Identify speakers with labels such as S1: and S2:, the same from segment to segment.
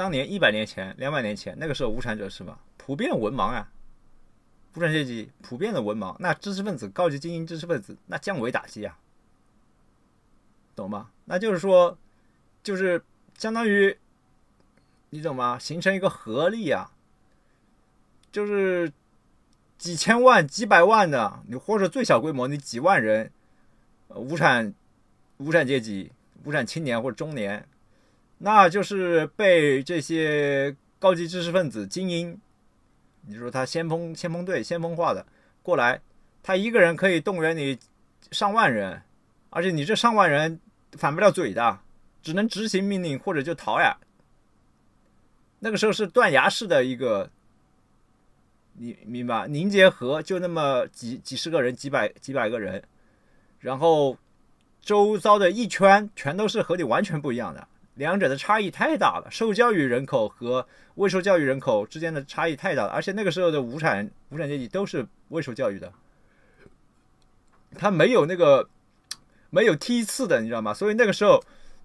S1: 当年一百年前、两百年前，那个时候无产者是吧？普遍文盲啊，无产阶级普遍的文盲。那知识分子、高级精英知识分子，那降维打击啊，懂吗？那就是说，就是相当于你懂吗？形成一个合力啊，就是几千万、几百万的，你或者最小规模，你几万人，无产无产阶级、无产青年或者中年。那就是被这些高级知识分子精英，你说他先锋先锋队先锋化的过来，他一个人可以动员你上万人，而且你这上万人反不了嘴的，只能执行命令或者就逃呀。那个时候是断崖式的一个，你明白凝结核就那么几几十个人几百几百个人，然后周遭的一圈全都是和你完全不一样的。两者的差异太大了，受教育人口和未受教育人口之间的差异太大了，而且那个时候的无产无产阶级都是未受教育的，他没有那个没有梯次的，你知道吗？所以那个时候，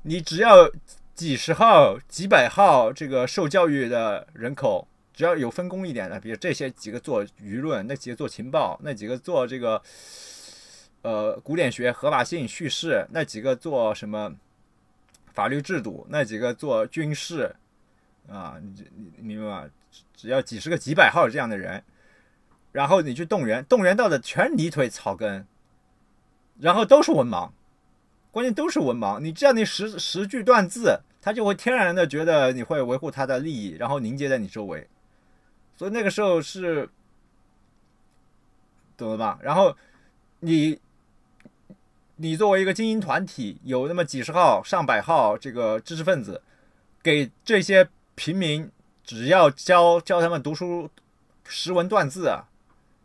S1: 你只要几十号、几百号这个受教育的人口，只要有分工一点的，比如这些几个做舆论，那几个做情报，那几个做这个呃古典学合法性叙事，那几个做什么？法律制度那几个做军事，啊，你你明白吗？只要几十个几百号这样的人，然后你去动员，动员到的全泥腿草根，然后都是文盲，关键都是文盲。你这样，你十十句断字，他就会天然的觉得你会维护他的利益，然后凝结在你周围。所以那个时候是，懂了吧？然后你。你作为一个精英团体，有那么几十号、上百号这个知识分子，给这些平民，只要教教他们读书、识文断字啊，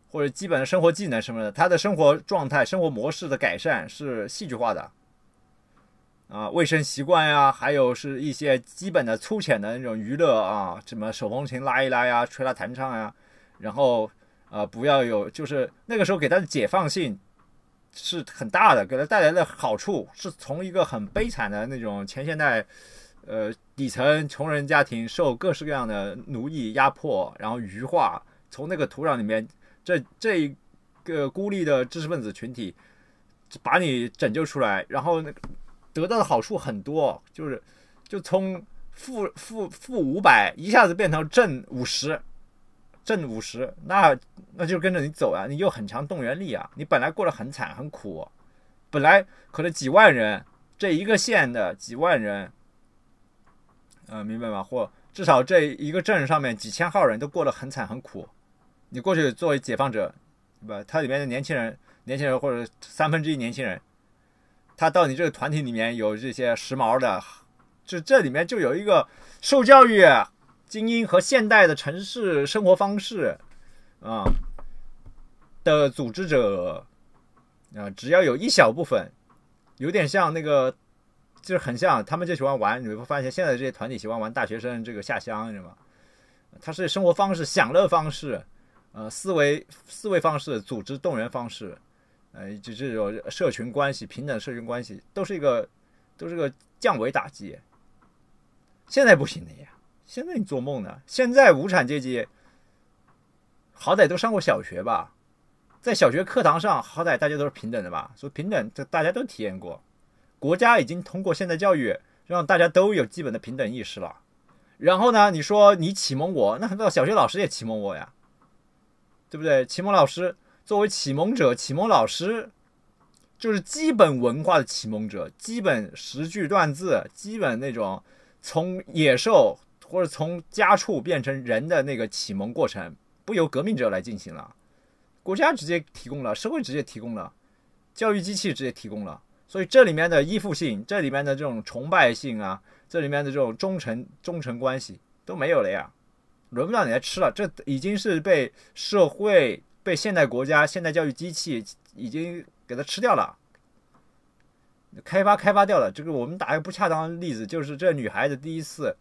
S1: 或者基本的生活技能什么的，他的生活状态、生活模式的改善是戏剧化的啊，卫生习惯呀，还有是一些基本的粗浅的那种娱乐啊，什么手风琴拉一拉呀、吹拉弹唱呀，然后呃，不要有就是那个时候给他的解放性。是很大的，给他带来的好处是从一个很悲惨的那种前现代，呃，底层穷人家庭受各式各样的奴役压迫，然后愚化，从那个土壤里面，这这一个孤立的知识分子群体把你拯救出来，然后那个得到的好处很多，就是就从负负负五百一下子变成正五十。挣五十，那那就跟着你走啊，你有很强动员力啊！你本来过得很惨很苦，本来可能几万人，这一个县的几万人，嗯，明白吗？或至少这一个镇上面几千号人都过得很惨很苦。你过去作为解放者，对吧？它里面的年轻人，年轻人或者三分之一年轻人，他到你这个团体里面有这些时髦的，就这里面就有一个受教育。精英和现代的城市生活方式，啊，的组织者，啊，只要有一小部分，有点像那个，就是很像，他们就喜欢玩，你会发现，现在这些团体喜欢玩大学生这个下乡，是吧？他吗？它是生活方式、享乐方式，呃，思维思维方式、组织动员方式，呃，就这种社群关系、平等社群关系，都是一个，都是个降维打击，现在不行的呀。现在你做梦呢？现在无产阶级好歹都上过小学吧，在小学课堂上，好歹大家都是平等的吧？说平等，这大家都体验过。国家已经通过现代教育让大家都有基本的平等意识了。然后呢，你说你启蒙我，那到小学老师也启蒙我呀，对不对？启蒙老师作为启蒙者，启蒙老师就是基本文化的启蒙者，基本十句断字，基本那种从野兽。或者从家畜变成人的那个启蒙过程，不由革命者来进行了，国家直接提供了，社会直接提供了，教育机器直接提供了，所以这里面的依附性，这里面的这种崇拜性啊，这里面的这种忠诚忠诚关系都没有了呀，轮不到你来吃了，这已经是被社会、被现代国家、现代教育机器已经给它吃掉了，开发开发掉了。这个我们打一个不恰当的例子，就是这女孩子第一次。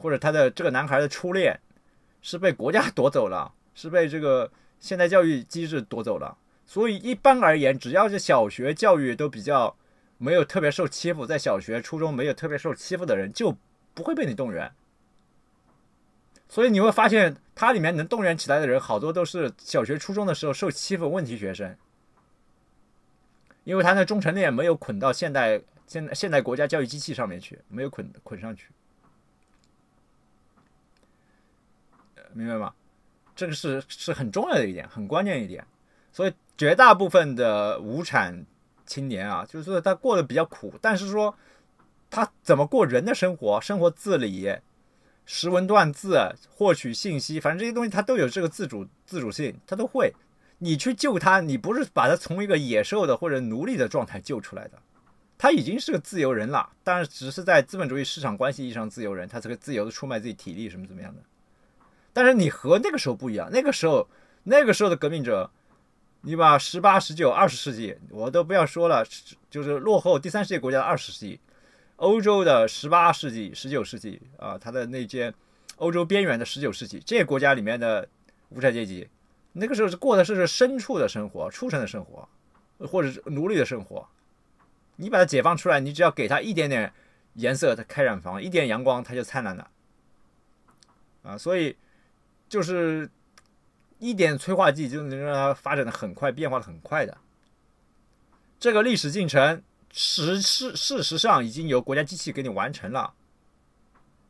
S1: 或者他的这个男孩的初恋，是被国家 夺走了，是被这个现代教育机制夺走了。所以一般而言，只要是小学教育都比较没有特别受欺负，在小学、初中没有特别受欺负的人，就不会被你动员。所以你会发现，它里面能动员起来的人，好多都是小学、初中的时候受欺负问题学生，因为他那忠诚链没有捆到现代、现现代国家教育机器上面去，没有捆捆上去。明白吗？这个是是很重要的一点，很关键一点。所以绝大部分的无产青年啊，就是说他过得比较苦，但是说他怎么过人的生活，生活自理、识文断字、获取信息，反正这些东西他都有这个自主自主性，他都会。你去救他，你不是把他从一个野兽的或者奴隶的状态救出来的，他已经是个自由人了，但是只是在资本主义市场关系意义上自由人，他这个自由的出卖自己体力什么怎么样的。但是你和那个时候不一样，那个时候，那个时候的革命者，你把十八、十九、二十世纪我都不要说了，就是落后第三世界国家的二十世纪，欧洲的十八世纪、十九世纪啊，它的那些欧洲边缘的十九世纪这些国家里面的无产阶级，那个时候是过的是牲畜的生活、畜生的生活，或者是奴隶的生活。你把它解放出来，你只要给它一点点颜色，它开染坊，一点阳光，它就灿烂了。啊，所以。就是一点催化剂就能让它发展的很快，变化的很快的。这个历史进程，实事事实上已经由国家机器给你完成了。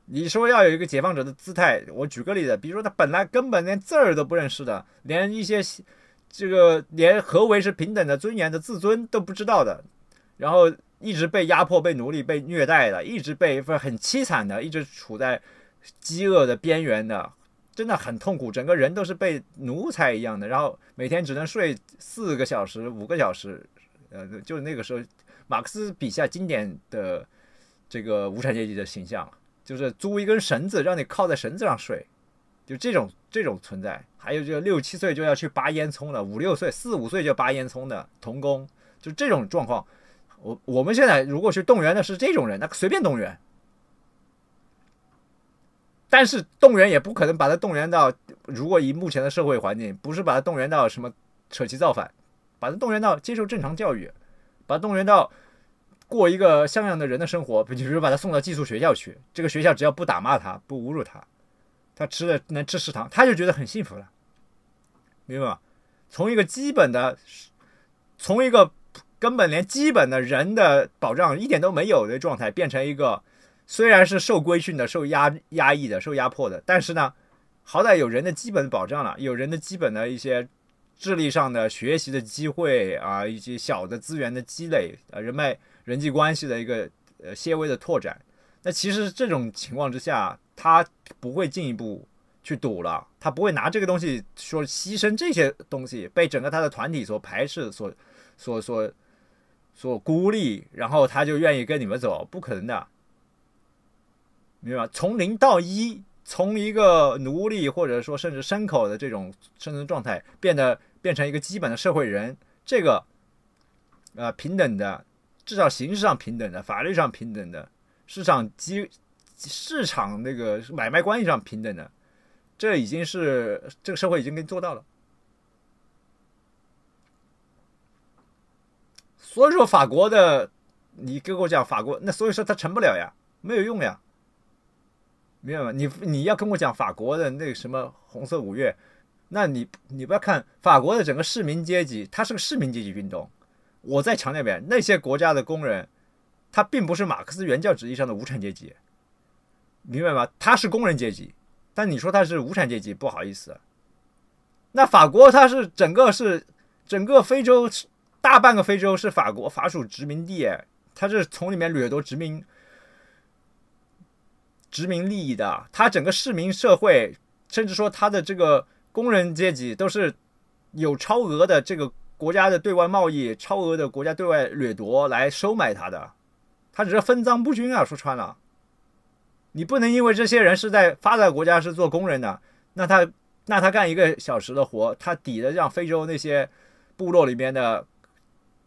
S1: 你说要有一个解放者的姿态，我举个例子，比如说他本来根本连字儿都不认识的，连一些这个连何为是平等的尊严的自尊都不知道的，然后一直被压迫、被奴隶、被虐待的，一直被一份很凄惨的，一直处在饥饿的边缘的。真的很痛苦，整个人都是被奴才一样的，然后每天只能睡四个小时、五个小时，呃，就是那个时候马克思笔下经典的这个无产阶级的形象，就是租一根绳子让你靠在绳子上睡，就这种这种存在。还有就六七岁就要去拔烟囱的，五六岁、四五岁就拔烟囱的童工，就这种状况。我我们现在如果去动员的是这种人，那随便动员。但是动员也不可能把他动员到，如果以目前的社会环境，不是把他动员到什么扯旗造反，把他动员到接受正常教育，把动员到过一个像样的人的生活，比如把他送到寄宿学校去，这个学校只要不打骂他，不侮辱他，他吃的能吃食堂，他就觉得很幸福了，明白吗？从一个基本的，从一个根本连基本的人的保障一点都没有的状态，变成一个。虽然是受规训的、受压压抑的、受压迫的，但是呢，好歹有人的基本保障了，有人的基本的一些智力上的学习的机会啊，以及小的资源的积累啊，人脉、人际关系的一个呃些微的拓展。那其实这种情况之下，他不会进一步去赌了，他不会拿这个东西说牺牲这些东西，被整个他的团体所排斥、所、所、所、所孤立，然后他就愿意跟你们走，不可能的。明白吧？从零到一，从一个奴隶或者说甚至牲口的这种生存状态，变得变成一个基本的社会人，这个，呃，平等的，至少形式上平等的，法律上平等的，市场机市场那个买卖关系上平等的，这已经是这个社会已经给你做到了。所以说法国的，你跟我讲法国，那所以说它成不了呀，没有用呀。明白吗？你你要跟我讲法国的那什么红色五月，那你你不要看法国的整个市民阶级，它是个市民阶级运动。我再强调一遍，那些国家的工人，他并不是马克思原教旨意义上的无产阶级，明白吗？他是工人阶级，但你说他是无产阶级，不好意思。那法国它是整个是整个非洲大半个非洲是法国法属殖民地，它是从里面掠夺殖民。殖民利益的，他整个市民社会，甚至说他的这个工人阶级都是有超额的这个国家的对外贸易、超额的国家对外掠夺来收买他的，他只是分赃不均啊！说穿了，你不能因为这些人是在发达国家是做工人的，那他那他干一个小时的活，他抵得让非洲那些部落里面的，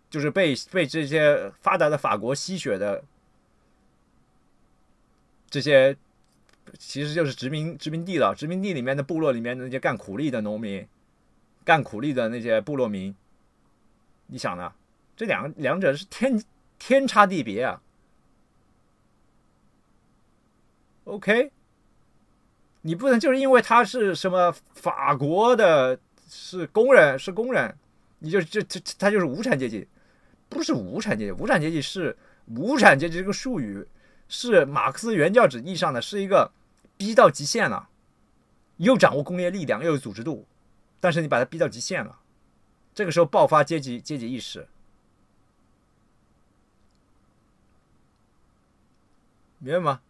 S1: 就是被被这些发达的法国吸血的。这些其实就是殖民殖民地了，殖民地里面的部落里面的那些干苦力的农民，干苦力的那些部落民，你想呢？这两两者是天天差地别啊。OK，你不能就是因为他是什么法国的，是工人，是工人，你就就他就是无产阶级，不是无产阶级，无产阶级是无产阶级这个术语。是马克思原教旨意义上的，是一个逼到极限了，又掌握工业力量，又有组织度，但是你把它逼到极限了，这个时候爆发阶级阶级意识，明白吗？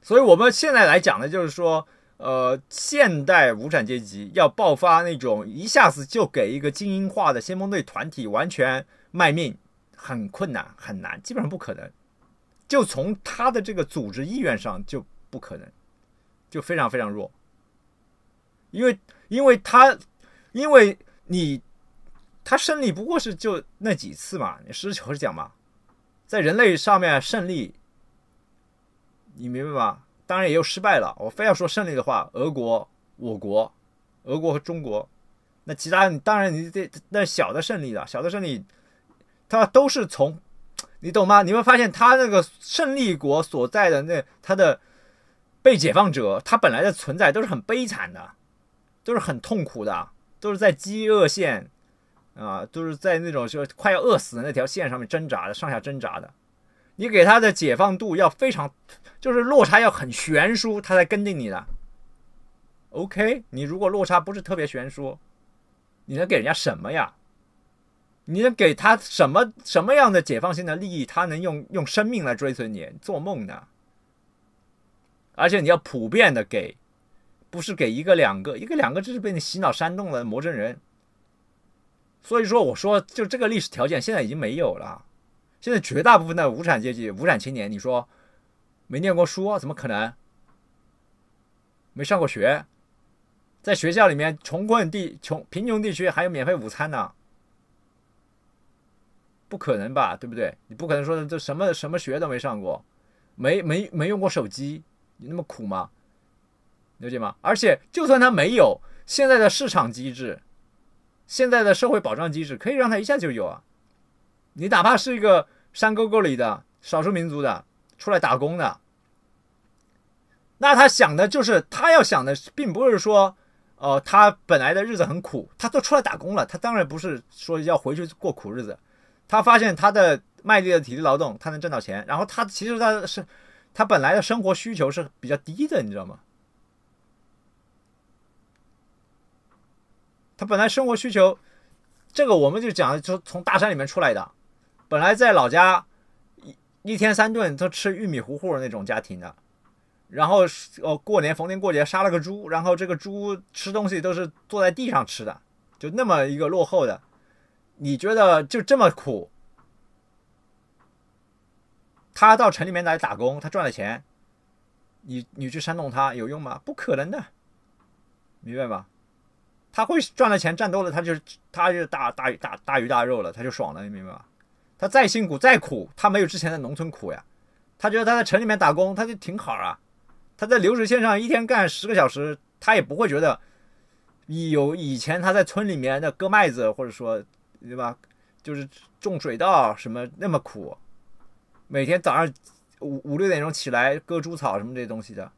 S1: 所以我们现在来讲呢，就是说，呃，现代无产阶级要爆发那种一下子就给一个精英化的先锋队团体完全卖命，很困难，很难，基本上不可能。就从他的这个组织意愿上就不可能，就非常非常弱，因为因为他因为你他胜利不过是就那几次嘛，你实事求是讲嘛，在人类上面胜利，你明白吗？当然也有失败了。我非要说胜利的话，俄国、我国、俄国和中国，那其他当然你这那小的胜利了，小的胜利，它都是从。你懂吗？你会发现，他那个胜利国所在的那他的被解放者，他本来的存在都是很悲惨的，都是很痛苦的，都是在饥饿线啊，都是在那种就快要饿死的那条线上面挣扎的，上下挣扎的。你给他的解放度要非常，就是落差要很悬殊，他才跟定你的。OK，你如果落差不是特别悬殊，你能给人家什么呀？你能给他什么什么样的解放性的利益？他能用用生命来追随你？做梦呢！而且你要普遍的给，不是给一个两个，一个两个就是被你洗脑煽动的魔怔人。所以说，我说就这个历史条件现在已经没有了。现在绝大部分的无产阶级、无产青年，你说没念过书，怎么可能？没上过学，在学校里面，穷困地、穷贫穷地区还有免费午餐呢。不可能吧，对不对？你不可能说这什么什么学都没上过，没没没用过手机，你那么苦吗？了解吗？而且，就算他没有现在的市场机制，现在的社会保障机制，可以让他一下就有啊。你哪怕是一个山沟沟里的少数民族的出来打工的，那他想的就是他要想的，并不是说，哦，他本来的日子很苦，他都出来打工了，他当然不是说要回去过苦日子。他发现他的卖力的体力劳动，他能挣到钱。然后他其实他是，他本来的生活需求是比较低的，你知道吗？他本来生活需求，这个我们就讲，就从大山里面出来的，本来在老家一一天三顿都吃玉米糊糊的那种家庭的，然后哦过年逢年过节杀了个猪，然后这个猪吃东西都是坐在地上吃的，就那么一个落后的。你觉得就这么苦？他到城里面来打工，他赚了钱，你你去煽动他有用吗？不可能的，明白吧？他会赚了钱，赚多了，他就他就大大大大鱼大肉了，他就爽了，你明白吧？他再辛苦再苦，他没有之前在农村苦呀。他觉得他在城里面打工，他就挺好啊。他在流水线上一天干十个小时，他也不会觉得有以前他在村里面的割麦子，或者说。对吧？就是种水稻什么那么苦，每天早上五五六点钟起来割猪草什么这些东西的，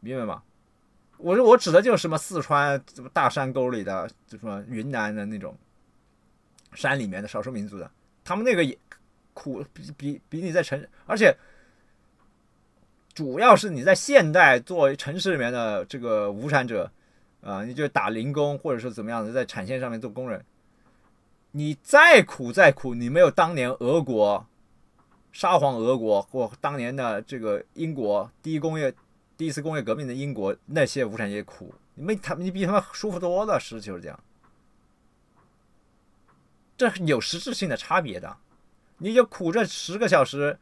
S1: 明白吗？我说我指的就是什么四川什么大山沟里的，什么云南的那种山里面的少数民族的，他们那个也苦，比比比你在城，而且主要是你在现代作为城市里面的这个无产者。啊，你就打零工，或者是怎么样的，在产线上面做工人，你再苦再苦，你没有当年俄国沙皇俄国或当年的这个英国第一工业、第一次工业革命的英国那些无产阶级苦，你没他，你比他们舒服多了。实事求是讲，这有实质性的差别的。你就苦这十个小时，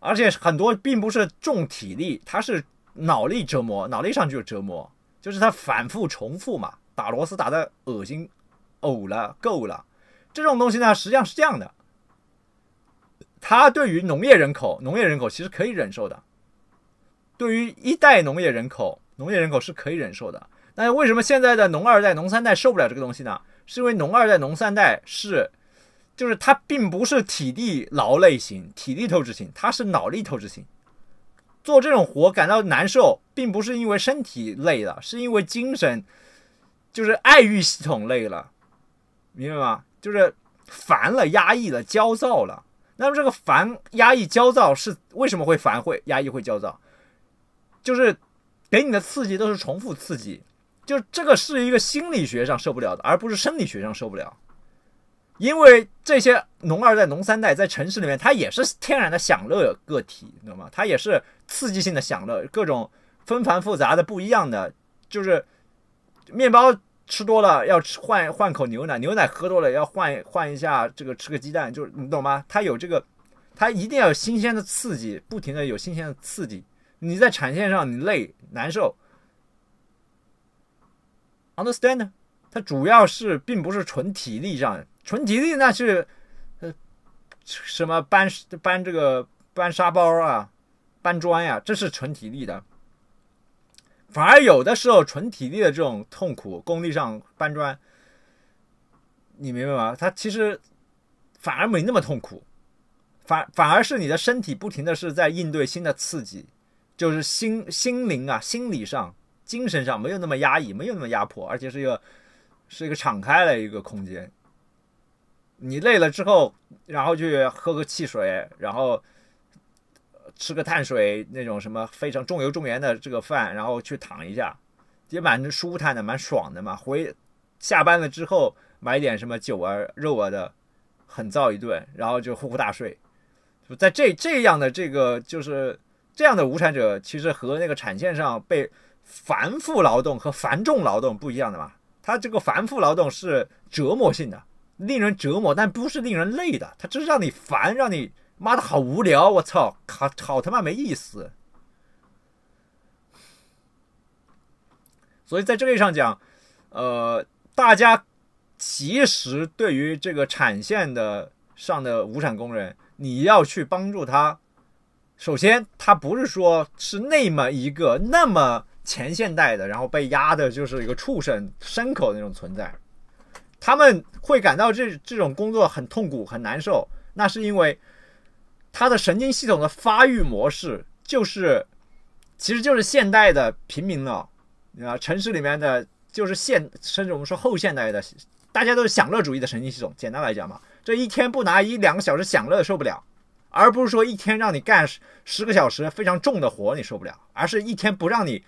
S1: 而且很多并不是重体力，它是脑力折磨，脑力上就是折磨。就是他反复重复嘛，打螺丝打的恶心，呕了够了。这种东西呢，实际上是这样的，它对于农业人口，农业人口其实可以忍受的。对于一代农业人口，农业人口是可以忍受的。那为什么现在的农二代、农三代受不了这个东西呢？是因为农二代、农三代是，就是他并不是体力劳类型、体力透支型，他是脑力透支型。做这种活感到难受，并不是因为身体累了，是因为精神，就是爱欲系统累了，明白吗？就是烦了、压抑了、焦躁了。那么这个烦、压抑、焦躁是为什么会烦、会压抑、会焦躁？就是给你的刺激都是重复刺激，就这个是一个心理学上受不了的，而不是生理学上受不了。因为这些农二代、农三代在城市里面，他也是天然的享乐个体，懂吗？他也是刺激性的享乐，各种纷繁复杂的不一样的，就是面包吃多了要吃换换口牛奶，牛奶喝多了要换换一下这个吃个鸡蛋，就是你懂吗？他有这个，他一定要有新鲜的刺激，不停的有新鲜的刺激。你在产线上你累难受，understand？它主要是并不是纯体力上，纯体力那是，呃，什么搬搬这个搬沙包啊，搬砖呀，这是纯体力的。反而有的时候，纯体力的这种痛苦，工地上搬砖，你明白吗？他其实反而没那么痛苦，反反而是你的身体不停的是在应对新的刺激，就是心心灵啊，心理上、精神上没有那么压抑，没有那么压迫，而且是一个是一个敞开了一个空间。你累了之后，然后去喝个汽水，然后吃个碳水那种什么非常重油重盐的这个饭，然后去躺一下，也蛮舒坦的，蛮爽的嘛。回下班了之后，买点什么酒啊、肉啊的，狠造一顿，然后就呼呼大睡。就在这这样的这个，就是这样的无产者，其实和那个产线上被繁复劳动和繁重劳动不一样的嘛。他这个繁复劳动是折磨性的。令人折磨，但不是令人累的。他只是让你烦，让你妈的好无聊。我操，好好他妈没意思。所以在这个意义上讲，呃，大家其实对于这个产线的上的无产工人，你要去帮助他。首先，他不是说是那么一个那么前现代的，然后被压的就是一个畜生牲口那种存在。他们会感到这这种工作很痛苦很难受，那是因为他的神经系统的发育模式就是，其实就是现代的平民了啊，城市里面的就是现，甚至我们说后现代的，大家都是享乐主义的神经系统。简单来讲嘛，这一天不拿一两个小时享乐受不了，而不是说一天让你干十十个小时非常重的活你受不了，而是一天不让你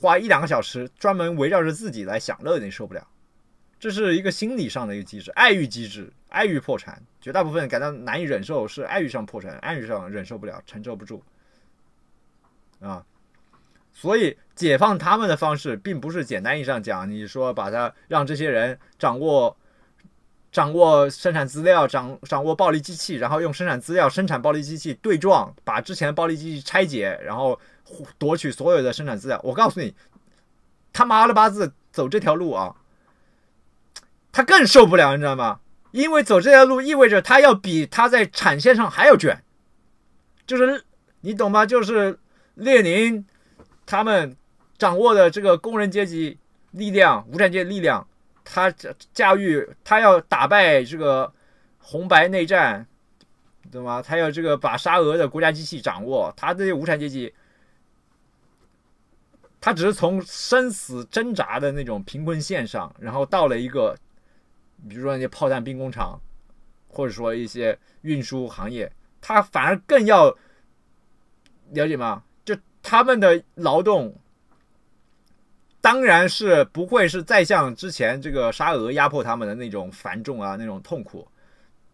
S1: 花一两个小时专门围绕着自己来享乐你受不了。这是一个心理上的一个机制，爱欲机制，爱欲破产，绝大部分感到难以忍受是爱欲上破产，爱欲上忍受不了，承受不住，啊，所以解放他们的方式并不是简单意义上讲，你说把他让这些人掌握，掌握生产资料，掌掌握暴力机器，然后用生产资料生产暴力机器对撞，把之前暴力机器拆解，然后夺取所有的生产资料。我告诉你，他妈的八字走这条路啊！他更受不了，你知道吗？因为走这条路意味着他要比他在产线上还要卷，就是你懂吗？就是列宁他们掌握的这个工人阶级力量、无产阶级力量，他驾驾驭他要打败这个红白内战，对吗？他要这个把沙俄的国家机器掌握，他的无产阶级，他只是从生死挣扎的那种贫困线上，然后到了一个。比如说那些炮弹兵工厂，或者说一些运输行业，他反而更要了解吗？就他们的劳动，当然是不会是再像之前这个沙俄压迫他们的那种繁重啊，那种痛苦，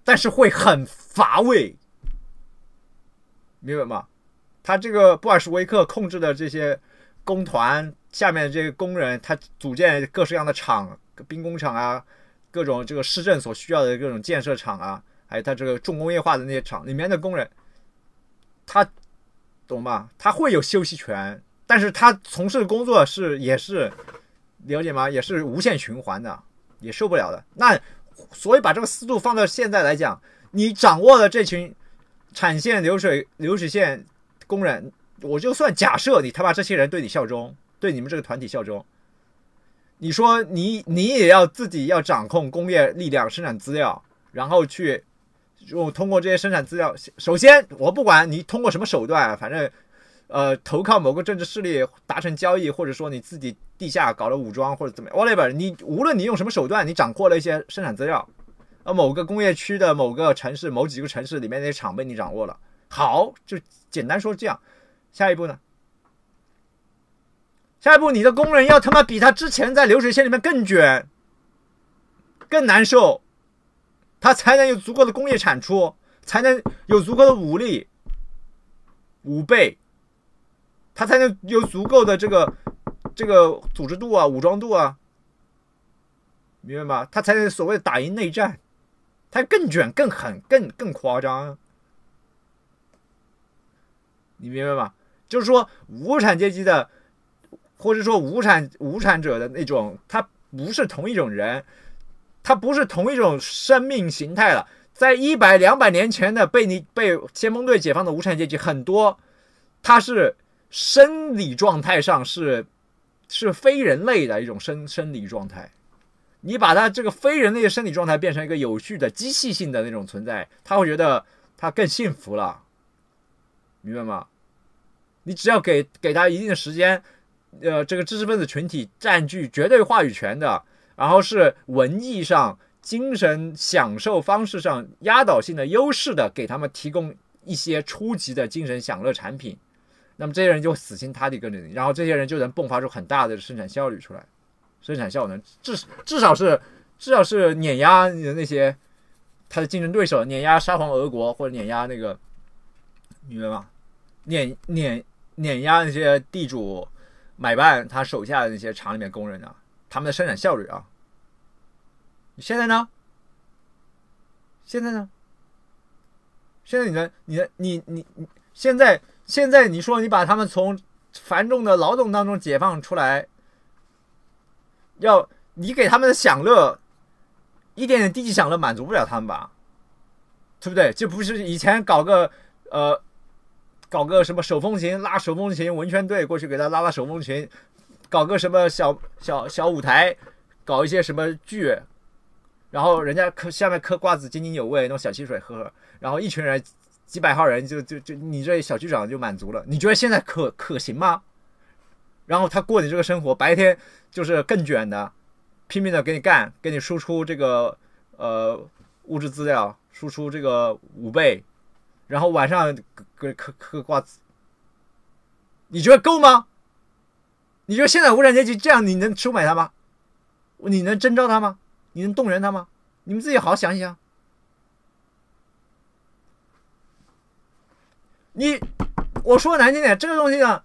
S1: 但是会很乏味，明白吗？他这个布尔什维克控制的这些工团下面这些工人，他组建各式各样的厂、兵工厂啊。各种这个市政所需要的各种建设厂啊，还有它这个重工业化的那些厂里面的工人，他懂吧？他会有休息权，但是他从事的工作是也是了解吗？也是无限循环的，也受不了的。那所以把这个思路放到现在来讲，你掌握了这群产线流水流水线工人，我就算假设你他妈这些人对你效忠，对你们这个团体效忠。你说你你也要自己要掌控工业力量、生产资料，然后去用通过这些生产资料。首先，我不管你通过什么手段，反正呃投靠某个政治势力达成交易，或者说你自己地下搞了武装或者怎么样。whatever，你无论你用什么手段，你掌握了一些生产资料，啊，某个工业区的某个城市、某几个城市里面那些厂被你掌握了。好，就简单说这样，下一步呢？下一步，你的工人要他妈比他之前在流水线里面更卷、更难受，他才能有足够的工业产出，才能有足够的武力、武备，他才能有足够的这个、这个组织度啊、武装度啊，明白吧？他才能所谓的打赢内战，他更卷、更狠、更更夸张，你明白吗？就是说，无产阶级的。或者说，无产无产者的那种，他不是同一种人，他不是同一种生命形态了。在一百两百年前的被你被先锋队解放的无产阶级很多，他是生理状态上是是非人类的一种生生理状态。你把他这个非人类的生理状态变成一个有序的机器性的那种存在，他会觉得他更幸福了，明白吗？你只要给给他一定的时间。呃，这个知识分子群体占据绝对话语权的，然后是文艺上、精神享受方式上压倒性的优势的，给他们提供一些初级的精神享乐产品，那么这些人就死心塌地跟着你，然后这些人就能迸发出很大的生产效率出来，生产效能至至少是至少是碾压那些他的竞争对手，碾压沙皇俄国或者碾压那个，明白吗？碾碾碾压那些地主。买办他手下的那些厂里面工人呢，他们的生产效率啊，现在呢？现在呢？现在你的、你的、你、你、你，现在现在你说你把他们从繁重的劳动当中解放出来，要你给他们的享乐，一点点低级享乐满足不了他们吧，对不对？就不是以前搞个呃。搞个什么手风琴拉手风琴文圈队过去给他拉拉手风琴，搞个什么小小小舞台，搞一些什么剧，然后人家嗑下面嗑瓜子津津有味，弄小汽水喝喝，然后一群人几百号人就就就你这小剧场就满足了，你觉得现在可可行吗？然后他过你这个生活，白天就是更卷的，拼命的给你干，给你输出这个呃物质资料，输出这个五倍，然后晚上。嗑嗑嗑瓜子，你觉得够吗？你觉得现在无产阶级这样，你能收买他吗？你能征召他吗？你能动员他吗？你们自己好好想一想。你我说难听点，这个东西呢，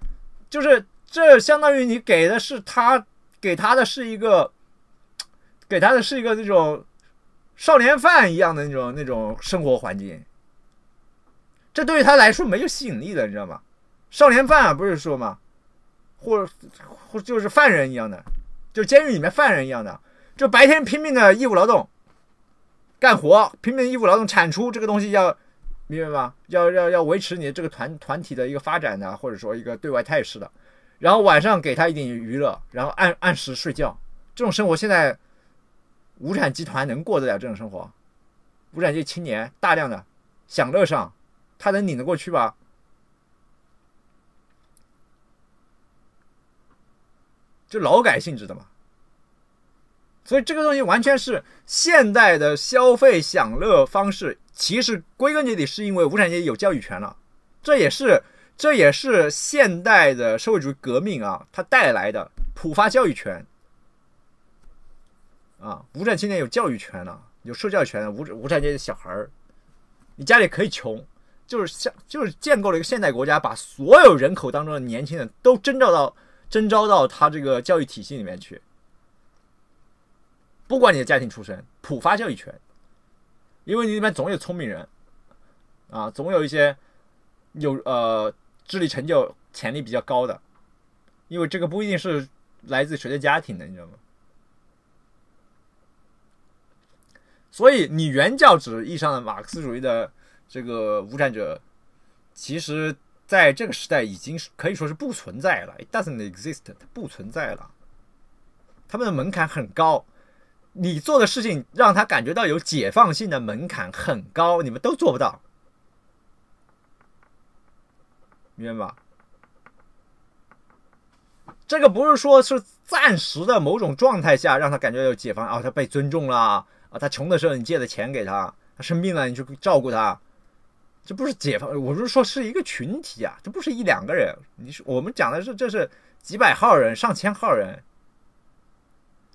S1: 就是这相当于你给的是他给他的是一个，给他的是一个那种少年犯一样的那种那种生活环境。这对于他来说没有吸引力的，你知道吗？少年犯啊，不是说吗？或或就是犯人一样的，就监狱里面犯人一样的，就白天拼命的义务劳动，干活拼命义务劳动产出这个东西要明白吗？要要要维持你这个团团体的一个发展的，或者说一个对外态势的。然后晚上给他一点娱乐，然后按按时睡觉。这种生活现在无产集团能过得了这种生活？无产阶级青年大量的享乐上。他能拧得过去吧？就劳改性质的嘛，所以这个东西完全是现代的消费享乐方式。其实归根结底是因为无产阶级有教育权了，这也是这也是现代的社会主义革命啊，它带来的普发教育权啊，无产青年有教育权了，有受教权。无无产阶级小孩儿，你家里可以穷。就是像，就是建构了一个现代国家，把所有人口当中的年轻人都征召到征召到他这个教育体系里面去，不管你的家庭出身，普发教育权，因为你那边总有聪明人，啊，总有一些有呃智力成就潜力比较高的，因为这个不一定是来自谁的家庭的，你知道吗？所以你原教旨意义上的马克思主义的。这个无产者，其实在这个时代已经是可以说是不存在了，it doesn't exist，它不存在了。他们的门槛很高，你做的事情让他感觉到有解放性的门槛很高，你们都做不到，明白吧？这个不是说是暂时的某种状态下让他感觉有解放啊，他被尊重了啊，他穷的时候你借的钱给他，他生病了你就照顾他。这不是解放，我是说是一个群体啊，这不是一两个人。你是我们讲的是这是几百号人、上千号人，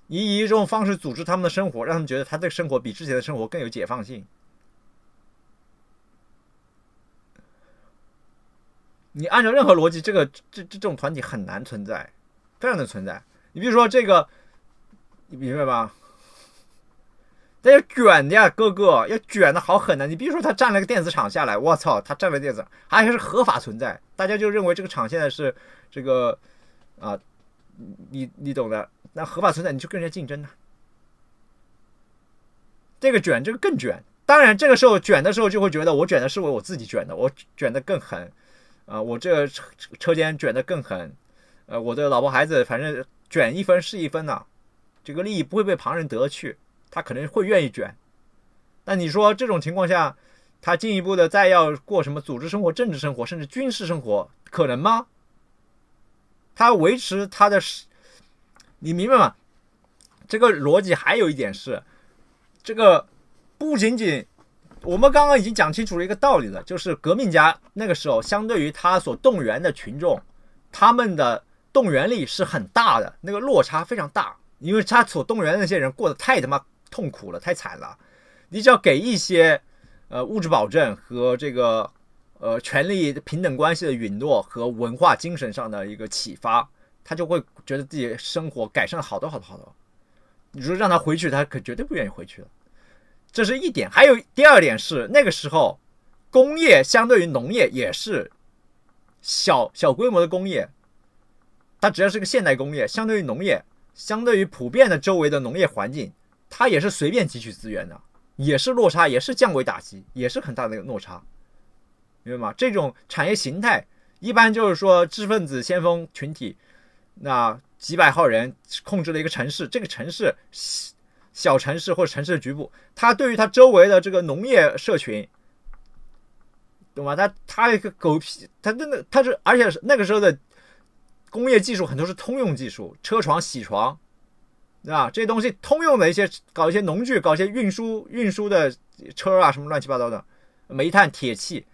S1: 以以一种方式组织他们的生活，让他们觉得他对生活比之前的生活更有解放性。你按照任何逻辑，这个这这这种团体很难存在，非常的存在。你比如说这个，你明白吧？那要卷的呀，哥哥要卷的好狠呐！你比如说他占了个电子厂下来，我操，他占了电子，还是合法存在，大家就认为这个厂现在是这个啊，你你懂的。那合法存在，你就跟人家竞争呐。这个卷这个更卷，当然这个时候卷的时候就会觉得我卷的是我我自己卷的，我卷的更狠啊，我这个车间卷的更狠，呃，我的老婆孩子反正卷一分是一分呐，这个利益不会被旁人得去。他可能会愿意卷，但你说这种情况下，他进一步的再要过什么组织生活、政治生活，甚至军事生活，可能吗？他维持他的，你明白吗？这个逻辑还有一点是，这个不仅仅我们刚刚已经讲清楚了一个道理了，就是革命家那个时候相对于他所动员的群众，他们的动员力是很大的，那个落差非常大，因为他所动员那些人过得太他妈。痛苦了，太惨了。你只要给一些，呃，物质保证和这个，呃，权利平等关系的允诺和文化精神上的一个启发，他就会觉得自己生活改善了好多好多好多。你说让他回去，他可绝对不愿意回去了。这是一点。还有第二点是，那个时候工业相对于农业也是小小规模的工业，它只要是个现代工业，相对于农业，相对于普遍的周围的农业环境。他也是随便汲取资源的，也是落差，也是降维打击，也是很大的一个落差，明白吗？这种产业形态一般就是说知识分子先锋群体，那几百号人控制了一个城市，这个城市小城市或者城市的局部，他对于他周围的这个农业社群，懂吗？他他一个狗屁，他真的他是，而且是那个时候的工业技术很多是通用技术，车床、铣床。对吧？这东西通用的一些，搞一些农具，搞一些运输运输的车啊，什么乱七八糟的，煤炭、铁器，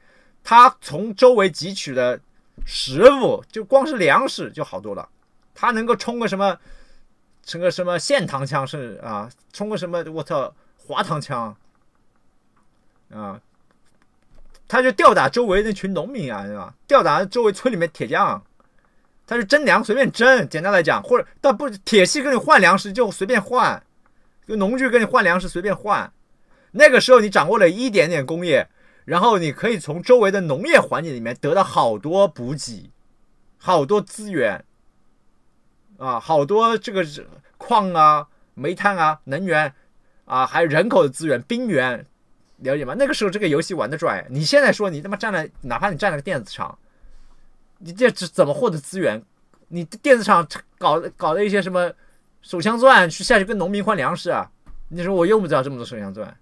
S1: 他从周围汲取的食物，就光是粮食就好多了。他能够冲个什么，成个什么线膛枪是啊，冲个什么我操滑膛枪啊，他就吊打周围那群农民啊，是吧？吊打周围村里面铁匠。它是真粮，随便争。简单来讲，或者但不铁器跟你换粮食就随便换，用农具跟你换粮食随便换。那个时候你掌握了一点点工业，然后你可以从周围的农业环境里面得到好多补给，好多资源，啊，好多这个矿啊、煤炭啊、能源，啊，还有人口的资源、兵源，了解吗？那个时候这个游戏玩得拽。你现在说你他妈占了，哪怕你占了个电子厂。你这怎怎么获得资源？你电子厂搞搞的一些什么手枪钻去下去跟农民换粮食啊？你说我用不着这么多手枪钻。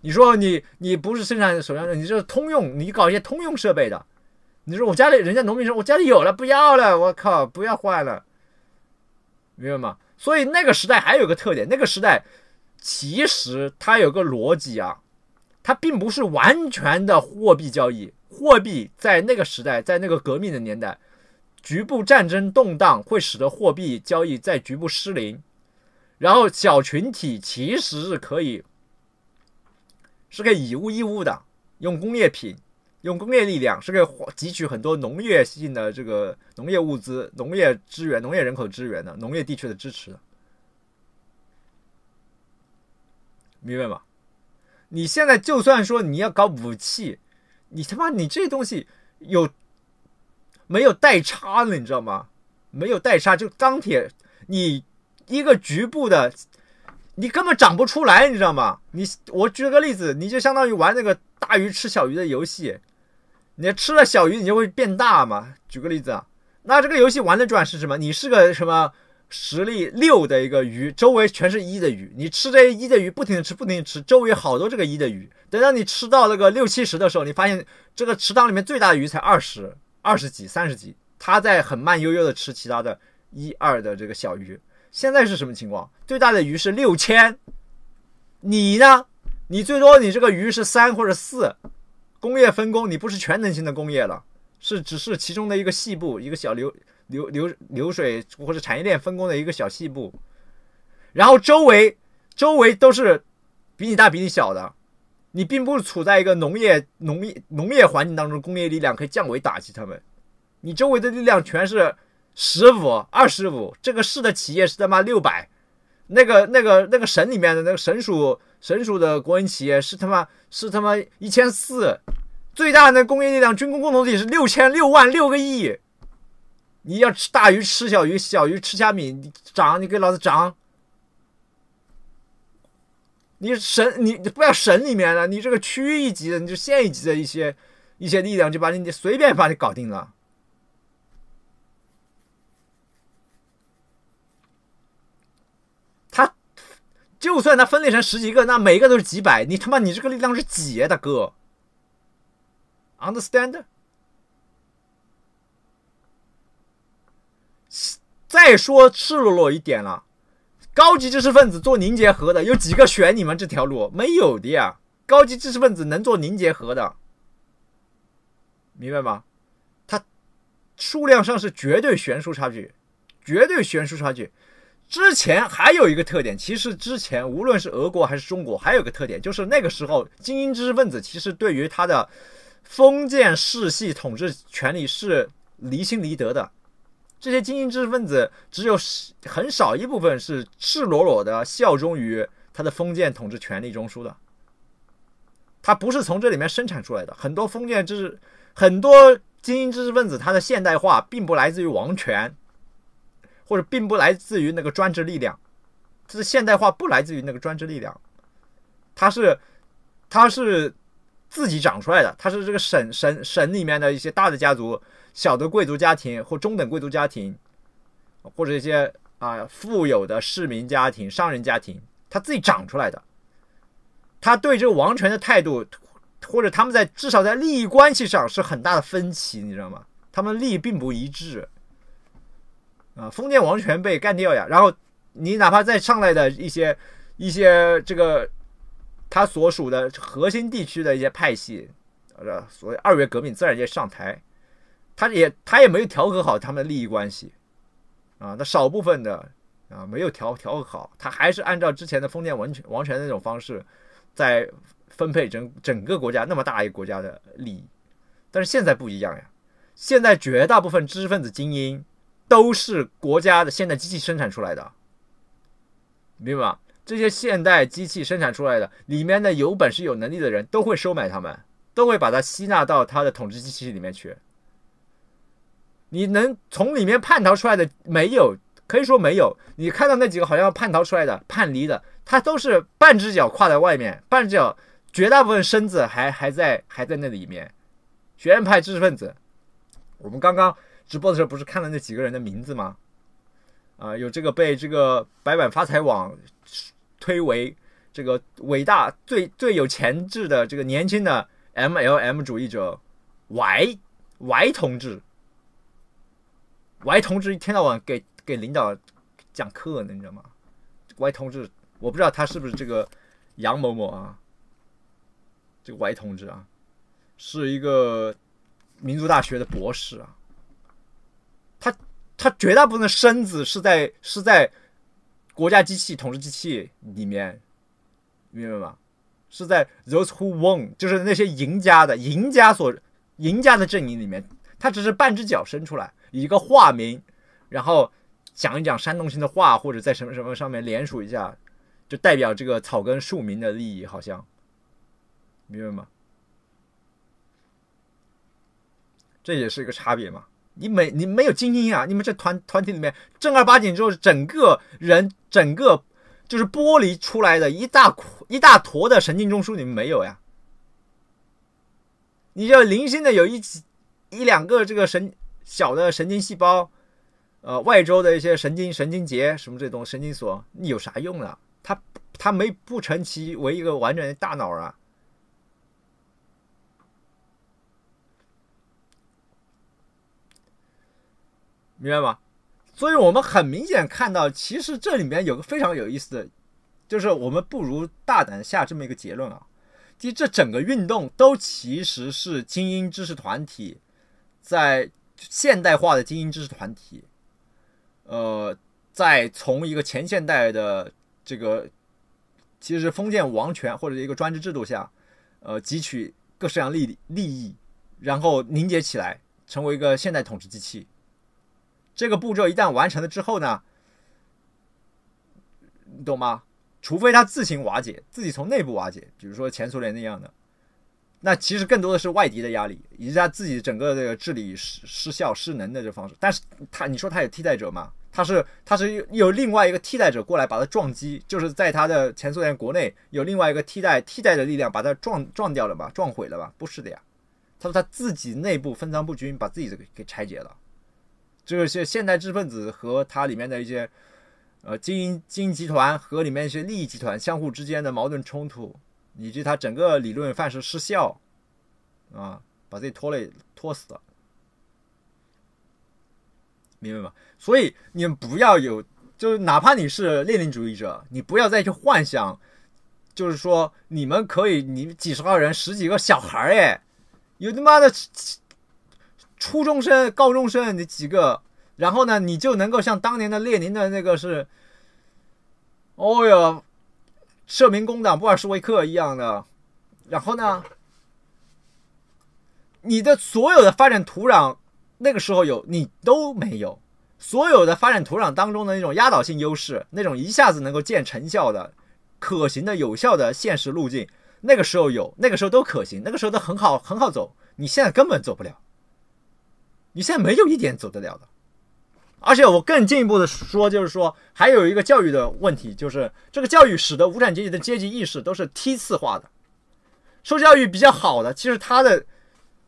S1: 你说你你不是生产手枪钻，你这是通用，你搞一些通用设备的。你说我家里人家农民说，我家里有了不要了，我靠不要换了，明白吗？所以那个时代还有个特点，那个时代其实它有个逻辑啊，它并不是完全的货币交易。货币在那个时代，在那个革命的年代，局部战争动荡会使得货币交易在局部失灵，然后小群体其实是可以是可以以物易物的，用工业品，用工业力量是可以汲取很多农业性的这个农业物资、农业资源、农业人口资源的、农业地区的支持的，明白吗？你现在就算说你要搞武器。你他妈，你这东西有没有代差呢？你知道吗？没有代差，就钢铁，你一个局部的，你根本长不出来，你知道吗？你我举个例子，你就相当于玩那个大鱼吃小鱼的游戏，你吃了小鱼，你就会变大嘛。举个例子啊，那这个游戏玩的转是什么？你是个什么？实力六的一个鱼，周围全是一的鱼。你吃这一的鱼，不停地吃，不停地吃，周围好多这个一的鱼。等到你吃到那个六七十的时候，你发现这个池塘里面最大的鱼才二十二十几、三十几，它在很慢悠悠的吃其他的一二的这个小鱼。现在是什么情况？最大的鱼是六千，你呢？你最多你这个鱼是三或者四。工业分工，你不是全能型的工业了，是只是其中的一个细部，一个小流。流流流水或者产业链分工的一个小细部，然后周围周围都是比你大比你小的，你并不处在一个农业农业农业环境当中，工业力量可以降维打击他们。你周围的力量全是十五、二十五，这个市的企业是他妈六百，那个那个那个省里面的那个省属省属的国营企业是他妈是他妈一千四，最大的工业力量军工共同体是六千六万六个亿。你要吃大鱼吃小鱼，小鱼吃虾米，你涨你给老子涨！你省你不要省里面的，你这个区一级的，你就县一级的一些一些力量就把你你随便把你搞定了。他就算他分裂成十几个，那每个都是几百，你他妈你这个力量是几呀，大哥？Understand? 再说赤裸裸一点了，高级知识分子做凝结核的有几个选你们这条路没有的呀？高级知识分子能做凝结核的，明白吗？他数量上是绝对悬殊差距，绝对悬殊差距。之前还有一个特点，其实之前无论是俄国还是中国，还有一个特点，就是那个时候精英知识分子其实对于他的封建世系统治权利是离心离德的。这些精英知识分子只有是很少一部分是赤裸裸的效忠于他的封建统治权力中枢的，他不是从这里面生产出来的。很多封建知识，很多精英知识分子，他的现代化并不来自于王权，或者并不来自于那个专制力量，是现代化不来自于那个专制力量，他是，他是自己长出来的，他是这个省省省里面的一些大的家族。小的贵族家庭或中等贵族家庭，或者一些啊富有的市民家庭、商人家庭，他自己长出来的，他对这个王权的态度，或者他们在至少在利益关系上是很大的分歧，你知道吗？他们利益并不一致，啊，封建王权被干掉呀，然后你哪怕再上来的一些一些这个他所属的核心地区的一些派系，呃，所谓二月革命自然就上台。他也他也没有调和好他们的利益关系，啊，那少部分的啊没有调调和好，他还是按照之前的封建王权王权那种方式，在分配整整个国家那么大一个国家的利益。但是现在不一样呀，现在绝大部分知识分子精英都是国家的现代机器生产出来的，明白吗？这些现代机器生产出来的里面的有本事有能力的人都会收买他们，都会把他吸纳到他的统治机器里面去。你能从里面叛逃出来的没有？可以说没有。你看到那几个好像叛逃出来的、叛离的，他都是半只脚跨在外面，半只脚绝大部分身子还还在还在那里面。学院派知识分子，我们刚刚直播的时候不是看了那几个人的名字吗？啊，有这个被这个白板发财网推为这个伟大最最有潜质的这个年轻的 M L M 主义者，Y Y 同志。Y 同志一天到晚给给领导讲课呢，你知道吗？Y 同志，我不知道他是不是这个杨某某啊？这个 Y 同志啊，是一个民族大学的博士啊。他他绝大部分的身子是在是在国家机器、统治机器里面，明白吗？是在 those who won，就是那些赢家的赢家所赢家的阵营里面，他只是半只脚伸出来。一个化名，然后讲一讲煽动性的话，或者在什么什么上面联署一下，就代表这个草根庶民的利益，好像，明白吗？这也是一个差别嘛。你没你没有精英啊，你们这团团体里面正儿八经之后，整个人整个就是剥离出来的一大一大坨的神经中枢，你们没有呀？你就零星的有一一两个这个神。小的神经细胞，呃，外周的一些神经、神经节什么这东神经索，你有啥用呢？它它没不成其为一个完整的大脑啊，明白吗？所以我们很明显看到，其实这里面有个非常有意思的，就是我们不如大胆下这么一个结论啊，其实这整个运动都其实是精英知识团体在。现代化的精英知识团体，呃，在从一个前现代的这个，其实是封建王权或者一个专制制度下，呃，汲取各式各样利利益，然后凝结起来，成为一个现代统治机器。这个步骤一旦完成了之后呢，你懂吗？除非他自行瓦解，自己从内部瓦解，比如说前苏联那样的。那其实更多的是外敌的压力，以及他自己整个这个治理失失效、失能的这方式。但是他，你说他有替代者吗？他是他是有另外一个替代者过来把他撞击，就是在他的前苏联国内有另外一个替代替代的力量把他撞撞掉了吧，撞毁了吧？不是的呀，他说他自己内部分赃不均，把自己给给拆解了。这些现代知识分子和他里面的一些呃精英精英集团和里面一些利益集团相互之间的矛盾冲突。以及他整个理论范式失效，啊，把自己拖累拖死了，明白吗？所以你们不要有，就是哪怕你是列宁主义者，你不要再去幻想，就是说你们可以，你几十号人、十几个小孩，哎，有他妈的初中生、高中生你几个，然后呢，你就能够像当年的列宁的那个是，哎呀。社民工党、布尔什维克一样的，然后呢？你的所有的发展土壤，那个时候有你都没有；所有的发展土壤当中的那种压倒性优势，那种一下子能够见成效的、可行的、有效的现实路径，那个时候有，那个时候都可行，那个时候都很好，很好走。你现在根本走不了，你现在没有一点走得了的。而且我更进一步的说，就是说，还有一个教育的问题，就是这个教育使得无产阶级的阶级意识都是梯次化的。受教育比较好的，其实他的，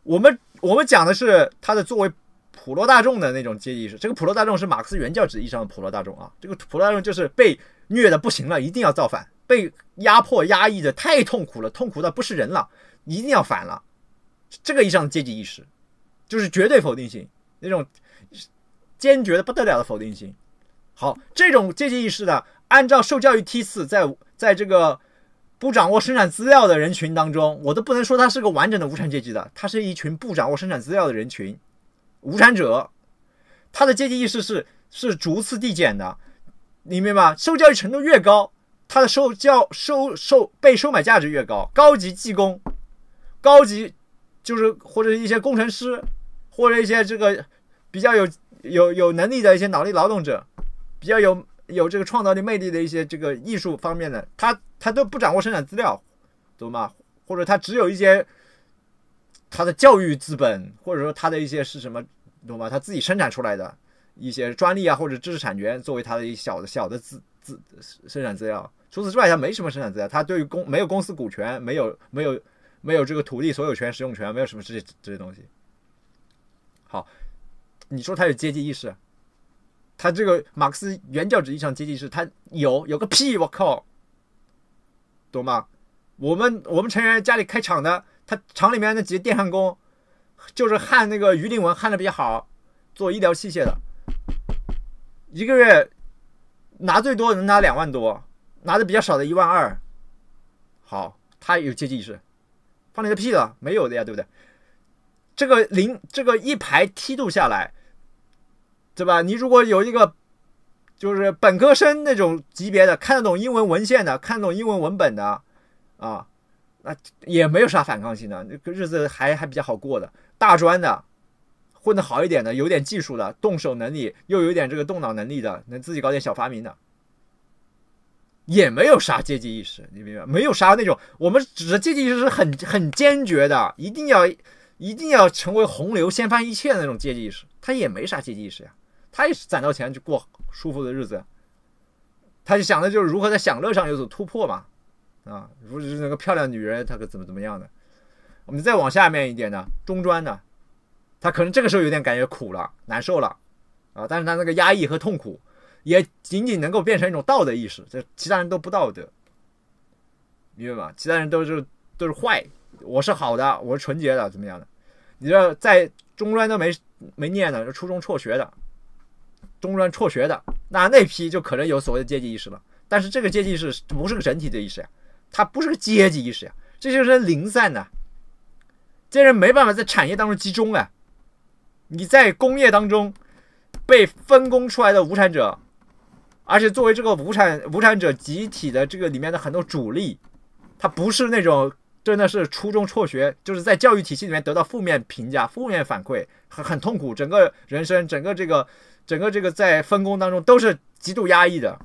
S1: 我们我们讲的是他的作为普罗大众的那种阶级意识。这个普罗大众是马克思原教旨意义上的普罗大众啊，这个普罗大众就是被虐的不行了，一定要造反，被压迫压抑的太痛苦了，痛苦的不是人了，一定要反了。这个意义上的阶级意识，就是绝对否定性那种。坚决的不得了的否定性，好，这种阶级意识呢，按照受教育梯次，在在这个不掌握生产资料的人群当中，我都不能说他是个完整的无产阶级的，他是一群不掌握生产资料的人群，无产者，他的阶级意识是是逐次递减的，你明白吗？受教育程度越高，他的受教收收被收买价值越高，高级技工，高级就是或者一些工程师或者一些这个比较有。有有能力的一些脑力劳动者，比较有有这个创造力、魅力的一些这个艺术方面的，他他都不掌握生产资料，懂吗？或者他只有一些他的教育资本，或者说他的一些是什么，懂吗？他自己生产出来的一些专利啊，或者知识产权作为他的一小的小的资资生产资料。除此之外，他没什么生产资料，他对于公没有公司股权，没有没有没有这个土地所有权、使用权，没有什么这些这些东西。好。你说他有阶级意识？他这个马克思原教旨意义上阶级意识，他有有个屁！我靠，懂吗？我们我们成员家里开厂的，他厂里面那几个电焊工，就是焊那个鱼鳞纹焊的比较好，做医疗器械的，一个月拿最多能拿两万多，拿的比较少的一万二。好，他有阶级意识，放你个屁了，没有的呀，对不对？这个零这个一排梯度下来。对吧？你如果有一个就是本科生那种级别的，看得懂英文文献的，看得懂英文文本的啊，那也没有啥反抗性的，那日子还还比较好过的。大专的混得好一点的，有点技术的，动手能力又有点这个动脑能力的，能自己搞点小发明的，也没有啥阶级意识，你明白？没有啥那种，我们指的阶级意识是很很坚决的，一定要一定要成为洪流，掀翻一切的那种阶级意识，他也没啥阶级意识呀。他也是攒到钱就过舒服的日子，他就想的就是如何在享乐上有所突破嘛，啊，如是那个漂亮女人，他可怎么怎么样的？我们再往下面一点呢，中专呢，他可能这个时候有点感觉苦了，难受了，啊，但是他那个压抑和痛苦也仅仅能够变成一种道德意识，这其他人都不道德，明白吧？其他人都是都是坏，我是好的，我是纯洁的，怎么样的？你知道，在中专都没没念的，初中辍学的。中专辍学的那那批就可能有所谓的阶级意识了，但是这个阶级是不是个整体的意识呀？它不是个阶级意识呀，这些人零散的，这些人没办法在产业当中集中啊。你在工业当中被分工出来的无产者，而且作为这个无产无产者集体的这个里面的很多主力，他不是那种真的是初中辍学，就是在教育体系里面得到负面评价、负面反馈，很很痛苦，整个人生整个这个。整个这个在分工当中都是极度压抑的，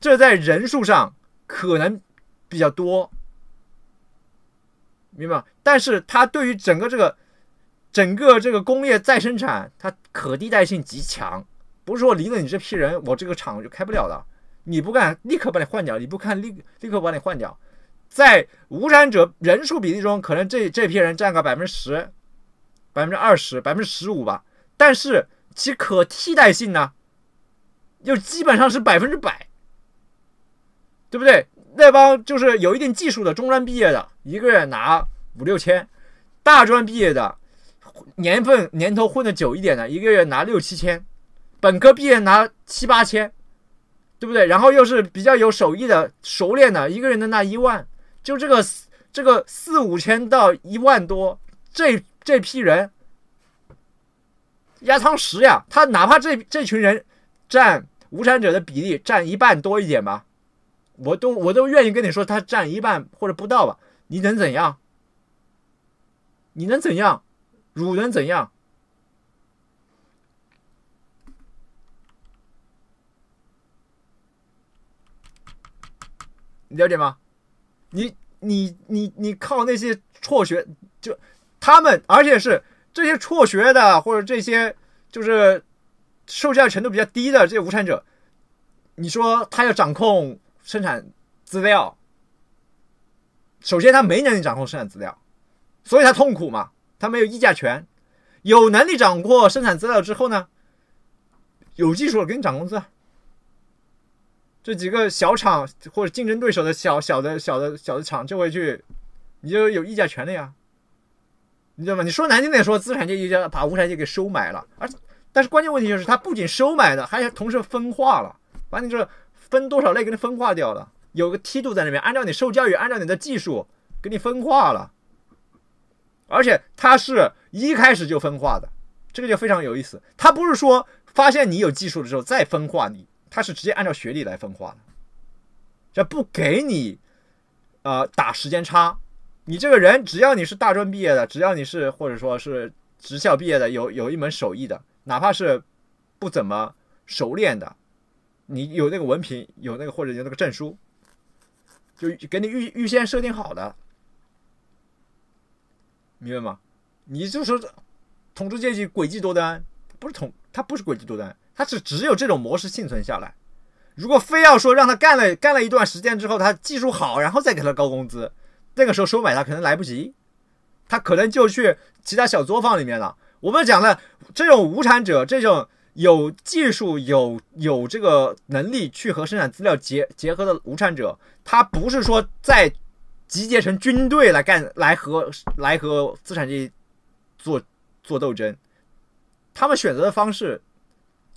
S1: 这在人数上可能比较多，明白吗？但是它对于整个这个整个这个工业再生产，它可替代性极强，不是说离了你这批人，我这个厂就开不了了。你不干，立刻把你换掉；你不看，立立刻把你换掉。在无产者人数比例中，可能这这批人占个百分之十、百分之二十、百分之十五吧，但是。其可替代性呢，就基本上是百分之百，对不对？那帮就是有一定技术的中专毕业的，一个月拿五六千；大专毕业的，年份年头混的久一点的，一个月拿六七千；本科毕业拿七八千，对不对？然后又是比较有手艺的、熟练的，一个人能拿一万。就这个这个四五千到一万多，这这批人。压舱石呀，他哪怕这这群人占无产者的比例占一半多一点吧，我都我都愿意跟你说他占一半或者不到吧，你能怎样？你能怎样？汝能怎样？你了解吗？你你你你靠那些辍学就他们，而且是。这些辍学的，或者这些就是受教育程度比较低的这些无产者，你说他要掌控生产资料，首先他没能力掌控生产资料，所以他痛苦嘛，他没有议价权。有能力掌控生产资料之后呢，有技术了，给你涨工资。这几个小厂或者竞争对手的小小的、小的小的厂就会去，你就有议价权了呀。你知道吗？你说难听点说，资产阶级就把无产阶级给收买了，而但是关键问题就是，他不仅收买了，还同时分化了，把你这分多少类给你分化掉了，有个梯度在那边，按照你受教育，按照你的技术给你分化了，而且它是一开始就分化的，这个就非常有意思，他不是说发现你有技术的时候再分化你，他是直接按照学历来分化的，这不给你，呃，打时间差。你这个人，只要你是大专毕业的，只要你是或者说是职校毕业的，有有一门手艺的，哪怕是不怎么熟练的，你有那个文凭，有那个或者有那个证书，就给你预预先设定好的，明白吗？你就说这统治阶级诡计多端，不是统他不是诡计多端，他是只有这种模式幸存下来。如果非要说让他干了干了一段时间之后，他技术好，然后再给他高工资。那个时候收买他可能来不及，他可能就去其他小作坊里面了。我们讲了，这种无产者，这种有技术、有有这个能力去和生产资料结结合的无产者，他不是说在集结成军队来干、来和来和资产阶级做做斗争，他们选择的方式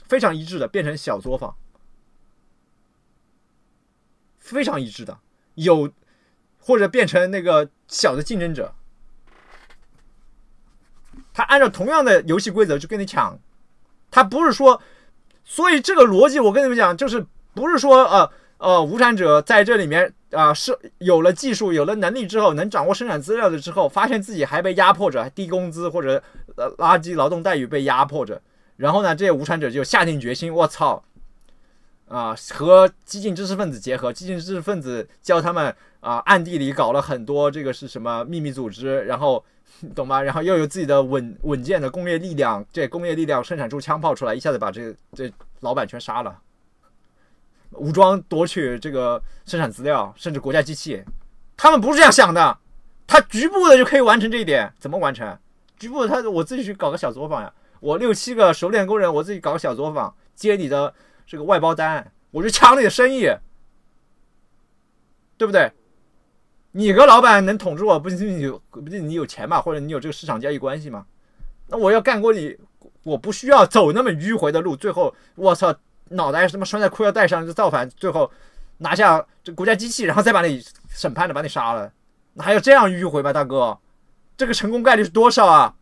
S1: 非常一致的，变成小作坊，非常一致的有。或者变成那个小的竞争者，他按照同样的游戏规则去跟你抢，他不是说，所以这个逻辑我跟你们讲，就是不是说呃呃无产者在这里面啊是有了技术有了能力之后能掌握生产资料的之后，发现自己还被压迫着，低工资或者垃圾劳动待遇被压迫着，然后呢这些无产者就下定决心，我操！啊，和激进知识分子结合，激进知识分子教他们啊，暗地里搞了很多这个是什么秘密组织，然后懂吗？然后又有自己的稳稳健的工业力量，这工业力量生产出枪炮出来，一下子把这这老板全杀了，武装夺取这个生产资料，甚至国家机器。他们不是这样想的，他局部的就可以完成这一点，怎么完成？局部他我自己去搞个小作坊呀，我六七个熟练工人，我自己搞个小作坊接你的。这个外包单，我就抢你的生意，对不对？你个老板能统治我？不是你有不是你有钱嘛，或者你有这个市场交易关系嘛？那我要干过你，我不需要走那么迂回的路。最后，我操，脑袋他妈拴在裤腰带上就造反，最后拿下这国家机器，然后再把你审判的，把你杀了，还要这样迂回吗？大哥，这个成功概率是多少啊？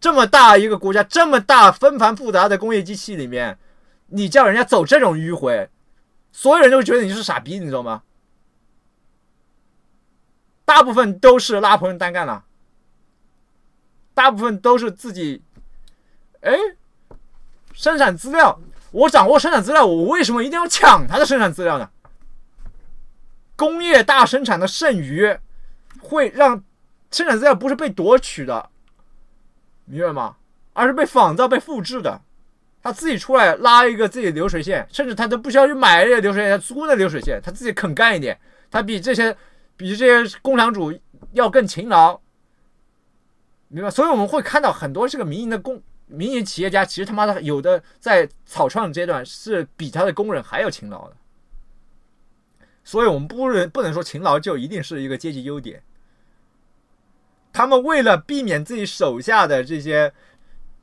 S1: 这么大一个国家，这么大纷繁复杂的工业机器里面。你叫人家走这种迂回，所有人都觉得你是傻逼，你知道吗？大部分都是拉朋友单干了，大部分都是自己，哎，生产资料，我掌握生产资料，我为什么一定要抢他的生产资料呢？工业大生产的剩余会让生产资料不是被夺取的，明白吗？而是被仿造、被复制的。他自己出来拉一个自己的流水线，甚至他都不需要去买那个流水线，他租那流水线，他自己肯干一点，他比这些比这些工厂主要更勤劳，明白？所以我们会看到很多这个民营的工民营企业家，其实他妈的有的在草创阶段是比他的工人还要勤劳的，所以我们不能不能说勤劳就一定是一个阶级优点，他们为了避免自己手下的这些。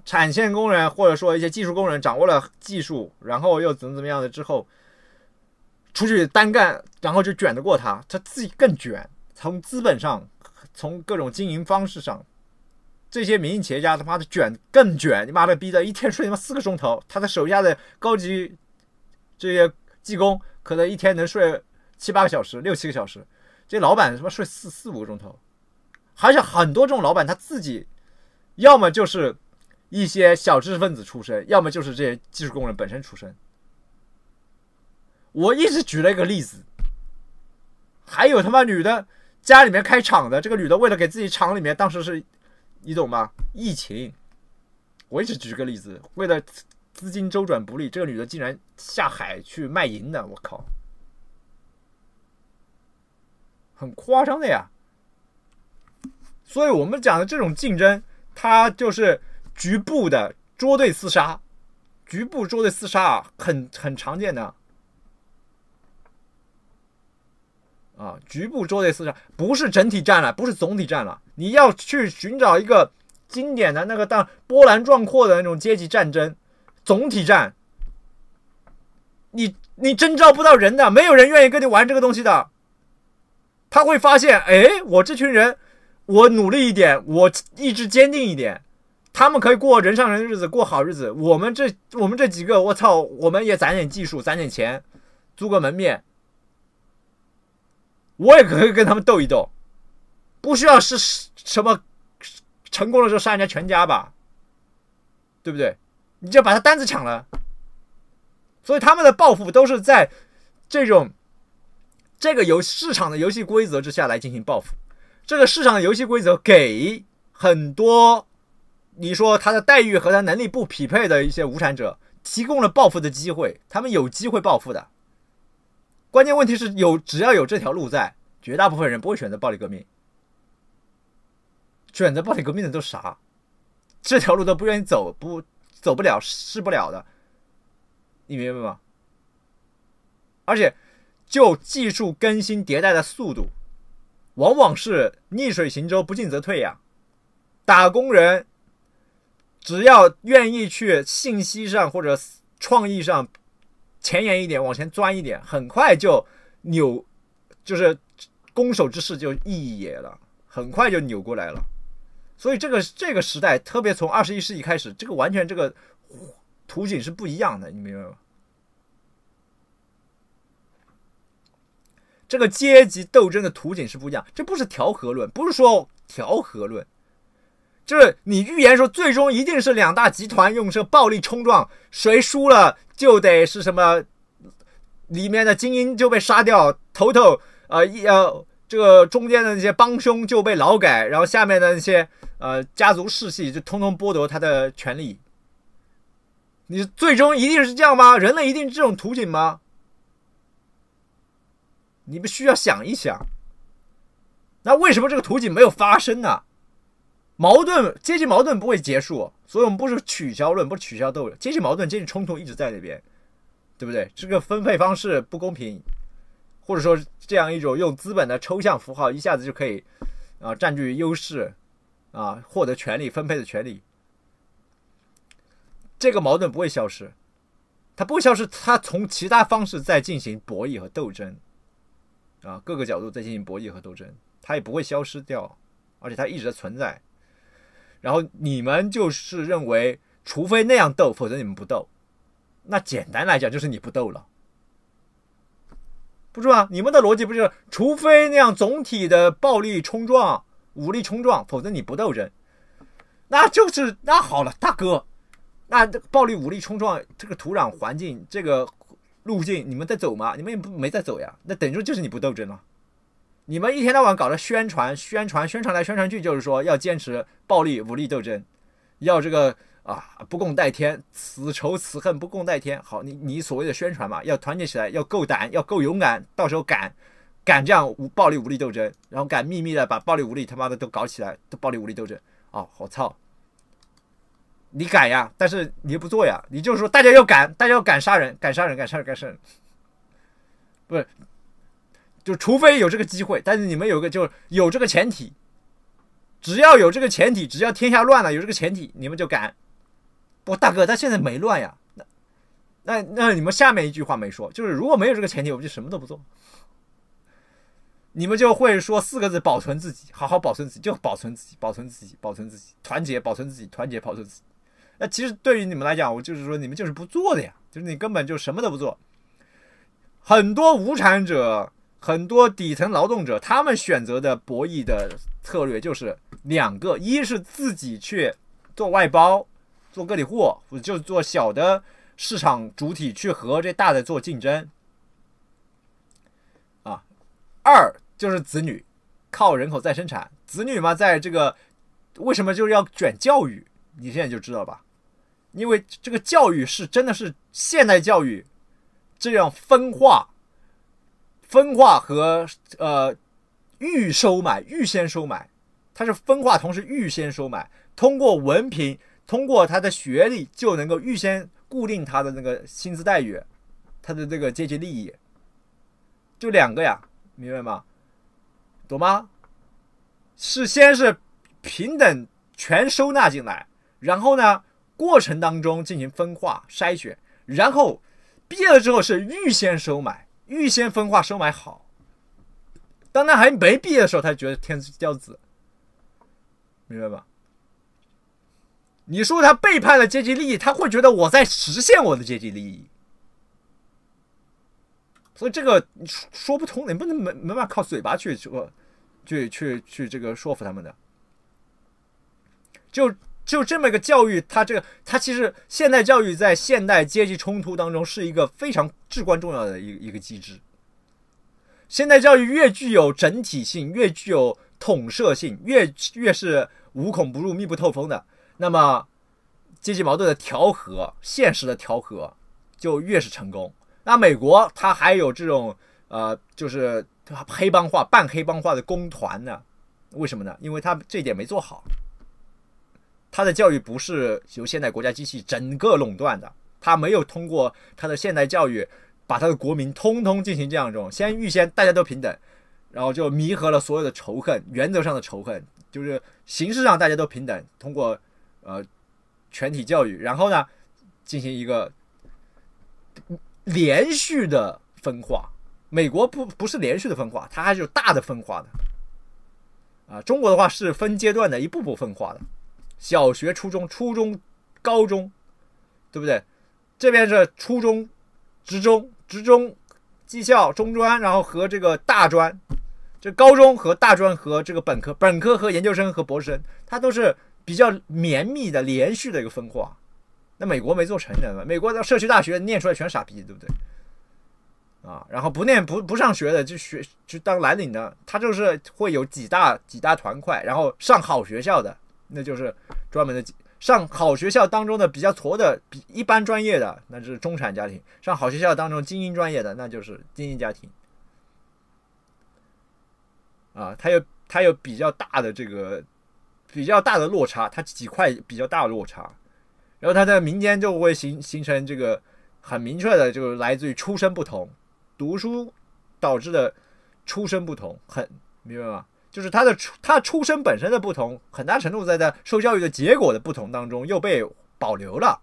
S1: 产线工人或者说一些技术工人掌握了技术，然后又怎么怎么样的之后，出去单干，然后就卷得过他，他自己更卷。从资本上，从各种经营方式上，这些民营企业家他妈的卷更卷。你妈的逼的一天睡他妈四个钟头，他的手下的高级这些技工可能一天能睡七八个小时，六七个小时。这老板他妈睡四四五个钟头？还是很多这种老板他自己，要么就是。一些小知识分子出身，要么就是这些技术工人本身出身。我一直举了一个例子，还有他妈女的家里面开厂的，这个女的为了给自己厂里面，当时是，你懂吗？疫情，我一直举个例子，为了资金周转不利，这个女的竟然下海去卖淫的，我靠，很夸张的呀。所以，我们讲的这种竞争，它就是。局部的捉对厮杀，局部捉对厮杀啊，很很常见的啊。局部捉对厮杀不是整体战了，不是总体战了。你要去寻找一个经典的那个，当波澜壮阔的那种阶级战争总体战，你你征召不到人的，没有人愿意跟你玩这个东西的。他会发现，哎，我这群人，我努力一点，我意志坚定一点。他们可以过人上人日子，过好日子。我们这我们这几个，我操，我们也攒点技术，攒点钱，租个门面，我也可以跟他们斗一斗，不需要是什么成功的时候杀人家全家吧？对不对？你就把他单子抢了。所以他们的报复都是在这种这个游市场的游戏规则之下来进行报复。这个市场的游戏规则给很多。你说他的待遇和他能力不匹配的一些无产者提供了暴富的机会，他们有机会暴富的。关键问题是有，只要有这条路在，绝大部分人不会选择暴力革命。选择暴力革命的都傻，这条路都不愿意走，不走不了，试不了的。你明白吗？而且，就技术更新迭代的速度，往往是逆水行舟，不进则退呀。打工人。只要愿意去信息上或者创意上前沿一点，往前钻一点，很快就扭，就是攻守之势就异也了，很快就扭过来了。所以这个这个时代，特别从二十一世纪开始，这个完全这个图景是不一样的，你明白吗？这个阶级斗争的图景是不一样，这不是调和论，不是说调和论。就是你预言说，最终一定是两大集团用这暴力冲撞，谁输了就得是什么里面的精英就被杀掉，头头呃呃这个中间的那些帮凶就被劳改，然后下面的那些呃家族世系就通通剥夺他的权利。你最终一定是这样吗？人类一定这种图景吗？你们需要想一想。那为什么这个图景没有发生呢？矛盾阶级矛盾不会结束，所以我们不是取消论，不是取消斗争。阶级矛盾、阶级冲突一直在那边，对不对？这个分配方式不公平，或者说这样一种用资本的抽象符号一下子就可以啊占据优势啊获得权利、分配的权利，这个矛盾不会消失。它不会消失，它从其他方式在进行博弈和斗争啊，各个角度在进行博弈和斗争，它也不会消失掉，而且它一直在存在。然后你们就是认为，除非那样斗，否则你们不斗。那简单来讲，就是你不斗了，不是啊，你们的逻辑不就是，除非那样总体的暴力冲撞、武力冲撞，否则你不斗争。那就是那好了，大哥，那暴力武力冲撞这个土壤环境、这个路径，你们在走吗？你们也不没在走呀？那等于说就是你不斗争了。你们一天到晚搞着宣传，宣传，宣传来宣传去，就是说要坚持暴力武力斗争，要这个啊不共戴天，此仇此恨不共戴天。好，你你所谓的宣传嘛，要团结起来，要够胆，要够勇敢，到时候敢敢这样无暴力武力斗争，然后敢秘密的把暴力武力他妈的都搞起来，都暴力武力斗争啊！我操，你敢呀？但是你又不做呀？你就是说大家要敢，大家要敢杀人，敢杀人，敢杀人，敢杀人，不是？就除非有这个机会，但是你们有个就有这个前提，只要有这个前提，只要天下乱了，有这个前提，你们就敢。不，大哥，他现在没乱呀。那那那你们下面一句话没说，就是如果没有这个前提，我们就什么都不做。你们就会说四个字：保存自己，好好保存自己，就保存自己，保存自己，保存自己，团结保存自己，团结保存自己。那其实对于你们来讲，我就是说，你们就是不做的呀，就是你根本就什么都不做。很多无产者。很多底层劳动者，他们选择的博弈的策略就是两个：一是自己去做外包、做个体户，就做小的市场主体去和这大的做竞争，啊；二就是子女靠人口再生产。子女嘛，在这个为什么就是要卷教育？你现在就知道吧，因为这个教育是真的是现代教育这样分化。分化和呃，预收买、预先收买，它是分化同时预先收买，通过文凭、通过他的学历就能够预先固定他的那个薪资待遇，他的这个阶级利益，就两个呀，明白吗？懂吗？是先是平等全收纳进来，然后呢，过程当中进行分化筛选，然后毕业了之后是预先收买。预先分化收买好，当他还没毕业的时候，他觉得天之骄子，明白吧？你说他背叛了阶级利益，他会觉得我在实现我的阶级利益，所以这个说说不通的，你不能没没办法靠嘴巴去说，去去去这个说服他们的，就。就这么一个教育，它这个它其实现代教育在现代阶级冲突当中是一个非常至关重要的一个一个机制。现代教育越具有整体性，越具有统摄性，越越是无孔不入、密不透风的，那么阶级矛盾的调和、现实的调和就越是成功。那美国它还有这种呃，就是黑帮化、半黑帮化的工团呢？为什么呢？因为它这一点没做好。他的教育不是由现代国家机器整个垄断的，他没有通过他的现代教育把他的国民通通进行这样一种先预先大家都平等，然后就弥合了所有的仇恨，原则上的仇恨就是形式上大家都平等，通过呃全体教育，然后呢进行一个连续的分化。美国不不是连续的分化，它还是有大的分化的，啊，中国的话是分阶段的，一步步分化的。小学、初中、初中、高中，对不对？这边是初中、职中、职中、技校、中专，然后和这个大专，这高中和大专和这个本科、本科和研究生和博士生，它都是比较绵密的、连续的一个分化。那美国没做成人嘛？美国的社区大学念出来全傻逼，对不对？啊，然后不念不不上学的就学就当蓝领的，他就是会有几大几大团块，然后上好学校的。那就是专门的上好学校当中的比较矬的比一般专业的，那就是中产家庭；上好学校当中精英专业的，那就是精英家庭。啊，它有它有比较大的这个比较大的落差，它几块比较大落差，然后它在民间就会形形成这个很明确的，就是来自于出身不同、读书导致的出身不同，很明白吗？就是他的出他出身本身的不同，很大程度在在受教育的结果的不同当中又被保留了。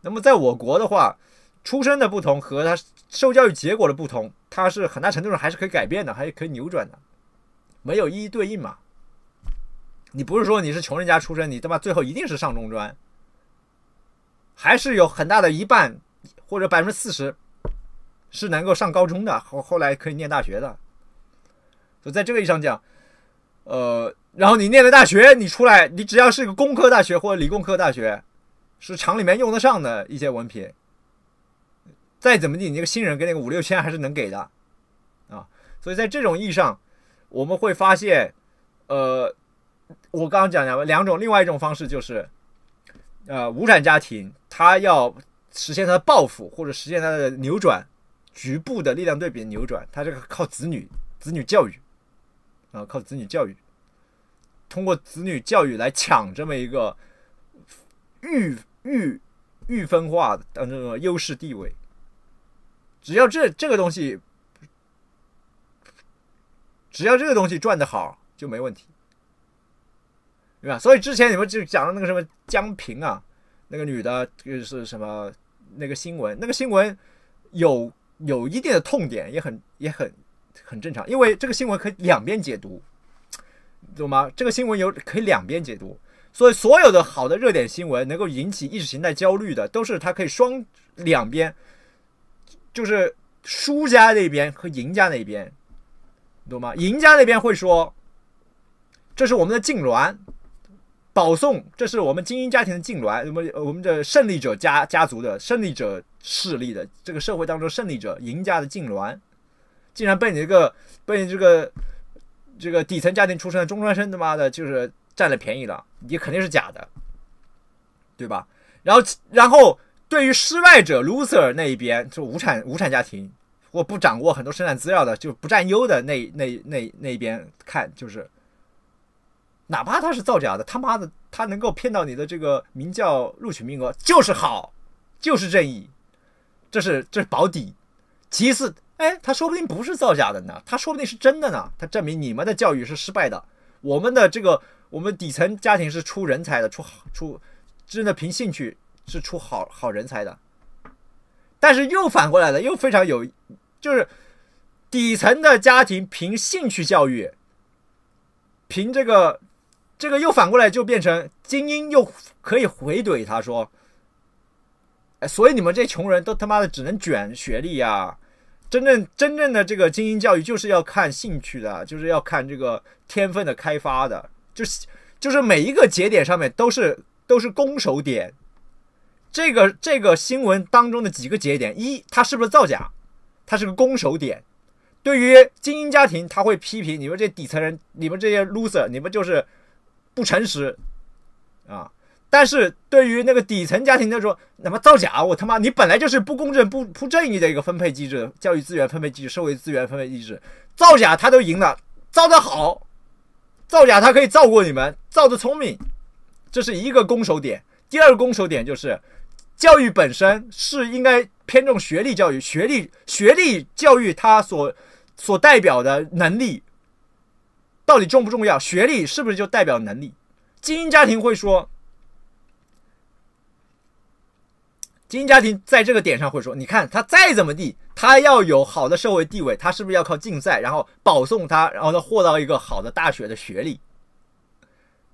S1: 那么在我国的话，出身的不同和他受教育结果的不同，它是很大程度上还是可以改变的，还是可以扭转的。没有一一对应嘛？你不是说你是穷人家出身，你他妈最后一定是上中专？还是有很大的一半或者百分之四十是能够上高中的，后后来可以念大学的。所以在这个意义上讲，呃，然后你念了大学，你出来，你只要是一个工科大学或者理工科大学，是厂里面用得上的一些文凭，再怎么地，你那个新人给那个五六千还是能给的，啊，所以在这种意义上，我们会发现，呃，我刚刚讲两两种，另外一种方式就是，呃，无产家庭他要实现他的抱负或者实现他的扭转，局部的力量对比扭转，他这个靠子女子女教育。然后靠子女教育，通过子女教育来抢这么一个预预预分化的这个优势地位，只要这这个东西，只要这个东西赚的好就没问题，对吧？所以之前你们就讲的那个什么江平啊，那个女的就是什么那个新闻？那个新闻有有一定的痛点，也很也很。很正常，因为这个新闻可以两边解读，懂吗？这个新闻有可以两边解读，所以所有的好的热点新闻能够引起意识形态焦虑的，都是它可以双两边，就是输家那边和赢家那边，懂吗？赢家那边会说，这是我们的痉挛，保送，这是我们精英家庭的痉挛，我们我们的胜利者家家族的胜利者势力的这个社会当中胜利者赢家的痉挛。竟然被你这个被你这个这个底层家庭出身的中专生他妈的，就是占了便宜了，你肯定是假的，对吧？然后然后对于失败者 loser 那一边，就无产无产家庭，我不掌握很多生产资料的，就不占优的那那那那一边看，就是哪怕他是造假的，他妈的他能够骗到你的这个名叫录取名额，就是好，就是正义，这是这是保底。其次。哎，他说不定不是造假的呢，他说不定是真的呢。他证明你们的教育是失败的，我们的这个我们底层家庭是出人才的，出出真的凭兴趣是出好好人才的。但是又反过来了，又非常有，就是底层的家庭凭兴趣教育，凭这个，这个又反过来就变成精英又可以回怼他说，哎，所以你们这穷人都他妈的只能卷学历啊。真正真正的这个精英教育就是要看兴趣的，就是要看这个天分的开发的，就是就是每一个节点上面都是都是攻守点。这个这个新闻当中的几个节点，一它是不是造假？它是个攻守点。对于精英家庭，他会批评你们这底层人，你们这些 loser，你们就是不诚实啊。但是对于那个底层家庭，来说，那么造假，我他妈你本来就是不公正、不不正义的一个分配机制，教育资源分配机制、社会资源分配机制，造假他都赢了，造的好，造假他可以造过你们，造的聪明，这是一个攻守点。第二个攻守点就是，教育本身是应该偏重学历教育，学历学历教育它所所代表的能力，到底重不重要？学历是不是就代表能力？精英家庭会说。精英家庭在这个点上会说：“你看他再怎么地，他要有好的社会地位，他是不是要靠竞赛，然后保送他，然后他获到一个好的大学的学历，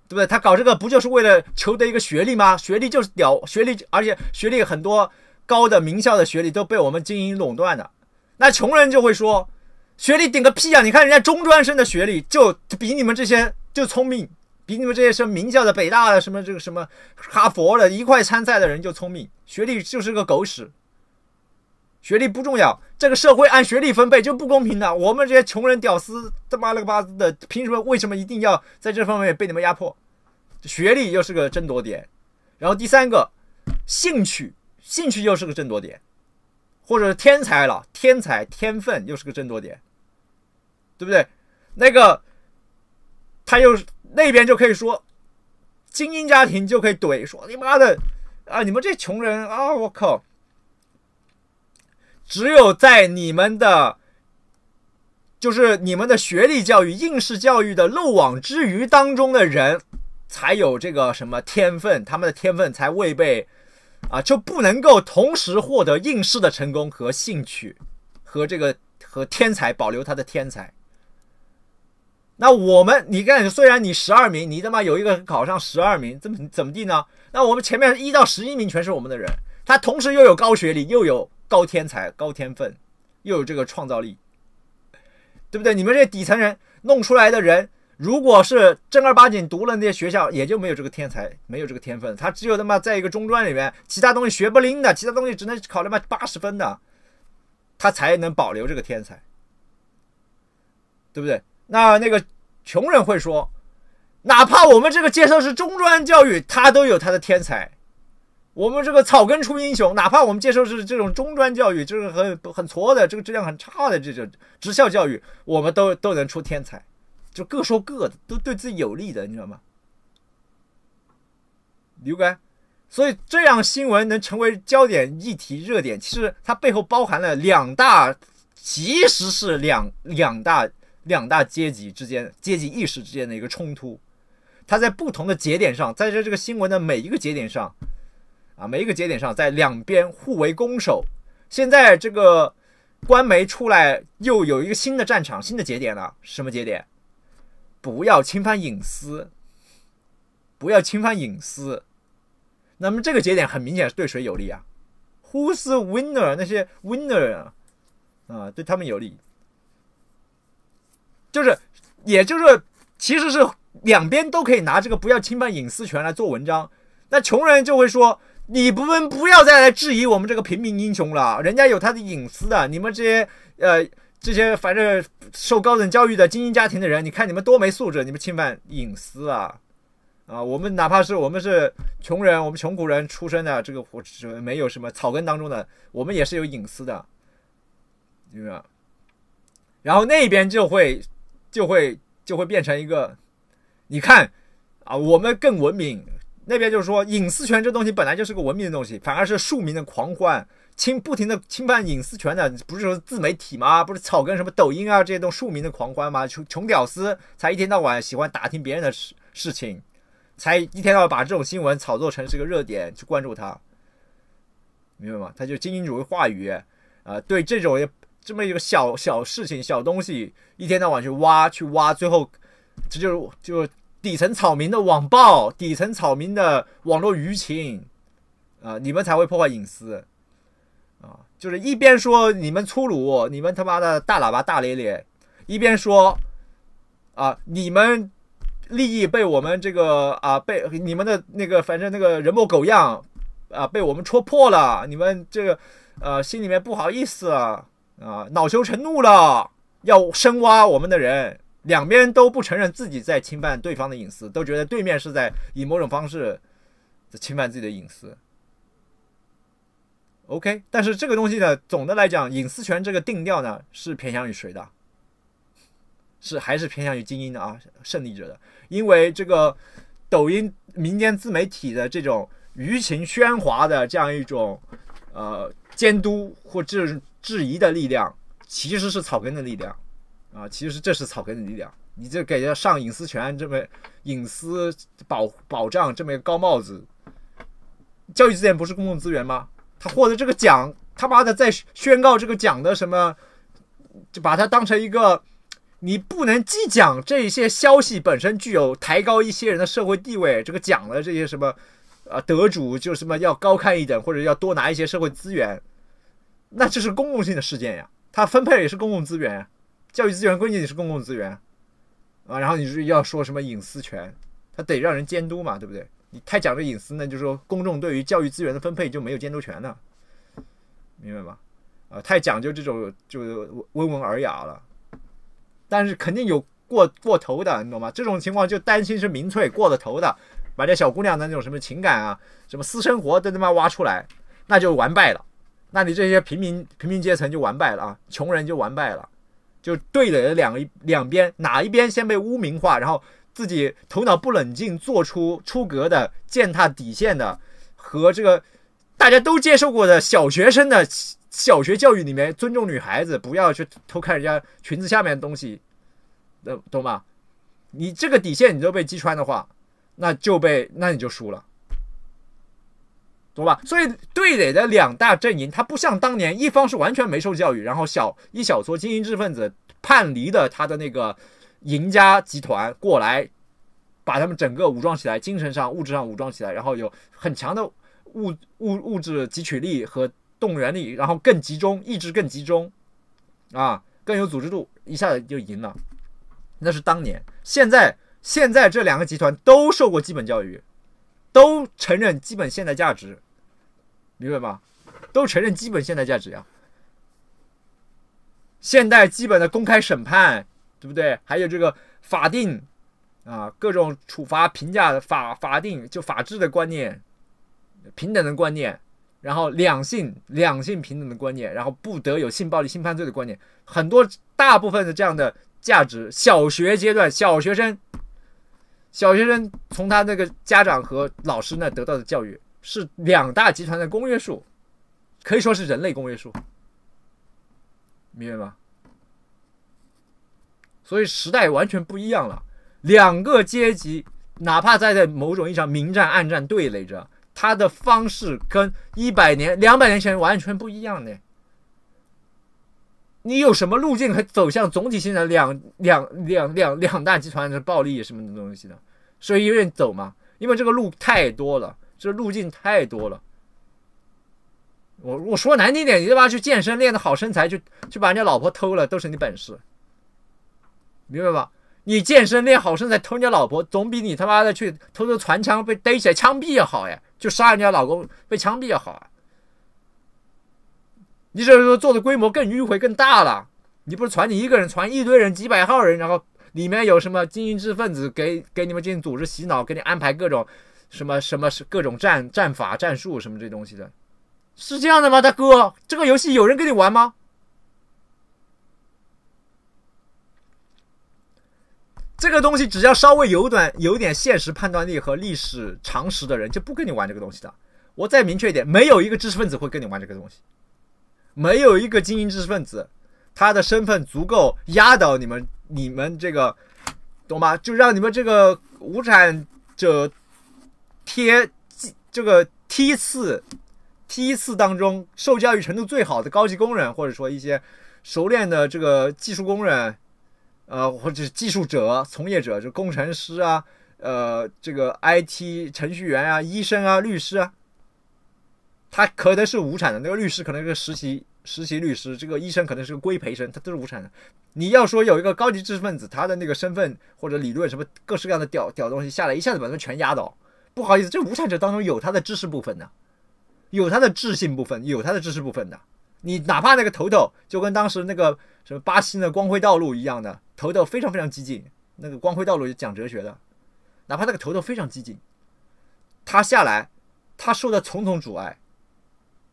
S1: 对不对？他搞这个不就是为了求得一个学历吗？学历就是屌，学历，而且学历很多高的名校的学历都被我们精英垄断了。那穷人就会说：学历顶个屁啊！你看人家中专生的学历就比你们这些就聪明。”比你们这些什么名校的、北大的、什么这个什么哈佛的一块参赛的人就聪明，学历就是个狗屎，学历不重要，这个社会按学历分配就不公平的。我们这些穷人屌丝，他妈了个巴子的，凭什么？为什么一定要在这方面被你们压迫？学历又是个争夺点，然后第三个，兴趣，兴趣又是个争夺点，或者是天才了，天才天分又是个争夺点，对不对？那个，他又那边就可以说，精英家庭就可以怼说你妈的啊！你们这穷人啊，我靠！只有在你们的，就是你们的学历教育、应试教育的漏网之鱼当中的人，才有这个什么天分，他们的天分才未被啊，就不能够同时获得应试的成功和兴趣，和这个和天才保留他的天才。那我们，你看，虽然你十二名，你他妈有一个考上十二名，怎么怎么地呢？那我们前面一到十一名全是我们的人。他同时又有高学历，又有高天才、高天分，又有这个创造力，对不对？你们这底层人弄出来的人，如果是正儿八经读了那些学校，也就没有这个天才，没有这个天分。他只有他妈在一个中专里面，其他东西学不灵的，其他东西只能考他妈八十分的，他才能保留这个天才，对不对？那那个穷人会说，哪怕我们这个接受是中专教育，他都有他的天才。我们这个草根出英雄，哪怕我们接受是这种中专教育，就是很很挫的，这个质量很差的这种职校教育，我们都都能出天才。就各说各的，都对自己有利的，你知道吗？牛掰。所以这样新闻能成为焦点、议题、热点，其实它背后包含了两大，其实是两两大。两大阶级之间、阶级意识之间的一个冲突，它在不同的节点上，在这这个新闻的每一个节点上，啊，每一个节点上，在两边互为攻守。现在这个官媒出来又有一个新的战场、新的节点了，什么节点？不要侵犯隐私，不要侵犯隐私。那么这个节点很明显是对谁有利啊？Who's winner？那些 winner 啊，对他们有利。就是，也就是，其实是两边都可以拿这个不要侵犯隐私权来做文章。那穷人就会说：“你不们不要再来质疑我们这个平民英雄了，人家有他的隐私的。你们这些呃，这些反正受高等教育的精英家庭的人，你看你们多没素质，你们侵犯隐私啊！啊，我们哪怕是我们是穷人，我们穷苦人出身的，这个我没有什么草根当中的，我们也是有隐私的，明白？然后那边就会。”就会就会变成一个，你看啊，我们更文明，那边就是说隐私权这东西本来就是个文明的东西，反而是庶民的狂欢，侵不停的侵犯隐私权的，不是说自媒体吗？不是草根什么抖音啊这些都庶民的狂欢吗？穷穷屌丝才一天到晚喜欢打听别人的事事情，才一天到晚把这种新闻炒作成是个热点去关注它，明白吗？他就精英主义话语，啊，对这种也。这么一个小小事情、小东西，一天到晚去挖、去挖，最后这就是就底层草民的网暴，底层草民的网络舆情，啊，你们才会破坏隐私，啊，就是一边说你们粗鲁，你们他妈的大喇叭、大咧咧，一边说啊，你们利益被我们这个啊被你们的那个反正那个人模狗样啊被我们戳破了，你们这个呃心里面不好意思。啊，恼羞成怒了，要深挖我们的人，两边都不承认自己在侵犯对方的隐私，都觉得对面是在以某种方式在侵犯自己的隐私。OK，但是这个东西呢，总的来讲，隐私权这个定调呢，是偏向于谁的？是还是偏向于精英的啊，胜利者的？因为这个抖音民间自媒体的这种舆情喧哗的这样一种呃监督或这质疑的力量其实是草根的力量啊，其实这是草根的力量。你这给他上隐私权这么隐私保保障这么一个高帽子，教育资源不是公共资源吗？他获得这个奖，他妈的在宣告这个奖的什么，就把它当成一个，你不能既讲这些消息本身具有抬高一些人的社会地位，这个奖的这些什么啊，得主就什么要高看一等或者要多拿一些社会资源。那这是公共性的事件呀，它分配也是公共资源呀，教育资源关键也是公共资源，啊，然后你要说什么隐私权，它得让人监督嘛，对不对？你太讲究隐私呢，就说公众对于教育资源的分配就没有监督权了，明白吗？啊，太讲究这种就温文尔雅了，但是肯定有过过头的，你懂吗？这种情况就担心是民粹过了头的，把这小姑娘的那种什么情感啊、什么私生活都他妈挖出来，那就完败了。那你这些平民、平民阶层就完败了啊！穷人就完败了，就对垒的两个两边，哪一边先被污名化，然后自己头脑不冷静，做出出格的、践踏底线的，和这个大家都接受过的小学生的小学教育里面尊重女孩子，不要去偷看人家裙子下面的东西，懂懂吗？你这个底线你都被击穿的话，那就被那你就输了。懂吧？所以对垒的两大阵营，它不像当年一方是完全没受教育，然后小一小撮精英知识分子叛离的他的那个赢家集团过来，把他们整个武装起来，精神上、物质上武装起来，然后有很强的物物物质汲取力和动员力，然后更集中，意志更集中，啊，更有组织度，一下子就赢了。那是当年。现在现在这两个集团都受过基本教育，都承认基本现代价值。明白吗？都承认基本现代价值呀，现代基本的公开审判，对不对？还有这个法定啊，各种处罚、评价法、法定就法治的观念，平等的观念，然后两性两性平等的观念，然后不得有性暴力、性犯罪的观念，很多大部分的这样的价值，小学阶段小学生，小学生从他那个家长和老师那得到的教育。是两大集团的公约数，可以说是人类公约数，明白吗？所以时代完全不一样了。两个阶级，哪怕在在某种意义上明战暗战对垒着，它的方式跟一百年、两百年前完全不一样呢。你有什么路径可走向总体性的两两两两两大集团的暴力什么的东西呢？所以有点走吗？因为这个路太多了。这路径太多了，我我说难听点，你他妈去健身练的好身材，就就把人家老婆偷了，都是你本事，明白吧？你健身练好身材偷人家老婆，总比你他妈的去偷偷传枪被逮起来枪毙要好呀，就杀人家老公被枪毙要好啊！你只是说做的规模更迂回更大了，你不是传你一个人，传一堆人，几百号人，然后里面有什么精英知识分子给给你们进行组织洗脑，给你安排各种。什么什么是各种战战法战术什么这东西的，是这样的吗？大哥，这个游戏有人跟你玩吗？这个东西只要稍微有点有点现实判断力和历史常识的人，就不跟你玩这个东西的。我再明确一点，没有一个知识分子会跟你玩这个东西，没有一个精英知识分子，他的身份足够压倒你们你们这个，懂吗？就让你们这个无产者。贴这个梯次，梯次当中受教育程度最好的高级工人，或者说一些熟练的这个技术工人，呃，或者是技术者、从业者，就工程师啊，呃，这个 IT 程序员啊，医生啊，律师啊，他可能是无产的。那个律师可能是实习实习律师，这个医生可能是个规培生，他都是无产的。你要说有一个高级知识分子，他的那个身份或者理论什么各式各样的屌屌东西下来，一下子把他们全压倒。不好意思，这无产者当中有他的知识部分的，有他的智性部分，有他的知识部分的。你哪怕那个头头就跟当时那个什么巴西的光辉道路一样的头头非常非常激进，那个光辉道路讲哲学的，哪怕那个头头非常激进，他下来，他受到重重阻碍，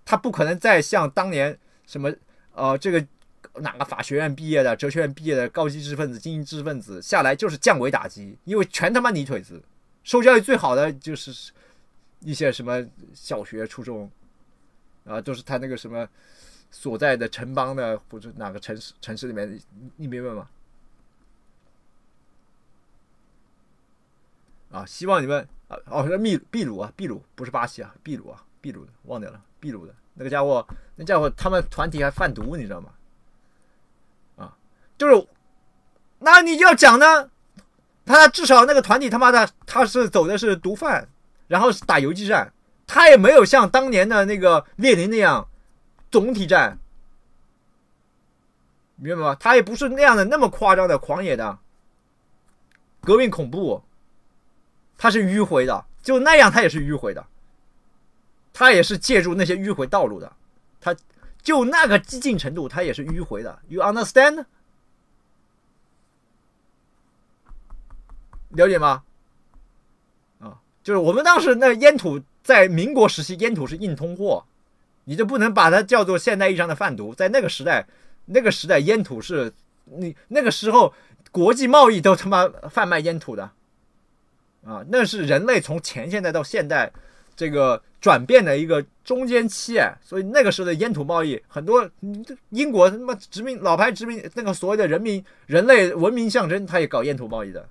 S1: 他不可能再像当年什么呃这个哪个法学院毕业的、哲学院毕业的高级知识分子、精英知识分子下来就是降维打击，因为全他妈泥腿子。受教育最好的就是一些什么小学、初中，啊，都是他那个什么所在的城邦的，或者哪个城市城市里面，你明白吗？啊，希望你们啊，哦，秘秘鲁啊，秘鲁不是巴西啊，秘鲁啊，秘鲁的，忘掉了秘鲁的那个家伙，那家伙他们团体还贩毒，你知道吗？啊，就是，那你就要讲呢。他至少那个团体他妈的，他是走的是毒贩，然后是打游击战，他也没有像当年的那个列宁那样总体战，明白吗？他也不是那样的那么夸张的狂野的革命恐怖，他是迂回的，就那样他也是迂回的，他也是借助那些迂回道路的，他就那个激进程度他也是迂回的，You understand? 了解吗？啊，就是我们当时那烟土在民国时期，烟土是硬通货，你就不能把它叫做现代意义上的贩毒。在那个时代，那个时代烟土是，你那个时候国际贸易都他妈贩卖烟土的，啊，那是人类从前现代到现代这个转变的一个中间期所以那个时候的烟土贸易很多，英国他妈殖民老牌殖民那个所谓的人民人类文明象征，他也搞烟土贸易的。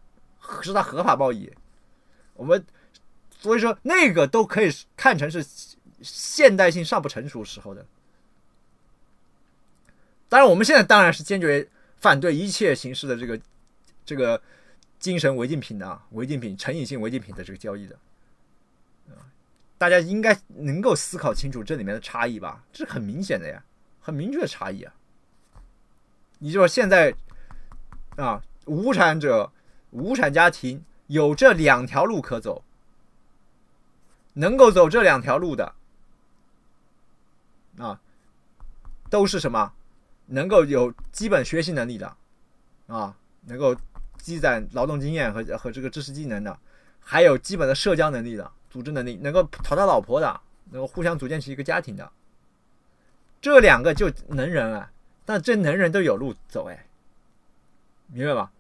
S1: 是他合法贸易，我们所以说那个都可以看成是现代性尚不成熟时候的。当然，我们现在当然是坚决反对一切形式的这个这个精神违禁品的违禁品、成瘾性违禁品的这个交易的。大家应该能够思考清楚这里面的差异吧？这是很明显的呀，很明确的差异啊。你就说现在啊，无产者。无产家庭有这两条路可走，能够走这两条路的啊，都是什么？能够有基本学习能力的，啊，能够积攒劳动经验和和这个知识技能的，还有基本的社交能力的、组织能力，能够讨到老婆的，能够互相组建起一个家庭的，这两个就能人啊。但这能人都有路走，哎，明白吧？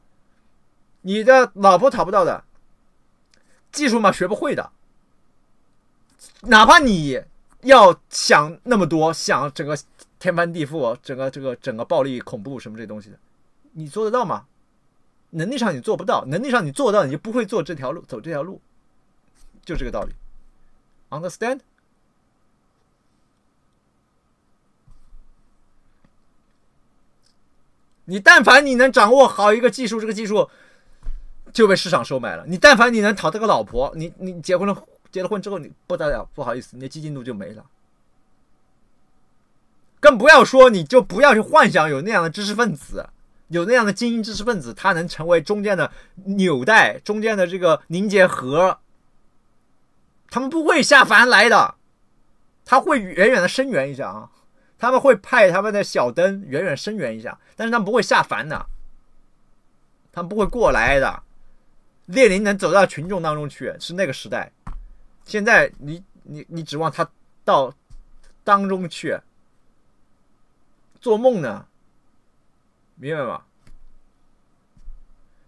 S1: 你的老婆讨不到的，技术嘛学不会的。哪怕你要想那么多，想整个天翻地覆，整个这个整个暴力恐怖什么这东西的，你做得到吗？能力上你做不到，能力上你做到，你就不会做这条路，走这条路，就这个道理。Understand？你但凡你能掌握好一个技术，这个技术。就被市场收买了。你但凡你能讨到个老婆，你你结婚了，结了婚之后，你不得了，不好意思，你的激进度就没了。更不要说，你就不要去幻想有那样的知识分子，有那样的精英知识分子，他能成为中间的纽带，中间的这个凝结核。他们不会下凡来的，他会远远的声援一下啊，他们会派他们的小灯远远声援一下，但是他们不会下凡的，他们不会过来的。列宁能走到群众当中去是那个时代，现在你你你指望他到当中去做梦呢？明白吗？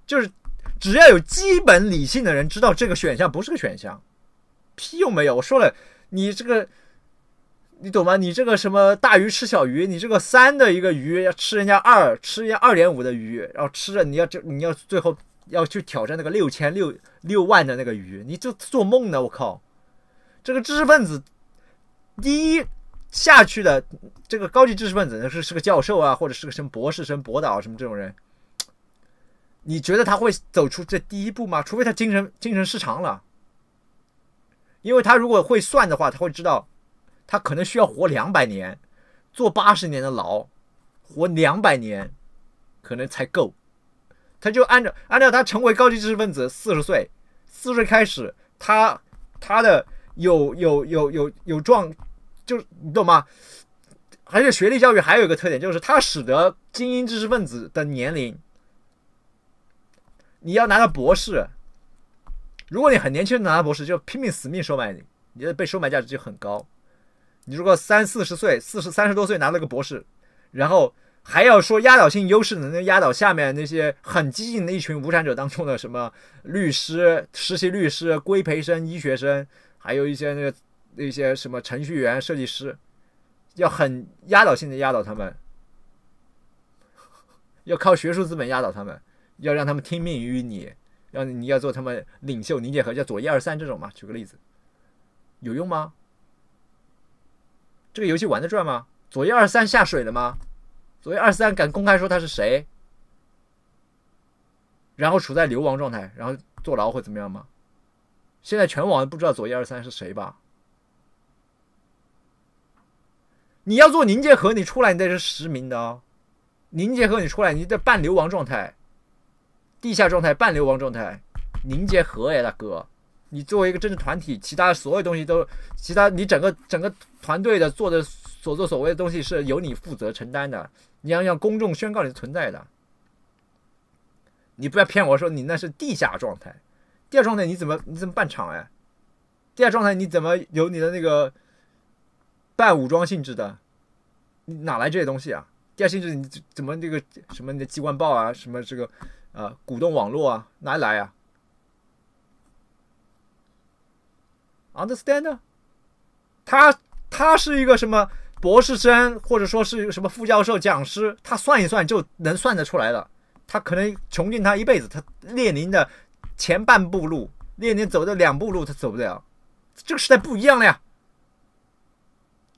S1: 就是只要有基本理性的人知道这个选项不是个选项，屁用没有。我说了，你这个你懂吗？你这个什么大鱼吃小鱼，你这个三的一个鱼要吃人家二，吃人家二点五的鱼，然后吃着你要这你要最后。要去挑战那个六千六六万的那个鱼，你就做梦呢！我靠，这个知识分子，第一下去的这个高级知识分子，是是个教授啊，或者是个什么博士生博导什么这种人，你觉得他会走出这第一步吗？除非他精神精神失常了，因为他如果会算的话，他会知道，他可能需要活两百年，坐八十年的牢，活两百年，可能才够。他就按照按照他成为高级知识分子四十岁，四十岁开始，他他的有有有有有状，就是你懂吗？而且学历教育还有一个特点，就是它使得精英知识分子的年龄，你要拿到博士，如果你很年轻拿到博士，就拼命死命收买你，你的被收买价值就很高。你如果三四十岁、四十三十多岁拿了个博士，然后。还要说压倒性优势，能压倒下面那些很激进的一群无产者当中的什么律师、实习律师、规培生、医学生，还有一些那个那些什么程序员、设计师，要很压倒性的压倒他们，要靠学术资本压倒他们，要让他们听命于你，让你要做他们领袖、凝结核，叫左一、二、三这种嘛，举个例子，有用吗？这个游戏玩得转吗？左一、二、三下水了吗？所以二三敢公开说他是谁，然后处在流亡状态，然后坐牢会怎么样吗？现在全网不知道左一二三是谁吧？你要做凝结核，你出来你得是实名的哦。凝结核，你出来你得半流亡状态，地下状态，半流亡状态。凝结核哎，大哥，你作为一个政治团体，其他所有东西都，其他你整个整个团队的做的。所作所为的东西是由你负责承担的，你要向公众宣告你存在的。你不要骗我说你那是地下状态，地下状态你怎么你怎么办厂哎？地下状态你怎么有你的那个带武装性质的？你哪来这些东西啊？地下性质你怎么那个什么你的机关报啊？什么这个呃鼓动网络啊？哪里来啊？Understand？他他是一个什么？博士生，或者说是什么副教授、讲师，他算一算就能算得出来了。他可能穷尽他一辈子，他列宁的前半步路，列宁走的两步路，他走不了。这个时代不一样了呀，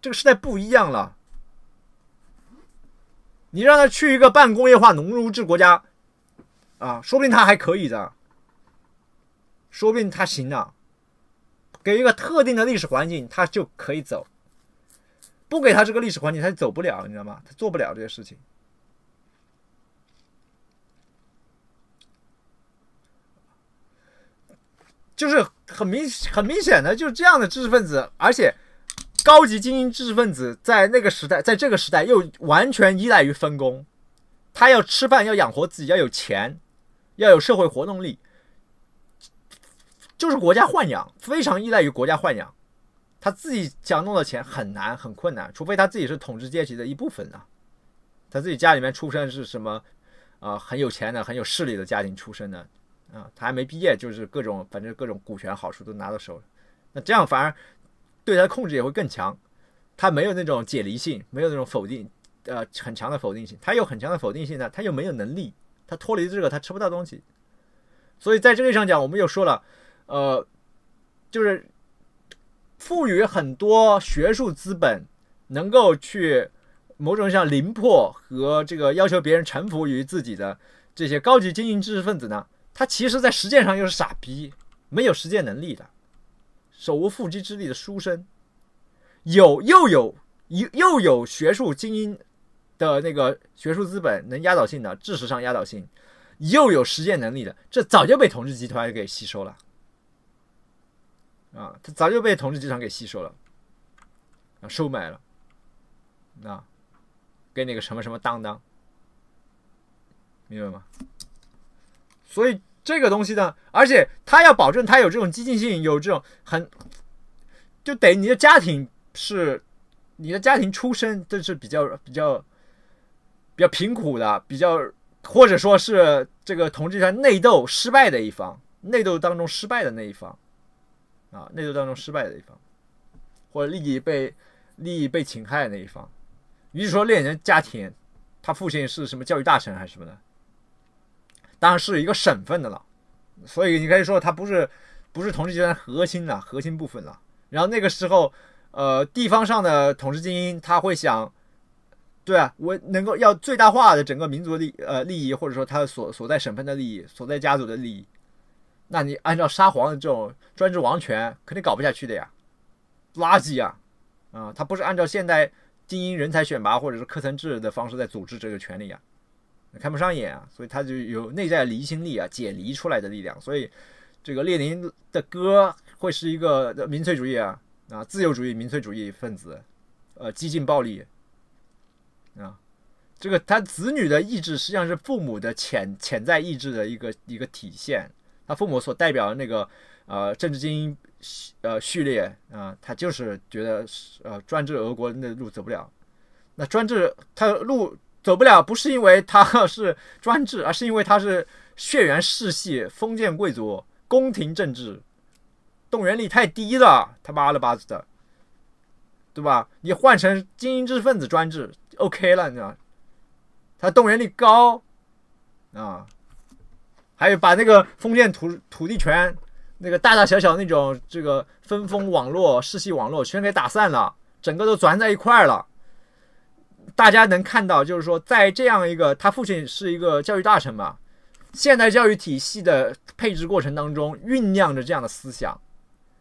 S1: 这个时代不一样了。你让他去一个半工业化、农奴制国家啊，说不定他还可以的，说不定他行的。给一个特定的历史环境，他就可以走。不给他这个历史环境，他就走不了，你知道吗？他做不了这些事情。就是很明很明显的，就是这样的知识分子，而且高级精英知识分子在那个时代，在这个时代又完全依赖于分工，他要吃饭，要养活自己，要有钱，要有社会活动力，就是国家豢养，非常依赖于国家豢养。他自己想弄的钱很难很困难，除非他自己是统治阶级的一部分呢。他自己家里面出生是什么啊？很有钱的、很有势力的家庭出身的啊。他还没毕业，就是各种反正各种股权好处都拿到手。了，那这样反而对他控制也会更强。他没有那种解离性，没有那种否定呃很强的否定性。他有很强的否定性呢，他又没有能力，他脱离这个他吃不到东西。所以在这个上讲，我们又说了，呃，就是。赋予很多学术资本，能够去某种上凌破和这个要求别人臣服于自己的这些高级精英知识分子呢？他其实，在实践上又是傻逼，没有实践能力的，手无缚鸡之力的书生。有又有一又有学术精英的那个学术资本能压倒性的，事实上压倒性，又有实践能力的，这早就被统治集团给吸收了。啊，他早就被统治集团给吸收了，啊，收买了，啊，给那个什么什么当当，明白吗？所以这个东西呢，而且他要保证他有这种激进性，有这种很，就得你的家庭是你的家庭出身都是比较比较比较贫苦的，比较或者说是这个统治集团内斗失败的一方，内斗当中失败的那一方。啊，内斗当中失败的一方，或者利益被利益被侵害的那一方，你是说恋人家庭，他父亲是什么教育大臣还是什么的，当然是一个省份的了，所以你可以说他不是不是统治集团核心了，核心部分了。然后那个时候，呃，地方上的统治精英他会想，对啊，我能够要最大化的整个民族利呃利益，或者说他所所在省份的利益，所在家族的利益。那你按照沙皇的这种专制王权，肯定搞不下去的呀，垃圾啊，啊，他不是按照现代精英人才选拔或者是科层制的方式在组织这个权利啊，看不上眼啊，所以他就有内在离心力啊，解离出来的力量，所以这个列宁的歌会是一个民粹主义啊啊，自由主义民粹主义分子，呃，激进暴力啊，这个他子女的意志实际上是父母的潜潜在意志的一个一个体现。他父母所代表的那个，呃，政治精英，呃，序列啊，他就是觉得，呃，专制俄国那路走不了。那专制他路走不了，不是因为他 是专制，而是因为他是血缘世系、封建贵族、宫廷政治，动员力太低了，他妈了巴子的，对吧？你换成精英知识分子专制，OK 了，你知道？他动员力高，啊。还有把那个封建土土地权，那个大大小小那种这个分封网络、世袭网络全给打散了，整个都攒在一块了。大家能看到，就是说，在这样一个他父亲是一个教育大臣嘛，现代教育体系的配置过程当中，酝酿着这样的思想，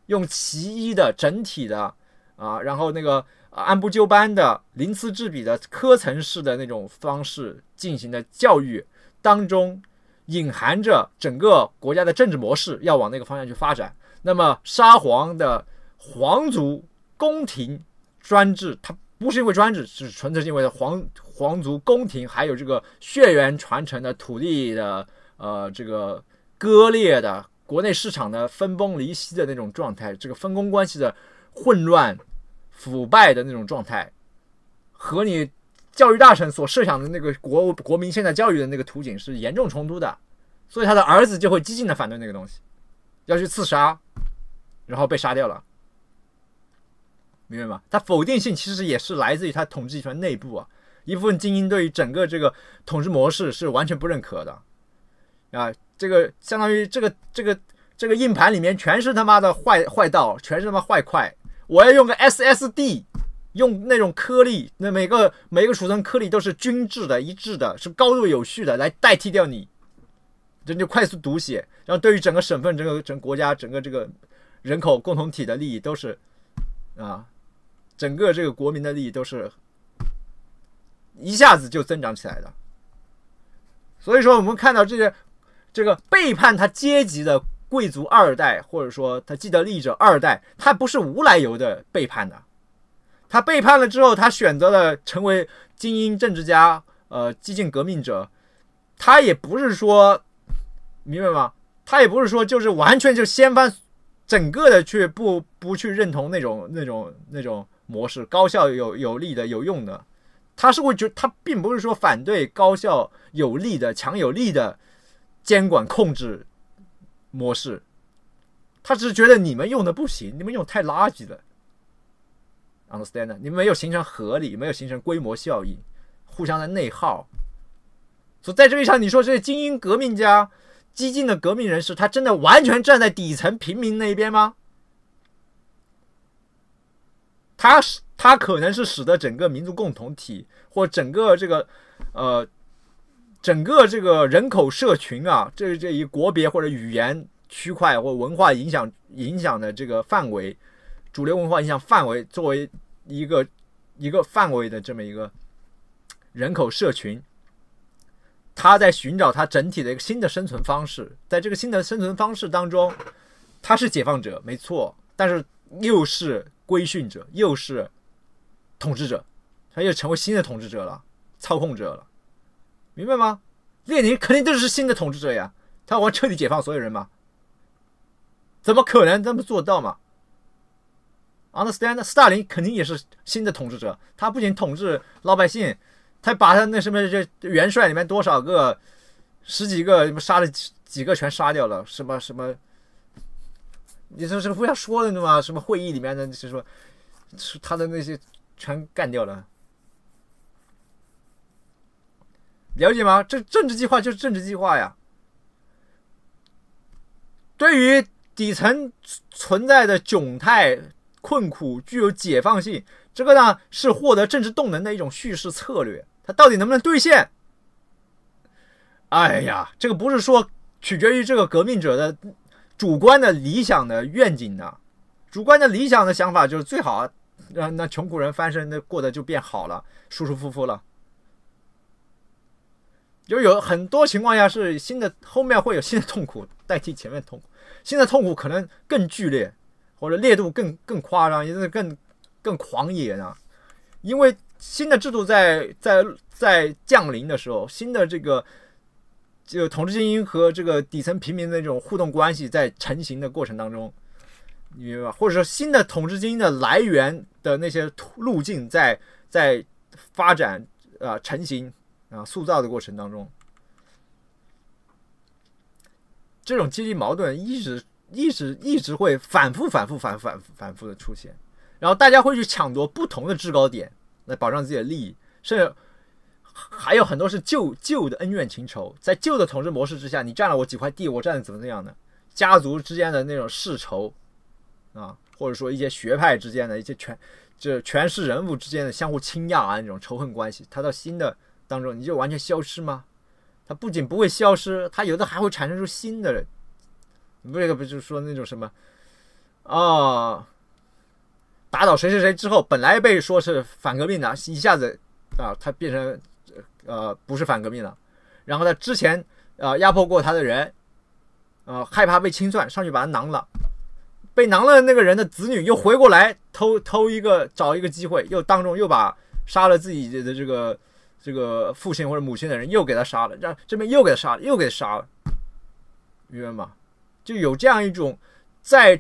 S1: 用其一的整体的啊，然后那个按部就班的、鳞次栉比的、科层式的那种方式进行的教育当中。隐含着整个国家的政治模式要往那个方向去发展。那么沙皇的皇族宫廷专制，它不是因为专制，是纯粹是因为皇皇族宫廷，还有这个血缘传承的土地的呃这个割裂的国内市场的分崩离析的那种状态，这个分工关系的混乱、腐败的那种状态，和你。教育大臣所设想的那个国国民现在教育的那个图景是严重冲突的，所以他的儿子就会激进的反对那个东西，要去刺杀，然后被杀掉了，明白吗？他否定性其实也是来自于他统治集团内部啊，一部分精英对于整个这个统治模式是完全不认可的，啊，这个相当于这个这个这个硬盘里面全是他妈的坏坏道，全是他妈坏块，我要用个 SSD。用那种颗粒，那每个每个储存颗粒都是均质的、一致的，是高度有序的，来代替掉你，这就快速读写。然后对于整个省份、整个整个国家、整个这个人口共同体的利益，都是啊，整个这个国民的利益都是一下子就增长起来的。所以说，我们看到这些这个背叛他阶级的贵族二代，或者说他既得利益者二代，他不是无来由的背叛的。他背叛了之后，他选择了成为精英政治家，呃，激进革命者。他也不是说，明白吗？他也不是说，就是完全就掀翻整个的，却不不去认同那种那种那种模式，高效、有有利的、有用的。他是会觉，他并不是说反对高效、有利的、强有力的监管控制模式，他只是觉得你们用的不行，你们用太垃圾了。understand 你们没有形成合力，没有形成规模效应，互相的内耗。所以在这个意义上，你说这些精英革命家、激进的革命人士，他真的完全站在底层平民那一边吗？他是他可能是使得整个民族共同体，或整个这个呃，整个这个人口社群啊，这这一国别或者语言区块或文化影响影响的这个范围。主流文化影响范围作为一个一个范围的这么一个人口社群，他在寻找他整体的一个新的生存方式，在这个新的生存方式当中，他是解放者没错，但是又是规训者，又是统治者，他又成为新的统治者了，操控者了，明白吗？列宁肯定就是新的统治者呀，他要彻底解放所有人吗？怎么可能他么做到嘛？understand，斯大林肯定也是新的统治者。他不仅统治老百姓，他把他那什么元帅里面多少个十几个杀了几几个全杀掉了。什么什么，你说是互相说的那么什么会议里面的，就是说，他的那些全干掉了。了解吗？这政治计划就是政治计划呀。对于底层存在的窘态。困苦具有解放性，这个呢是获得政治动能的一种叙事策略。它到底能不能兑现？哎呀，这个不是说取决于这个革命者的主观的理想、的愿景的，主观的理想的想法就是最好让那穷苦人翻身，那过得就变好了，舒舒服服了。就有很多情况下是新的，后面会有新的痛苦代替前面痛，苦，新的痛苦可能更剧烈。或者烈度更更夸张，甚至更更狂野呢？因为新的制度在在在降临的时候，新的这个就统治精英和这个底层平民的那种互动关系在成型的过程当中，你明白？或者说新的统治精英的来源的那些路径在在发展啊、成型啊、塑造的过程当中，这种阶级矛盾一直。一直一直会反复反复反反反复的出现，然后大家会去抢夺不同的制高点来保障自己的利益，甚至还有很多是旧旧的恩怨情仇，在旧的统治模式之下，你占了我几块地，我占的怎么怎么样呢？家族之间的那种世仇啊，或者说一些学派之间的一些权，就是权势人物之间的相互倾轧啊，那种仇恨关系，它到新的当中你就完全消失吗？它不仅不会消失，它有的还会产生出新的不是，不就是说那种什么，哦，打倒谁谁谁之后，本来被说是反革命的，一下子啊，他变成呃不是反革命了。然后呢，之前呃压迫过他的人，呃害怕被清算，上去把他囊了。被囊了那个人的子女又回过来，偷偷一个找一个机会，又当众又把杀了自己的这个这个父亲或者母亲的人又给他杀了，让这边又给他杀，又给他杀了，白吗？就有这样一种，在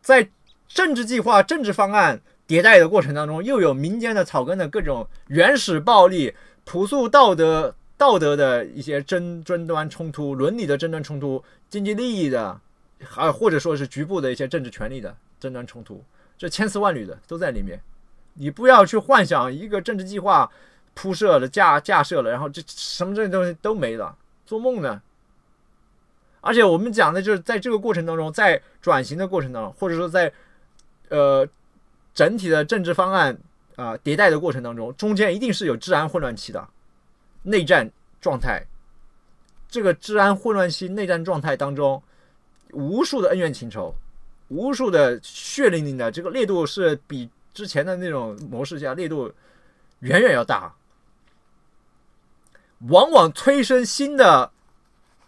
S1: 在政治计划、政治方案迭代的过程当中，又有民间的草根的各种原始暴力、朴素道德、道德的一些争争端冲突、伦理的争端冲突、经济利益的啊，或者说是局部的一些政治权利的争端冲突，这千丝万缕的都在里面。你不要去幻想一个政治计划铺设了架架设了，然后这什么这些东西都没了，做梦呢。而且我们讲的就是在这个过程当中，在转型的过程当中，或者说在呃整体的政治方案啊迭代的过程当中，中间一定是有治安混乱期的内战状态。这个治安混乱期内战状态当中，无数的恩怨情仇，无数的血淋淋的，这个力度是比之前的那种模式下力度远远要大，往往催生新的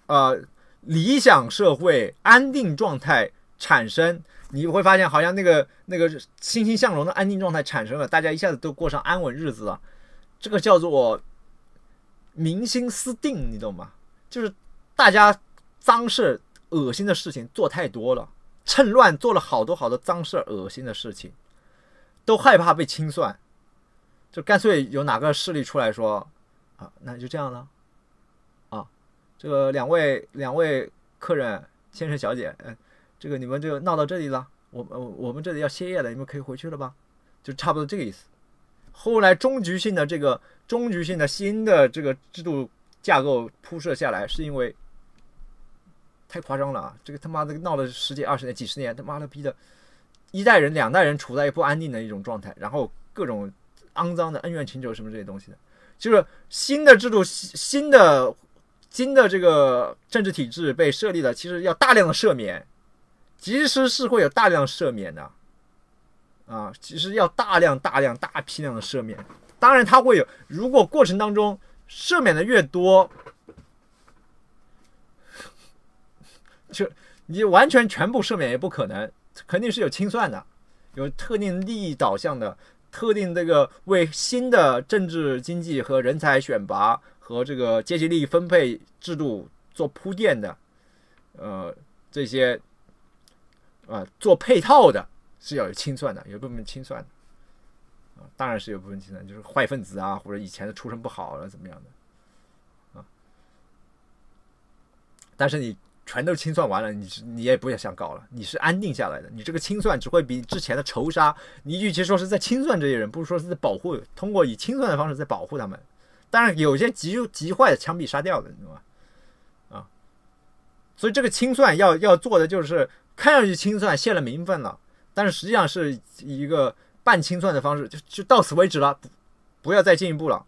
S1: 呃。理想社会安定状态产生，你会发现好像那个那个欣欣向荣的安定状态产生了，大家一下子都过上安稳日子了。这个叫做民心思定，你懂吗？就是大家脏事恶心的事情做太多了，趁乱做了好多好多脏事恶心的事情，都害怕被清算，就干脆有哪个势力出来说啊，那就这样了。这个两位两位客人先生小姐，嗯，这个你们就闹到这里了。我们我们这里要歇业了，你们可以回去了吧？就差不多这个意思。后来终局性的这个终局性的新的这个制度架构铺设下来，是因为太夸张了啊！这个他妈的闹了十几二十年、几十年，他妈了逼的，一代人两代人处在不安定的一种状态，然后各种肮脏的恩怨情仇什么这些东西的，就是新的制度新的。金的这个政治体制被设立的，其实要大量的赦免，其实是会有大量赦免的，啊，其实要大量、大量、大批量的赦免。当然，它会有，如果过程当中赦免的越多，就你完全全部赦免也不可能，肯定是有清算的，有特定利益导向的。特定这个为新的政治经济和人才选拔和这个阶级利益分配制度做铺垫的，呃，这些，啊，做配套的是要有清算的，有部分清算的，啊，当然是有部分清算，就是坏分子啊，或者以前的出身不好了怎么样的，啊，但是你。全都清算完了，你你也不要想搞了，你是安定下来的。你这个清算只会比之前的仇杀，你与其说是在清算这些人，不如说是在保护，通过以清算的方式在保护他们。当然，有些极极坏的枪毙杀掉的，你知道吗？啊，所以这个清算要要做的就是，看上去清算泄了名分了，但是实际上是一个半清算的方式，就就到此为止了，不要再进一步了。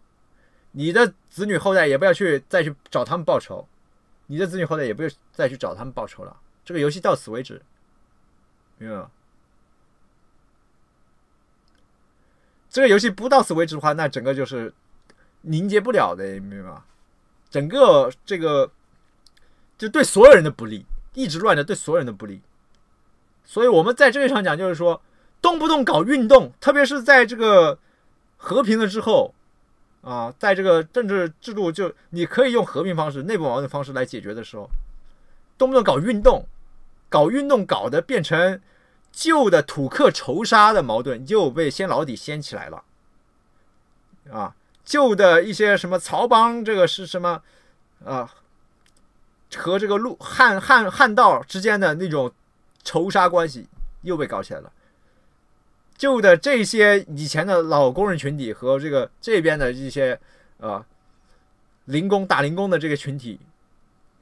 S1: 你的子女后代也不要去再去找他们报仇。你的子女后代也不用再去找他们报仇了。这个游戏到此为止，明白吗？这个游戏不到此为止的话，那整个就是凝结不了的，明白吗？整个这个就对所有人的不利，一直乱着对所有人的不利。所以我们在这一场讲，就是说动不动搞运动，特别是在这个和平了之后。啊，在这个政治制度，就你可以用和平方式、内部矛盾方式来解决的时候，动不动搞运动，搞运动搞的变成旧的土客仇杀的矛盾又被掀牢底掀起来了，啊，旧的一些什么曹帮这个是什么，啊，和这个路汉汉汉道之间的那种仇杀关系又被搞起来了。就的这些以前的老工人群体和这个这边的一些啊零工打零工的这个群体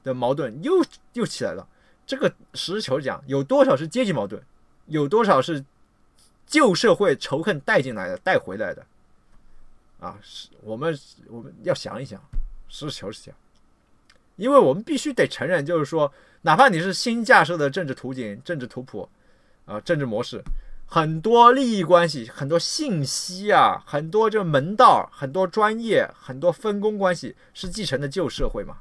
S1: 的矛盾又又起来了。这个实事求是讲，有多少是阶级矛盾，有多少是旧社会仇恨带进来的、带回来的，啊，是我们我们要想一想，实事求是讲，因为我们必须得承认，就是说，哪怕你是新架设的政治图景、政治图谱啊、政治模式。很多利益关系，很多信息啊，很多这个门道，很多专业，很多分工关系是继承的旧社会嘛，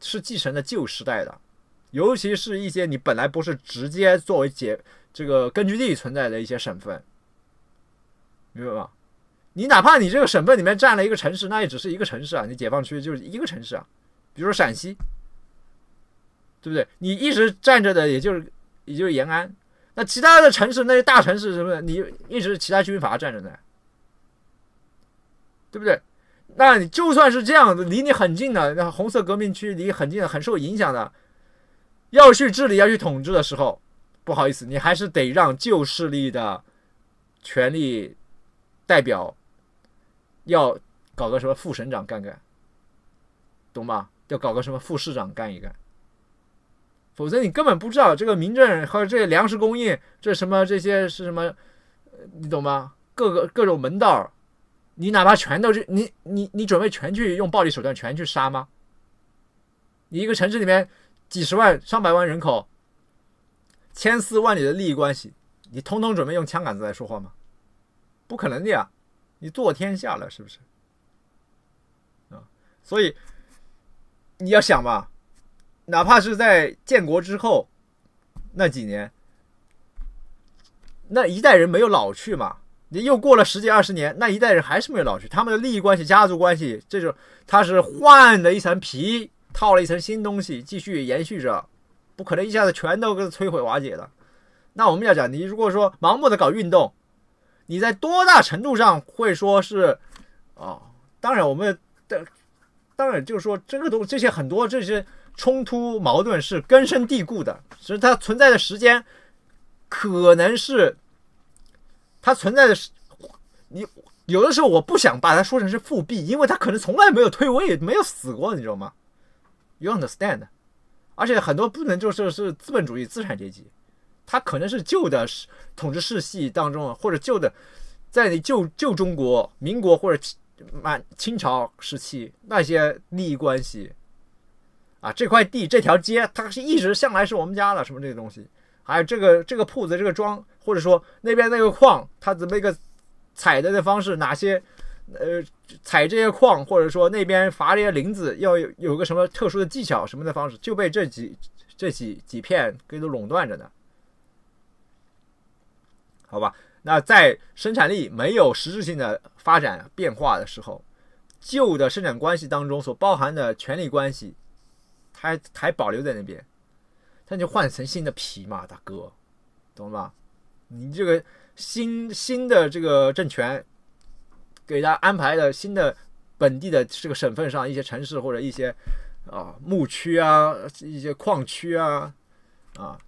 S1: 是继承的旧时代的，尤其是一些你本来不是直接作为解这个根据地存在的一些省份，明白吧？你哪怕你这个省份里面占了一个城市，那也只是一个城市啊，你解放区就是一个城市啊，比如说陕西，对不对？你一直站着的也就是也就是延安。那其他的城市，那些大城市什么的，你一直是其他军阀占着呢，对不对？那你就算是这样的，离你很近的，那红色革命区离很近的，很受影响的，要去治理、要去统治的时候，不好意思，你还是得让旧势力的权力代表要搞个什么副省长干干，懂吧？要搞个什么副市长干一干。否则你根本不知道这个民政和这粮食供应，这什么这些是什么，你懂吗？各个各种门道，你哪怕全都是你你你准备全去用暴力手段，全去杀吗？你一个城市里面几十万上百万人口，千丝万缕的利益关系，你通通准备用枪杆子来说话吗？不可能的呀！你坐天下了是不是？啊，所以你要想吧。哪怕是在建国之后那几年，那一代人没有老去嘛？你又过了十几二十年，那一代人还是没有老去。他们的利益关系、家族关系，这就他是换了一层皮，套了一层新东西，继续延续着，不可能一下子全都给摧毁瓦解的。那我们要讲，你如果说盲目的搞运动，你在多大程度上会说是啊？当然，我们的，当然就是说，这个东这些很多这些。冲突矛盾是根深蒂固的，所以它存在的时间可能是它存在的是你有的时候我不想把它说成是复辟，因为它可能从来没有退位，没有死过，你知道吗？You understand？而且很多不能就是是资本主义资产阶级，它可能是旧的统治世系当中，或者旧的在你旧旧中国、民国或者满清朝时期那些利益关系。啊，这块地、这条街，它是一直向来是我们家的，什么这些东西，还有这个这个铺子、这个庄，或者说那边那个矿，它怎么一个采的的方式，哪些呃，采这些矿，或者说那边伐这些林子，要有个什么特殊的技巧什么的方式，就被这几这几几片给都垄断着呢？好吧，那在生产力没有实质性的发展变化的时候，旧的生产关系当中所包含的权利关系。还还保留在那边，那就换层新的皮嘛，大哥，懂了吧？你这个新新的这个政权，给他安排的新的本地的这个省份上一些城市或者一些啊牧区啊一些矿区啊啊，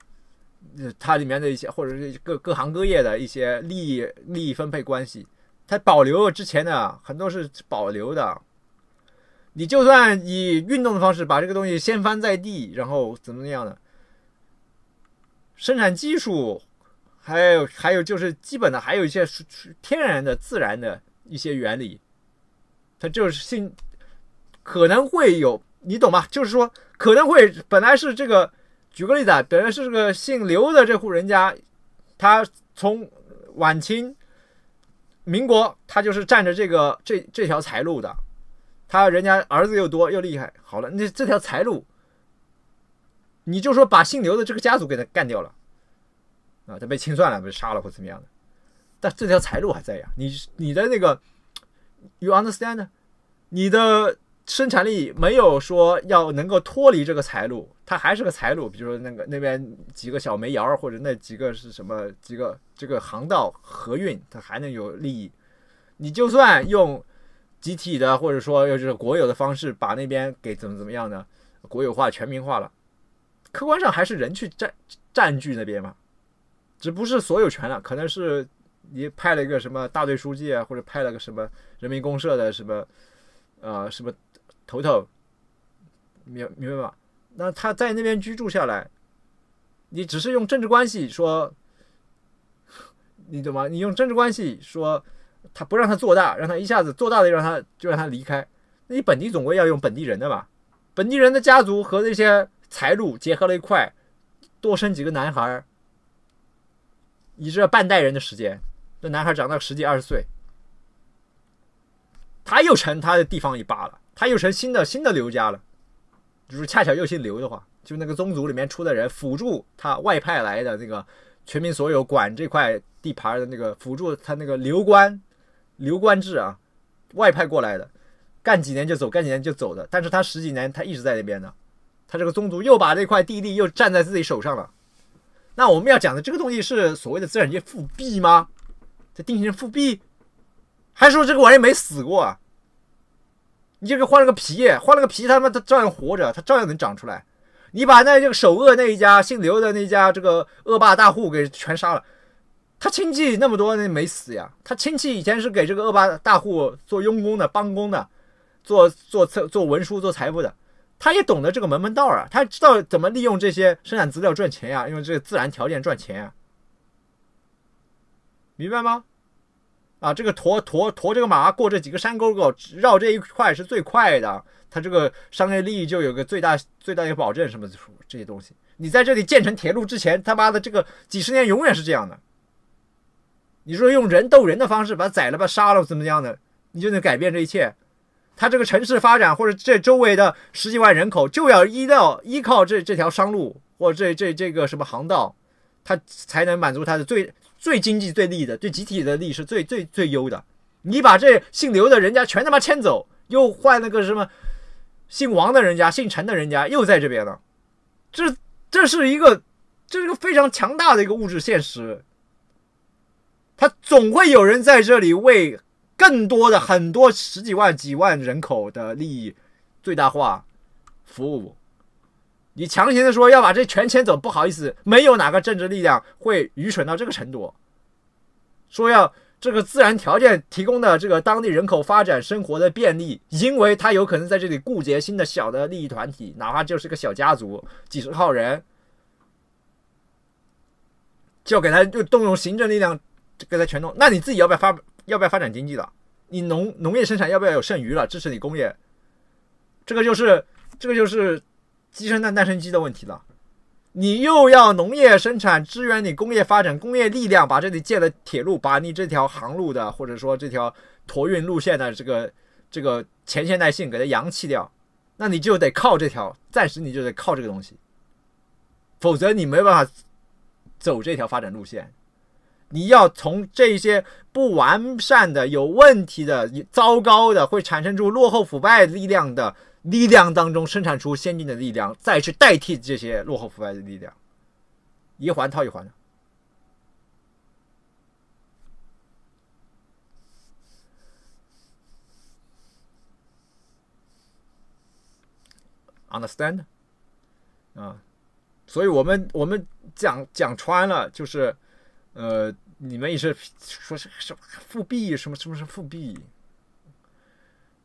S1: 它里面的一些或者是各各行各业的一些利益利益分配关系，它保留之前的很多是保留的。你就算以运动的方式把这个东西掀翻在地，然后怎么样的？生产技术，还有还有就是基本的，还有一些天然的、自然的一些原理，它就是性可能会有，你懂吗？就是说可能会本来是这个，举个例子啊，本来是这个姓刘的这户人家，他从晚清、民国，他就是占着这个这这条财路的。他人家儿子又多又厉害，好了，那这条财路，你就说把姓刘的这个家族给他干掉了，啊，他被清算了，被杀了或怎么样的，但这条财路还在呀。你你的那个，you understand？你的生产力没有说要能够脱离这个财路，它还是个财路。比如说那个那边几个小煤窑，或者那几个是什么几个这个航道河运，它还能有利益。你就算用。集体的，或者说又是国有的方式，把那边给怎么怎么样呢？国有化、全民化了，客观上还是人去占占据那边嘛？只不是所有权了，可能是你派了一个什么大队书记啊，或者派了个什么人民公社的什么呃什么头头，明明白吗？那他在那边居住下来，你只是用政治关系说，你懂吗？你用政治关系说。他不让他做大，让他一下子做大了，让他就让他离开。那你本地总归要用本地人的吧？本地人的家族和那些财路结合了一块，多生几个男孩儿，你这半代人的时间，那男孩长到十几二十岁，他又成他的地方一霸了，他又成新的新的刘家了，就是恰巧又姓刘的话，就那个宗族里面出的人辅助他外派来的那个全民所有管这块地盘的那个辅助他那个刘官。刘官志啊，外派过来的，干几年就走，干几年就走的。但是他十几年，他一直在那边呢。他这个宗族又把这块地利又占在自己手上了。那我们要讲的这个东西是所谓的资产界复辟吗？这定性复辟，还说这个玩意没死过啊？你就个换了个皮，换了个皮，他妈他照样活着，他照样能长出来。你把那这个首恶那一家姓刘的那家这个恶霸大户给全杀了。他亲戚那么多，人没死呀。他亲戚以前是给这个恶霸大户做佣工的、帮工的，做做做文书、做财务的，他也懂得这个门门道啊，他知道怎么利用这些生产资料赚钱呀，用这个自然条件赚钱，明白吗？啊，这个驮驮驮这个马过这几个山沟沟，绕这一块是最快的，他这个商业利益就有个最大最大的保证，什么这些东西。你在这里建成铁路之前，他妈的这个几十年永远是这样的。你说用人斗人的方式把宰了吧杀了怎么样的，你就能改变这一切？他这个城市发展或者这周围的十几万人口就要依到依靠这这条商路或者这这这个什么航道，他才能满足他的最最经济最利的最集体的利是最最最优的。你把这姓刘的人家全他妈迁走，又换那个什么姓王的人家姓陈的人家又在这边了，这这是一个这是一个非常强大的一个物质现实。他总会有人在这里为更多的很多十几万、几万人口的利益最大化服务。你强行的说要把这全迁走，不好意思，没有哪个政治力量会愚蠢到这个程度，说要这个自然条件提供的这个当地人口发展生活的便利，因为他有可能在这里固结新的小的利益团体，哪怕就是个小家族，几十号人，就给他就动用行政力量。这个在全农，那你自己要不要发要不要发展经济了？你农农业生产要不要有剩余了，支持你工业？这个就是这个就是鸡生蛋蛋生鸡的问题了。你又要农业生产支援你工业发展，工业力量把这里建的铁路，把你这条航路的或者说这条驮运路线的这个这个前现代性给它扬弃掉，那你就得靠这条，暂时你就得靠这个东西，否则你没办法走这条发展路线。你要从这些不完善的、有问题的、糟糕的，会产生出落后腐败力量的力量当中，生产出先进的力量，再去代替这些落后腐败的力量，一环套一环。Understand？啊，所以我们我们讲讲穿了，就是，呃。你们也是说是什么复辟，什么什么什么复辟？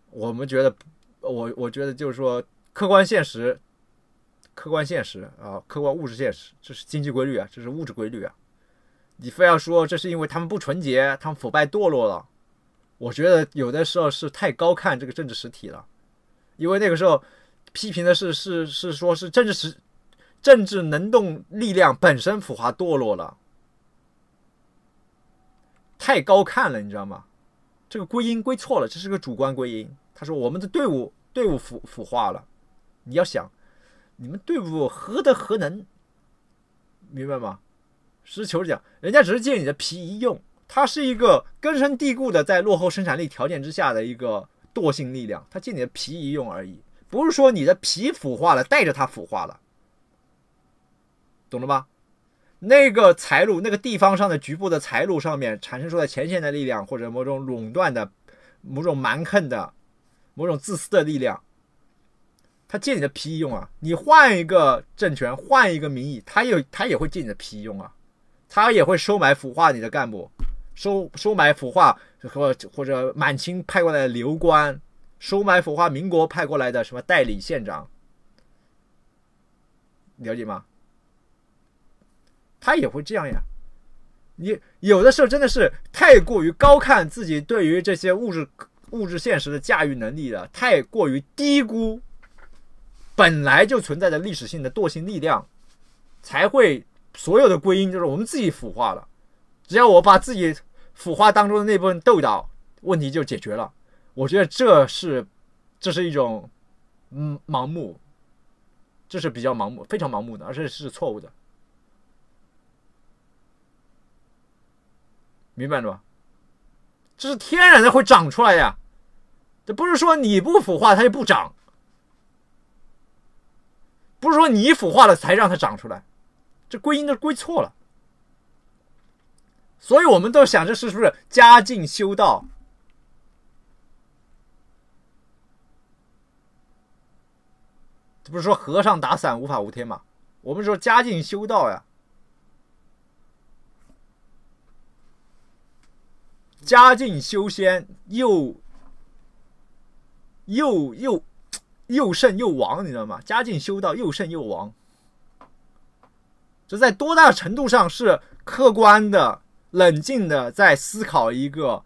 S1: 我们觉得，我我觉得就是说，客观现实，客观现实啊，客观物质现实，这是经济规律啊，这是物质规律啊。你非要说这是因为他们不纯洁，他们腐败堕落了，我觉得有的时候是太高看这个政治实体了，因为那个时候批评的是是是说是政治实政治能动力量本身腐化堕落了。太高看了，你知道吗？这个归因归错了，这是个主观归因。他说我们的队伍队伍腐腐化了，你要想，你们队伍何德何能？明白吗？实事求是讲，人家只是借你的皮一用，他是一个根深蒂固的在落后生产力条件之下的一个惰性力量，他借你的皮一用而已，不是说你的皮腐化了，带着它腐化了，懂了吧？那个财路，那个地方上的局部的财路上面产生出来前线的力量，或者某种垄断的、某种蛮横的、某种自私的力量，他借你的皮用啊！你换一个政权，换一个名义，他有他也会借你的皮用啊！他也会收买腐化你的干部，收收买腐化或或者满清派过来的流官，收买腐化民国派过来的什么代理县长，了解吗？他也会这样呀，你有的时候真的是太过于高看自己对于这些物质物质现实的驾驭能力了，太过于低估本来就存在的历史性的惰性力量，才会所有的归因就是我们自己腐化了。只要我把自己腐化当中的那部分斗倒，问题就解决了。我觉得这是这是一种，嗯，盲目，这是比较盲目，非常盲目的，而且是错误的。明白了吧？这是天然的会长出来呀，这不是说你不腐化它就不长，不是说你腐化了才让它长出来，这归因都归错了。所以我们都想着是不是家境修道，这不是说和尚打伞无法无天吗？我们说家境修道呀。嘉靖修仙，又又又又胜又亡，你知道吗？嘉靖修道又胜又亡，这在多大程度上是客观的、冷静的在思考一个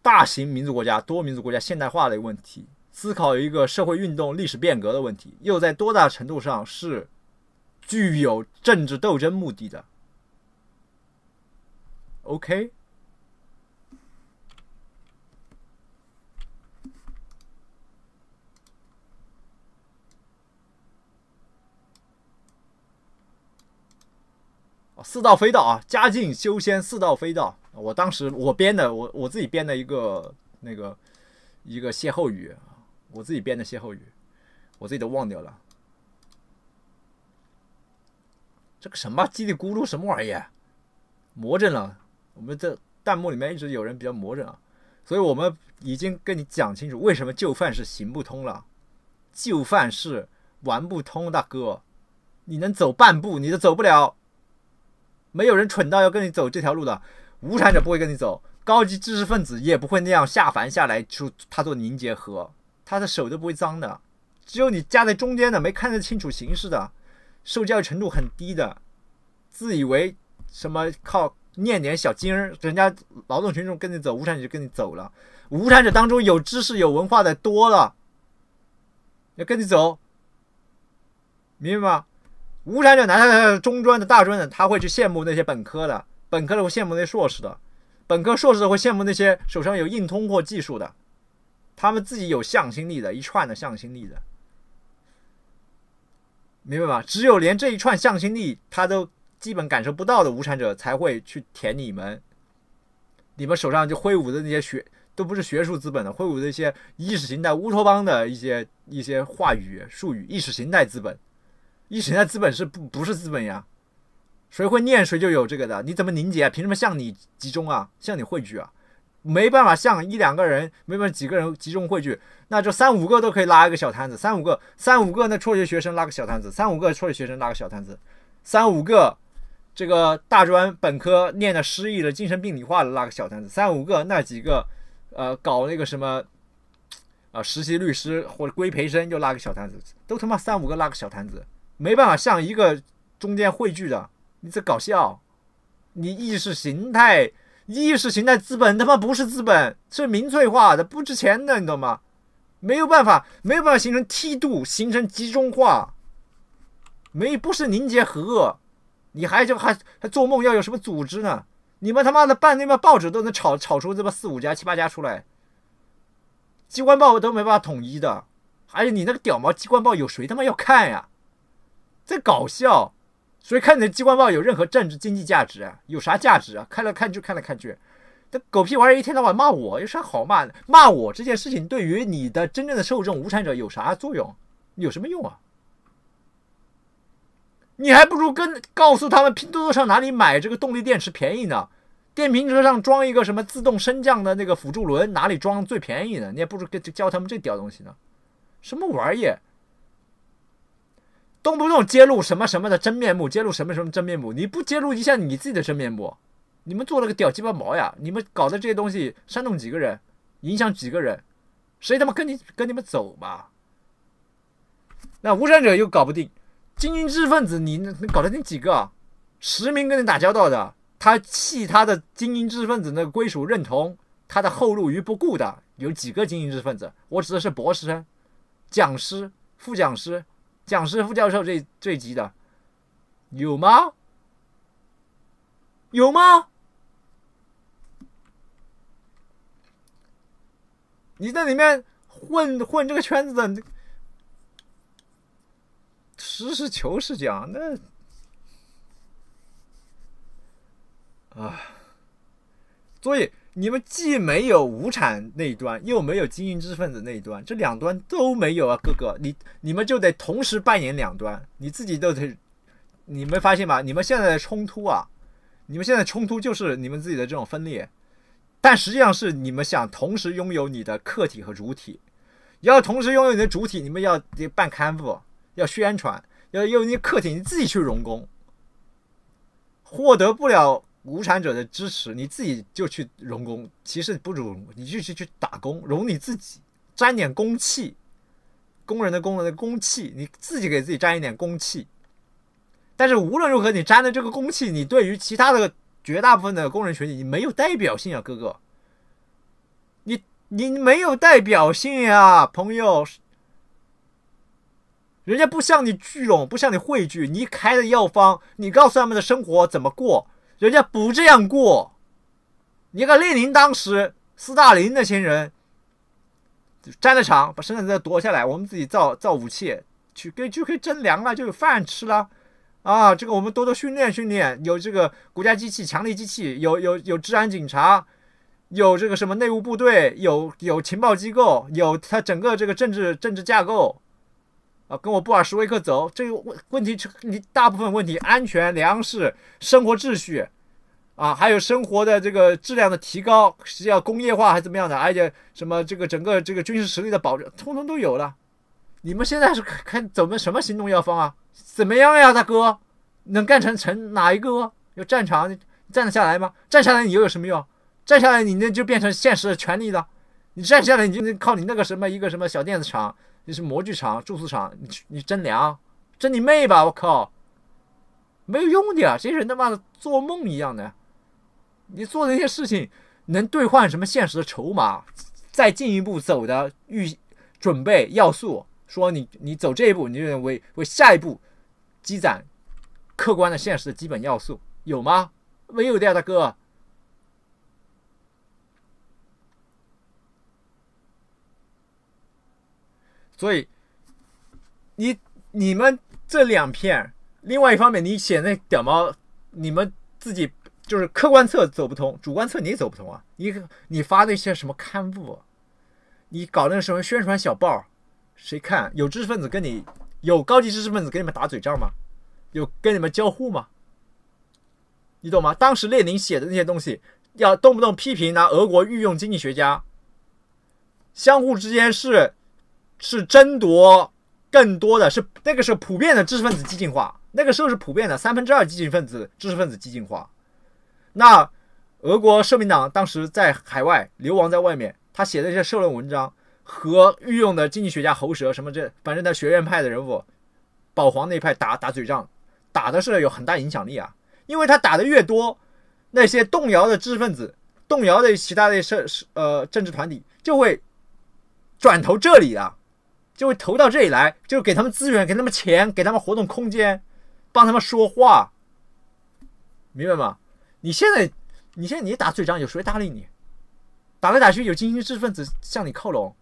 S1: 大型民族国家、多民族国家现代化的一个问题，思考一个社会运动、历史变革的问题，又在多大程度上是具有政治斗争目的的？OK。四似道非道啊！嘉靖修仙，似道非道。我当时我编的，我我自己编的一个那个一个歇后语，我自己编的歇后语，我自己都忘掉了。这个什么叽里咕噜什么玩意儿？魔怔了。我们这弹幕里面一直有人比较魔怔啊，所以我们已经跟你讲清楚，为什么就范是行不通了，就范是玩不通，大哥，你能走半步你都走不了，没有人蠢到要跟你走这条路的，无产者不会跟你走，高级知识分子也不会那样下凡下来，就他做凝结核，他的手都不会脏的，只有你夹在中间的，没看得清楚形势的，受教育程度很低的，自以为什么靠。念点小经人家劳动群众跟你走，无产者就跟你走了。无产者当中有知识有文化的多了，要跟你走，明白吗？无产者拿中专的、大专的，他会去羡慕那些本科的，本科的会羡慕那些硕士的，本科硕士的会羡慕那些手上有硬通货技术的，他们自己有向心力的，一串的向心力的，明白吗？只有连这一串向心力，他都。基本感受不到的无产者才会去舔你们，你们手上就挥舞的那些学都不是学术资本的，挥舞的一些意识形态乌托邦的一些一些话语术语，意识形态资本，意识形态资本是不不是资本呀？谁会念谁就有这个的？你怎么凝结？凭什么向你集中啊？向你汇聚啊？没办法，向一两个人，没办法几个人集中汇聚，那就三五个都可以拉一个小摊子，三五个三五个那辍学学生拉个小摊子，三五个辍学学生拉个小摊子，三五个。这个大专、本科念的失忆的、精神病理化的拉个小摊子，三五个那几个，呃，搞那个什么，啊，实习律师或者规培生就拉个小摊子，都他妈三五个拉个小摊子，没办法向一个中间汇聚的，你这搞笑！你意识形态、意识形态资本他妈不是资本，是民粹化的，不值钱的，你懂吗？没有办法，没有办法形成梯度，形成集中化，没不是凝结合。你还就还还做梦要有什么组织呢？你们他妈的办那帮报纸都能炒炒出这么四五家七八家出来，机关报都没办法统一的。还有你那个屌毛机关报，有谁他妈要看呀？在搞笑！所以看你的机关报有任何政治经济价值啊？有啥价值啊？看来看去看来看去，这狗屁玩意一天到晚骂我，有啥好骂？的？骂我这件事情对于你的真正的受众无产者有啥作用？有什么用啊？你还不如跟告诉他们拼多多上哪里买这个动力电池便宜呢？电瓶车上装一个什么自动升降的那个辅助轮，哪里装最便宜呢？你也不如跟教他们这屌东西呢？什么玩意儿？动不动揭露什么什么的真面目，揭露什么什么真面目？你不揭露一下你自己的真面目？你们做了个屌鸡巴毛呀？你们搞的这些东西煽动几个人，影响几个人？谁他妈跟你跟你们走吧？那无产者又搞不定。精英知识分子，你能搞得定几个？实名跟你打交道的，他弃他的精英知识分子那个归属认同、他的后路于不顾的，有几个精英知识分子？我指的是博士生、讲师、副讲师、讲师、副教授这这一级的，有吗？有吗？你在里面混混这个圈子的？实事求是讲，那啊，所以你们既没有无产那一端，又没有精英知识分子那一端，这两端都没有啊，哥哥，你你们就得同时扮演两端。你自己都得，你没发现吗？你们现在的冲突啊，你们现在冲突就是你们自己的这种分裂，但实际上是你们想同时拥有你的客体和主体，要同时拥有你的主体，你们要办刊物，要宣传。要用你客体，你自己去融工，获得不了无产者的支持，你自己就去融工，其实不如你就是去打工，融你自己沾点工气，工人的工人的工气，你自己给自己沾一点工气。但是无论如何，你沾的这个工气，你对于其他的绝大部分的工人群体，你没有代表性啊，哥哥，你你没有代表性啊，朋友。人家不向你聚拢，不向你汇聚。你开的药方，你告诉他们的生活怎么过，人家不这样过。你看列宁当时，斯大林那些人，占了场，把生产队夺下来，我们自己造造武器，去给就可以征粮了，就有饭吃了。啊，这个我们多多训练训练，有这个国家机器、强力机器，有有有治安警察，有这个什么内务部队，有有情报机构，有他整个这个政治政治架构。啊，跟我布尔什维克走，这个问题你大部分问题，安全、粮食、生活秩序，啊，还有生活的这个质量的提高，是要工业化还是怎么样的？而且什么这个整个这个军事实力的保证，通通都有了。你们现在是看怎么什么行动要方啊？怎么样呀，大哥？能干成成哪一个？要战场站得下来吗？站下来你又有什么用？站下来你那就变成现实的权利了。你站下来你就能靠你那个什么一个什么小电子厂。你是模具厂、注塑厂，你你真凉，真你妹吧！我靠，没有用的啊！这些人他妈的做梦一样的，你做这些事情能兑换什么现实的筹码？再进一步走的预准备要素，说你你走这一步，你就为为下一步积攒客观的现实的基本要素，有吗？没有的呀，大哥。所以，你你们这两片，另外一方面，你写那屌毛，你们自己就是客观测走不通，主观测你也走不通啊！你你发那些什么刊物，你搞那个什么宣传小报，谁看？有知识分子跟你，有高级知识分子跟你们打嘴仗吗？有跟你们交互吗？你懂吗？当时列宁写的那些东西，要动不动批评拿俄国御用经济学家，相互之间是。是争夺更多的，是那个时候普遍的知识分子激进化，那个时候是普遍的三分之二激进分子知识分子激进化。那俄国社民党当时在海外流亡在外面，他写的一些社论文章和御用的经济学家喉舌什么这，反正在学院派的人物保皇那一派打打嘴仗，打的是有很大影响力啊，因为他打的越多，那些动摇的知识分子、动摇的其他的社呃政治团体就会转投这里了。就会投到这里来，就给他们资源，给他们钱，给他们活动空间，帮他们说话，明白吗？你现在，你现在你打嘴仗，有谁搭理你？打来打去，有精英知识分子向你靠拢，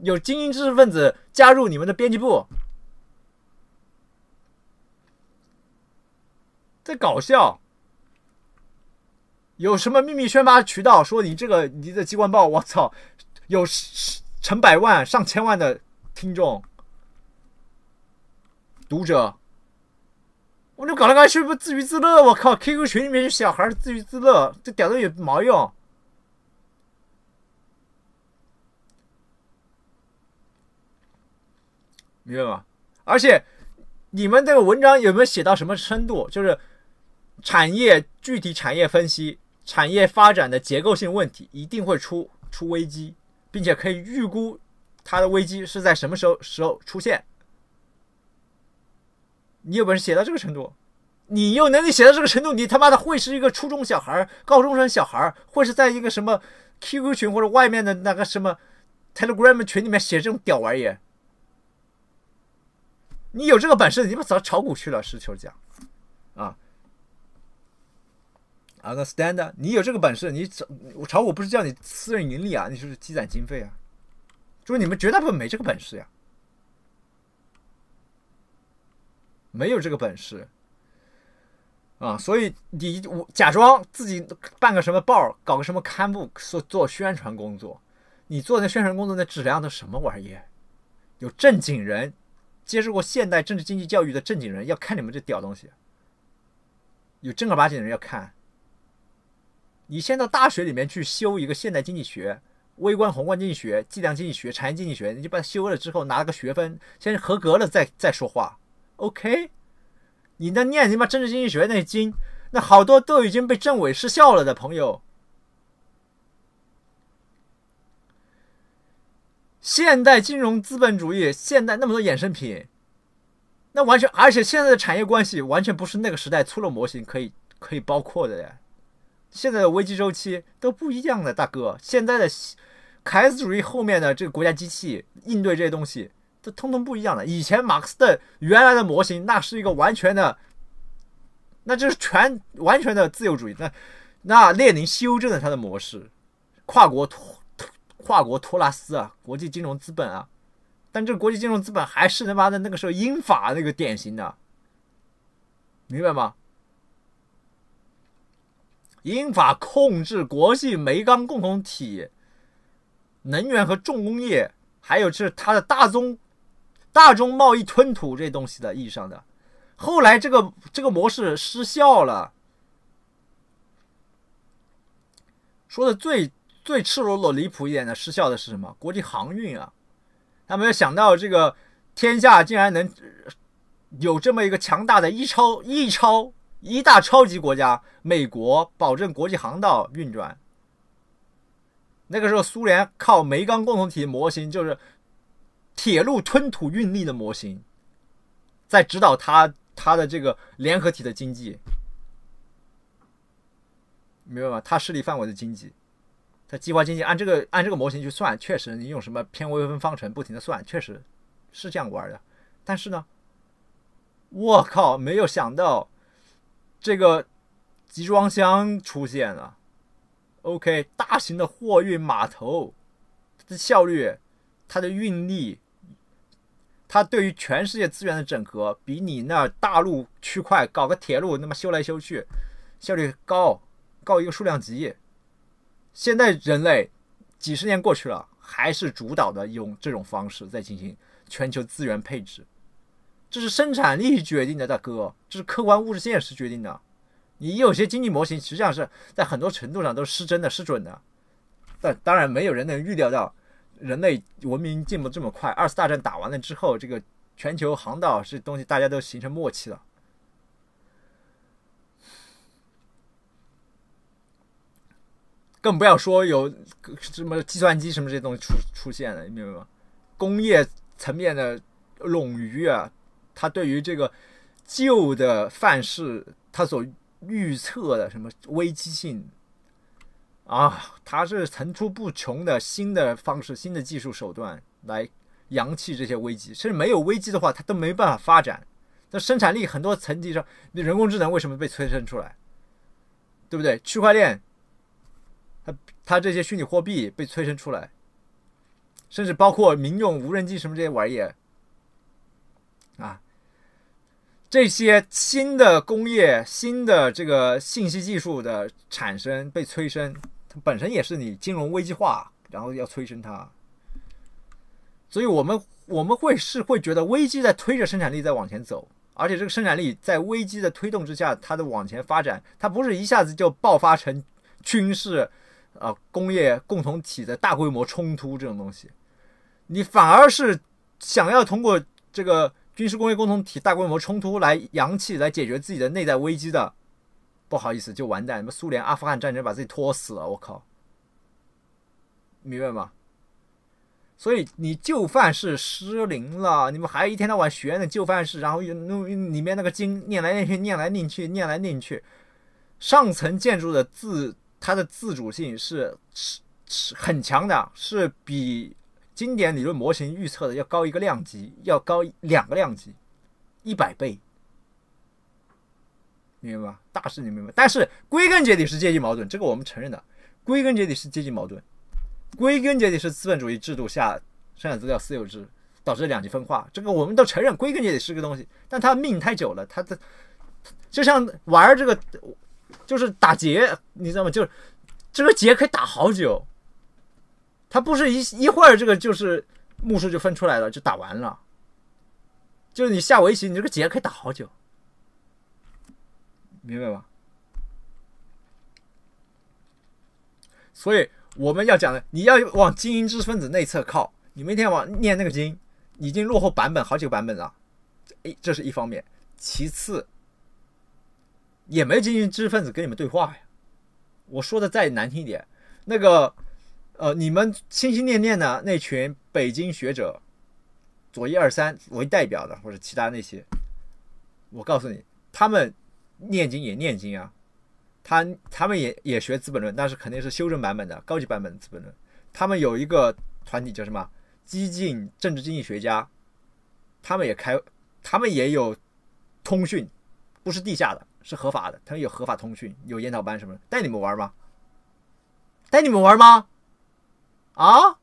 S1: 有精英知识分子加入你们的编辑部，在搞笑？有什么秘密宣发渠道？说你这个你的机关报，我操，有成百万、上千万的。听众、读者，我就搞来搞去不自娱自乐？我靠，QQ 群里面是小孩自娱自乐，这屌的有毛用？明白吗？而且你们这个文章有没有写到什么深度？就是产业具体产业分析，产业发展的结构性问题一定会出出危机，并且可以预估。他的危机是在什么时候时候出现？你有本事写到这个程度，你有能力写到这个程度，你他妈的会是一个初中小孩、高中生小孩，会是在一个什么 QQ 群或者外面的那个什么 Telegram 群里面写这种屌玩意儿？你有这个本事，你把早炒股去了是球讲啊 u n d e r s t a n d 你有这个本事，你炒炒股不是叫你私人盈利啊，你是积攒经费啊。就是你们绝大部分没这个本事呀，没有这个本事啊，所以你我假装自己办个什么报，搞个什么刊物，做做宣传工作。你做的宣传工作那质量都什么玩意儿？有正经人接受过现代政治经济教育的正经人要看你们这屌东西，有正儿八经的人要看。你先到大学里面去修一个现代经济学。微观宏观经济学、计量经济学、产业经济学，你就把它修了之后拿了个学分，先是合格了再再说话。OK，你那念你妈政治经济学那经，那好多都已经被政委失效了的朋友。现代金融资本主义，现代那么多衍生品，那完全而且现在的产业关系完全不是那个时代粗陋模型可以可以包括的呀。现在的危机周期都不一样的，大哥。现在的凯斯主义后面的这个国家机器应对这些东西，都通通不一样了。以前马克思的原来的模型，那是一个完全的，那就是全完全的自由主义。那那列宁修正了他的模式，跨国托跨国托拉斯啊，国际金融资本啊。但这国际金融资本还是他妈的那个时候英法那个典型的，明白吗？英法控制国际煤钢共同体、能源和重工业，还有就是它的大宗、大宗贸易吞吐这东西的意义上的。后来这个这个模式失效了，说的最最赤裸裸、离谱一点的失效的是什么？国际航运啊！他没有想到这个天下竟然能有这么一个强大的一超一超。一大超级国家美国保证国际航道运转。那个时候，苏联靠煤钢共同体模型，就是铁路吞吐运力的模型，在指导他他的这个联合体的经济，明白吗？他势力范围的经济，他计划经济按这个按这个模型去算，确实你用什么偏微分方程不停的算，确实是这样玩的。但是呢，我靠，没有想到。这个集装箱出现了，OK，大型的货运码头，它的效率，它的运力，它对于全世界资源的整合，比你那大陆区块搞个铁路，那么修来修去，效率高高一个数量级。现在人类几十年过去了，还是主导的用这种方式在进行全球资源配置。这是生产力决定的，大哥，这是客观物质现实决定的。你有些经济模型实际上是在很多程度上都是失真的、失准的。但当然没有人能预料到人类文明进步这么快。二次大战打完了之后，这个全球航道这东西大家都形成默契了，更不要说有什么计算机什么这些东西出出现了，你明白吗？工业层面的冗余啊。它对于这个旧的范式，它所预测的什么危机性啊，它是层出不穷的新的方式、新的技术手段来扬弃这些危机。甚至没有危机的话，它都没办法发展。那生产力很多层级上，人工智能为什么被催生出来？对不对？区块链，它它这些虚拟货币被催生出来，甚至包括民用无人机什么这些玩意儿。啊，这些新的工业、新的这个信息技术的产生被催生，它本身也是你金融危机化，然后要催生它，所以我们我们会是会觉得危机在推着生产力在往前走，而且这个生产力在危机的推动之下，它的往前发展，它不是一下子就爆发成军事、呃工业共同体的大规模冲突这种东西，你反而是想要通过这个。军事工业共同体大规模冲突来扬气来解决自己的内在危机的，不好意思就完蛋。什么苏联阿富汗战争把自己拖死了，我靠！明白吗？所以你就范式失灵了，你们还一天到晚学那旧范式，然后弄里面那个经念来念去，念来念去，念来念去。上层建筑的自它的自主性是是是很强的，是比。经典理论模型预测的要高一个量级，要高两个量级，一百倍，明白吧？大事你明白。但是归根结底是阶级矛盾，这个我们承认的。归根结底是阶级矛盾，归根结底是资本主义制度下生产资料私有制导致的两极分化，这个我们都承认。归根结底是个东西，但它命太久了，它的就像玩这个，就是打劫，你知道吗？就是这个劫可以打好久。它不是一一会儿这个就是目数就分出来了，就打完了。就是你下围棋，你这个劫可以打好久，明白吧？所以我们要讲的，你要往精英知识分子内侧靠。你每天往念那个经，已经落后版本好几个版本了。这是一方面，其次也没精英知识分子跟你们对话呀。我说的再难听一点，那个。呃，你们心心念念的那群北京学者，左一二三为代表的，或者其他那些，我告诉你，他们念经也念经啊，他他们也也学《资本论》，但是肯定是修正版本的高级版本《的《资本论》。他们有一个团体叫什么？激进政治经济学家，他们也开，他们也有通讯，不是地下的，是合法的，他们有合法通讯，有研讨班什么，带你们玩吗？带你们玩吗？啊！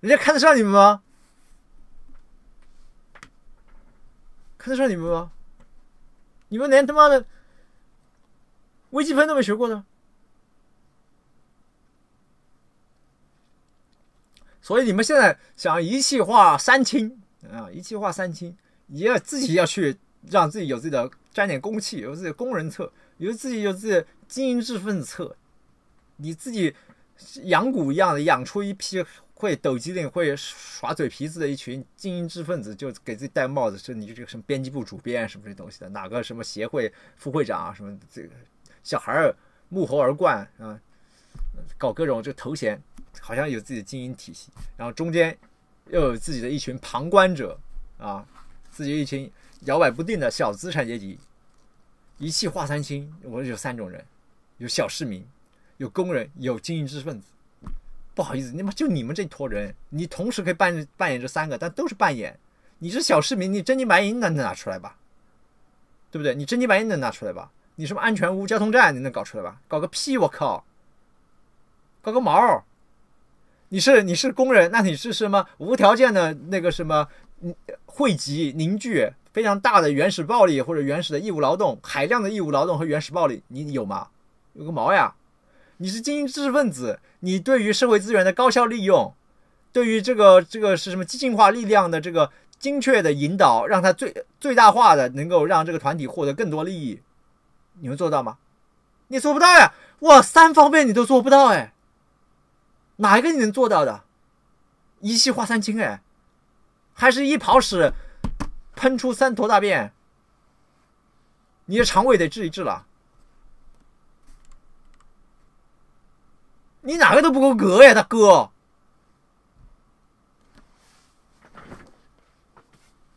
S1: 人家看得上你们吗？看得上你们吗？你们连他妈的微积分都没学过的，所以你们现在想一气化三清啊！一气化三清，你要自己要去让自己有自己的沾点公气，有自己的工人册，有自己有自己精英知识分子你自己养蛊一样的养出一批会抖机灵、会耍嘴皮子的一群精英知识分子，就给自己戴帽子，说你就这个什么编辑部主编什么这东西的，哪个什么协会副会长啊什么这，小孩儿沐猴而冠啊，搞各种这头衔，好像有自己的精英体系。然后中间又有自己的一群旁观者啊，自己一群摇摆不定的小资产阶级，一气化三清，我有三种人，有小市民。有工人，有精英知识分子。不好意思，你们就你们这坨人，你同时可以扮扮演这三个，但都是扮演。你是小市民，你真金白银能能拿出来吧？对不对？你真金白银能拿出来吧？你什么安全屋、交通站，你能搞出来吧？搞个屁！我靠，搞个毛！你是你是工人，那你是什么无条件的那个什么汇集凝聚非常大的原始暴力或者原始的义务劳动，海量的义务劳动和原始暴力，你有吗？有个毛呀！你是精英知识分子，你对于社会资源的高效利用，对于这个这个是什么激进化力量的这个精确的引导，让它最最大化的能够让这个团体获得更多利益，你能做到吗？你做不到呀！哇，三方面你都做不到哎，哪一个你能做到的？一气化三清哎，还是一泡屎喷出三坨大便？你的肠胃得治一治了。你哪个都不够格呀，大哥！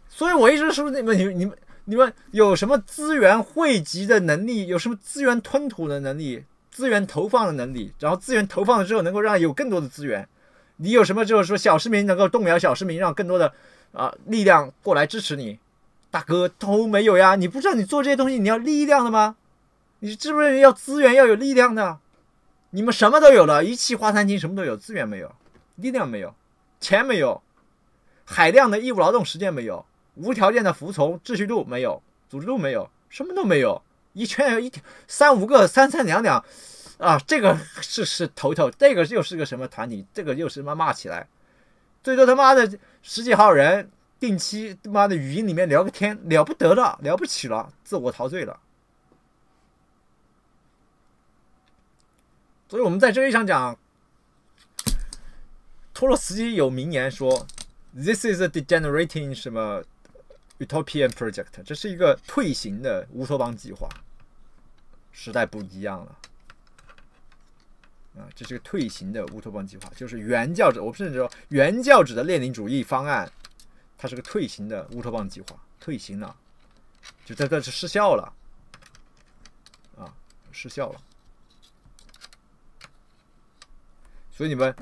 S1: 所以我一直说你们、你们、你们有什么资源汇集的能力？有什么资源吞吐的能力？资源投放的能力？然后资源投放了之后，能够让有更多的资源。你有什么就是说小市民能够动摇小市民，让更多的啊力量过来支持你？大哥都没有呀！你不知道你做这些东西，你要力量的吗？你是不是要资源，要有力量的？你们什么都有了，一气花三金什么都有，资源没有，力量没有，钱没有，海量的义务劳动时间没有，无条件的服从，秩序度没有，组织度没有，什么都没有。一圈一条三五个三三两两，啊，这个是是头头，这个又是个什么团体？这个又是他妈骂起来，最多他妈的十几号人，定期他妈的语音里面聊个天，了不得了，了不起了，自我陶醉了。所以我们在这一章讲，托洛斯基有名言说：“This is a degenerating 什么 utopian project。”这是一个退行的乌托邦计划。时代不一样了，啊，这是个退行的乌托邦计划，就是原教旨，我不至说原教旨的列宁主义方案，它是个退行的乌托邦计划，退行了，就在这就失效了，啊，失效了。所以你们，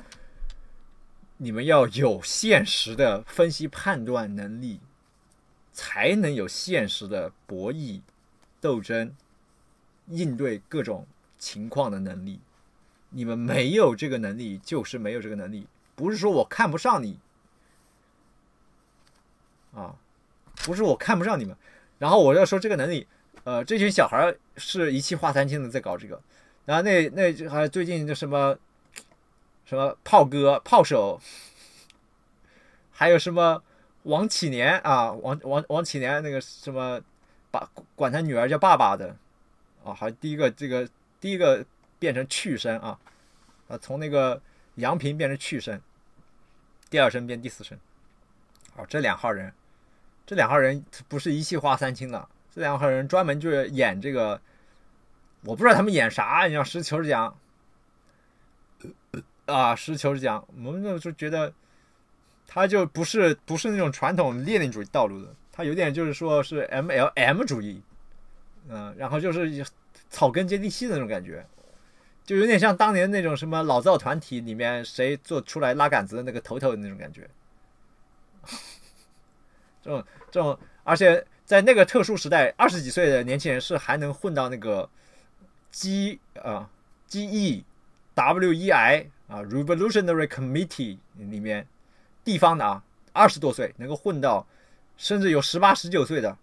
S1: 你们要有现实的分析判断能力，才能有现实的博弈斗争、应对各种情况的能力。你们没有这个能力，就是没有这个能力。不是说我看不上你，啊，不是我看不上你们。然后我要说这个能力，呃，这群小孩是一气化三清的在搞这个。然后那那还最近那什么？什么炮哥、炮手，还有什么王启年啊？王王王启年那个什么，把管他女儿叫爸爸的啊？好，第一个这个第一个变成去声啊，啊，从那个杨平变成去声，第二声变第四声。好，这两号人，这两号人不是一气化三清了，这两号人专门就是演这个，我不知道他们演啥，你要实事求是讲。啊，实事求是讲，我们就就觉得，他就不是不是那种传统列宁主义道路的，他有点就是说是 M L M 主义，嗯，然后就是草根接地气的那种感觉，就有点像当年那种什么老灶团体里面谁做出来拉杆子的那个头头的那种感觉，这种这种，而且在那个特殊时代，二十几岁的年轻人是还能混到那个 G 啊 G E W E I。啊，revolutionary committee 里面，地方的啊，二十多岁能够混到，甚至有十八、十九岁的，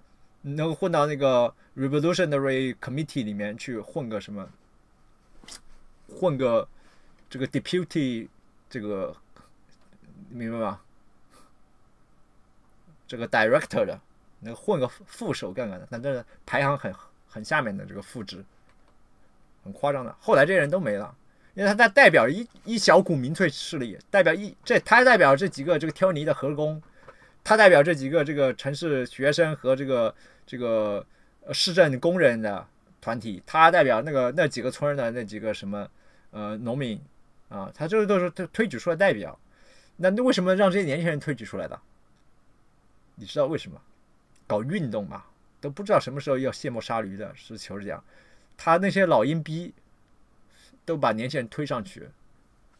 S1: 能够混到那个 revolutionary committee 里面去混个什么，混个这个 deputy，这个明白吗？这个 director 的，那个混个副手干干的？但是排行很很下面的这个副职，很夸张的。后来这些人都没了。因为他他代表一一小股民粹势力，代表一这他代表这几个这个挑泥的河工，他代表这几个这个城市学生和这个这个市政工人的团体，他代表那个那几个村的那几个什么呃农民啊，他这是都是推推举出来代表。那那为什么让这些年轻人推举出来的？你知道为什么？搞运动嘛，都不知道什么时候要卸磨杀驴的是求是讲，他那些老鹰逼。都把年限推上去，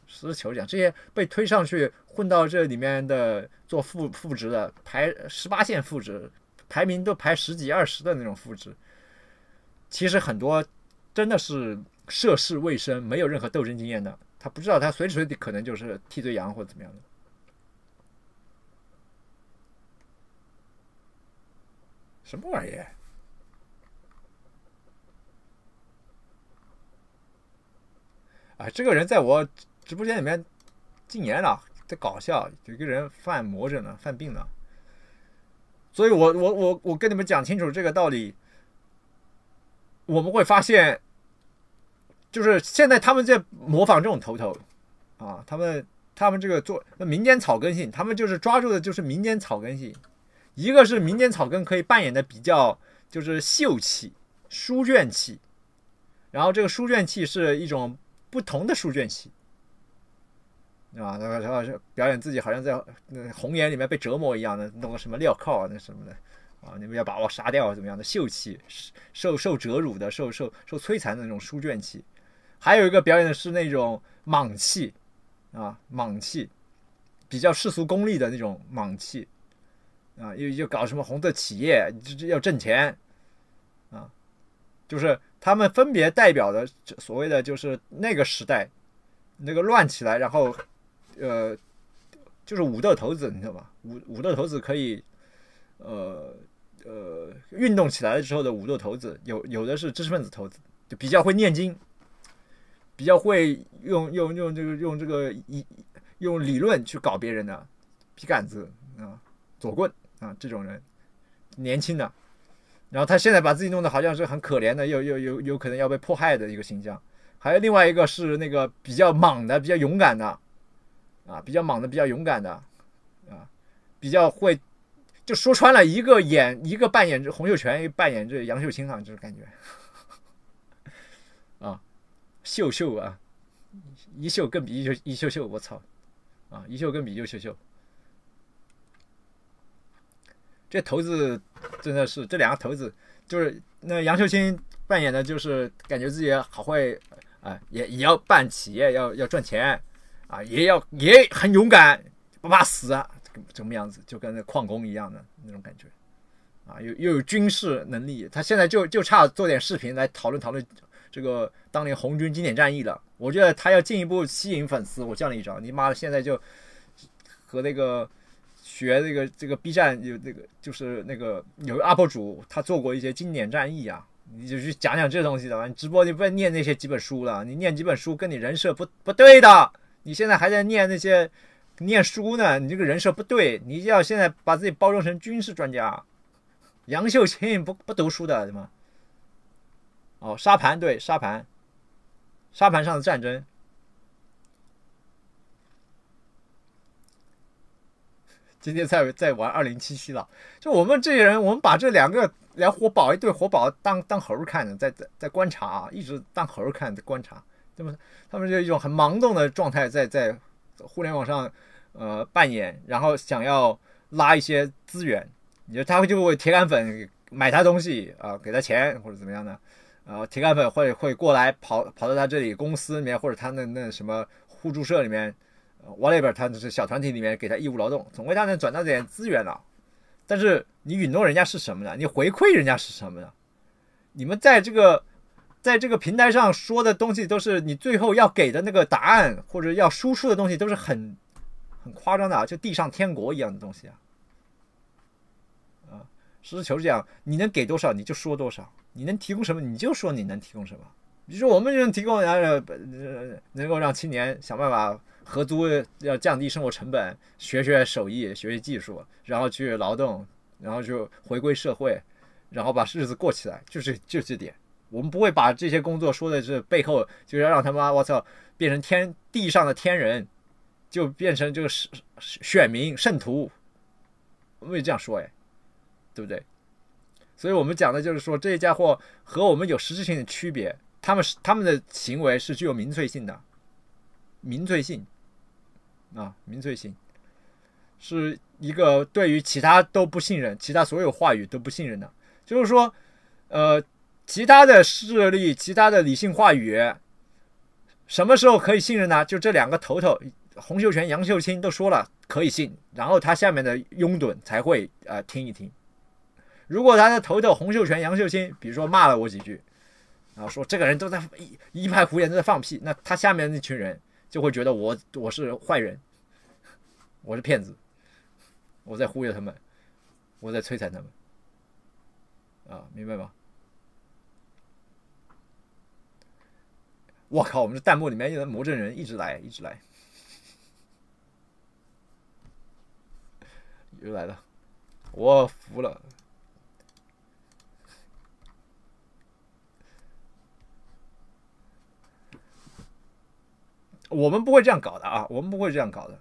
S1: 实事求是讲，这些被推上去混到这里面的做副副职的排十八线副职，排名都排十几二十的那种副职，其实很多真的是涉世未深，没有任何斗争经验的，他不知道他随时随地可能就是替罪羊或者怎么样的。什么玩意儿？啊，这个人在我直播间里面禁言了，在搞笑，有个人犯魔着呢，犯病了。所以，我我我我跟你们讲清楚这个道理，我们会发现，就是现在他们在模仿这种头头啊，他们他们这个做民间草根性，他们就是抓住的就是民间草根性，一个是民间草根可以扮演的比较就是秀气、书卷气，然后这个书卷气是一种。不同的书卷气，啊，那然后是表演自己好像在红颜里面被折磨一样的，弄个什么镣铐啊，那什么的，啊，你们要把我杀掉怎么样的，秀气，受受折辱的，受受受摧残的那种书卷气。还有一个表演的是那种莽气，啊，莽气，比较世俗功利的那种莽气，啊，又又搞什么红色企业，就是要挣钱，啊。就是他们分别代表的，所谓的就是那个时代，那个乱起来，然后，呃，就是五斗头子，你知道吧？五五斗头子可以，呃呃，运动起来之后的五斗头子，有有的是知识分子头子，就比较会念经，比较会用用用这个用这个一用理论去搞别人的皮杆子啊、左棍啊这种人，年轻的。然后他现在把自己弄得好像是很可怜的，又又又有可能要被迫害的一个形象。还有另外一个是那个比较莽的、比较勇敢的，啊，比较莽的、比较勇敢的，啊，比较会，就说穿了一个演一个扮演洪秀全，一个扮演这杨秀清啊，这种感觉，啊，秀秀啊，一秀更比一秀一秀秀，我操，啊，一秀更比一秀秀。这头子真的是这两个头子，就是那杨秀清扮演的，就是感觉自己好会啊，也也要办企业，要要赚钱啊，也要也很勇敢，不怕死啊，怎么样子就跟那矿工一样的那种感觉啊，又又有军事能力，他现在就就差做点视频来讨论讨论这个当年红军经典战役了。我觉得他要进一步吸引粉丝，我教你一招，你妈的现在就和那个。学那个这个 B 站有那个就是那个有个 UP 主他做过一些经典战役啊，你就去讲讲这东西的吧。你直播你不念那些几本书了，你念几本书跟你人设不不对的。你现在还在念那些念书呢，你这个人设不对。你要现在把自己包装成军事专家，杨秀清不不读书的什么？哦，沙盘对沙盘，沙盘上的战争。今天在在玩二零七七了，就我们这些人，我们把这两个两活宝一对活宝当当猴儿看的，在在在观察啊，一直当猴儿看的观察，对吧？他们就一种很盲动的状态，在在互联网上呃扮演，然后想要拉一些资源，你说他会就会铁杆粉买他东西啊，给他钱或者怎么样的，呃铁杆粉会会过来跑跑到他这里公司里面或者他那那什么互助社里面。我那边，他就是小团体里面给他义务劳动，总归他能转到点资源了。但是你允诺人家是什么呢？你回馈人家是什么呢？你们在这个在这个平台上说的东西，都是你最后要给的那个答案，或者要输出的东西，都是很很夸张的，就地上天国一样的东西啊！啊，实事求是讲，你能给多少你就说多少，你能提供什么你就说你能提供什么。比如说我们就能提供啊，呃，能够让青年想办法。合租要降低生活成本，学学手艺，学学技术，然后去劳动，然后就回归社会，然后把日子过起来，就是就这点。我们不会把这些工作说的这背后，就要让他妈我操变成天地上的天人，就变成这个选选民圣徒，我们会这样说哎，对不对？所以我们讲的就是说这些家伙和我们有实质性的区别，他们是他们的行为是具有民粹性的，民粹性。啊，民粹性是一个对于其他都不信任，其他所有话语都不信任的。就是说，呃，其他的势力、其他的理性话语，什么时候可以信任呢？就这两个头头，洪秀全、杨秀清都说了可以信，然后他下面的拥趸才会呃听一听。如果他的头头洪秀全、杨秀清，比如说骂了我几句，然后说这个人都在一一派胡言，都在放屁，那他下面那群人。就会觉得我我是坏人，我是骗子，我在忽悠他们，我在摧残他们，啊，明白吗？我靠，我们这弹幕里面在魔怔人一直来一直来，又来了，我服了。我们不会这样搞的啊！我们不会这样搞的。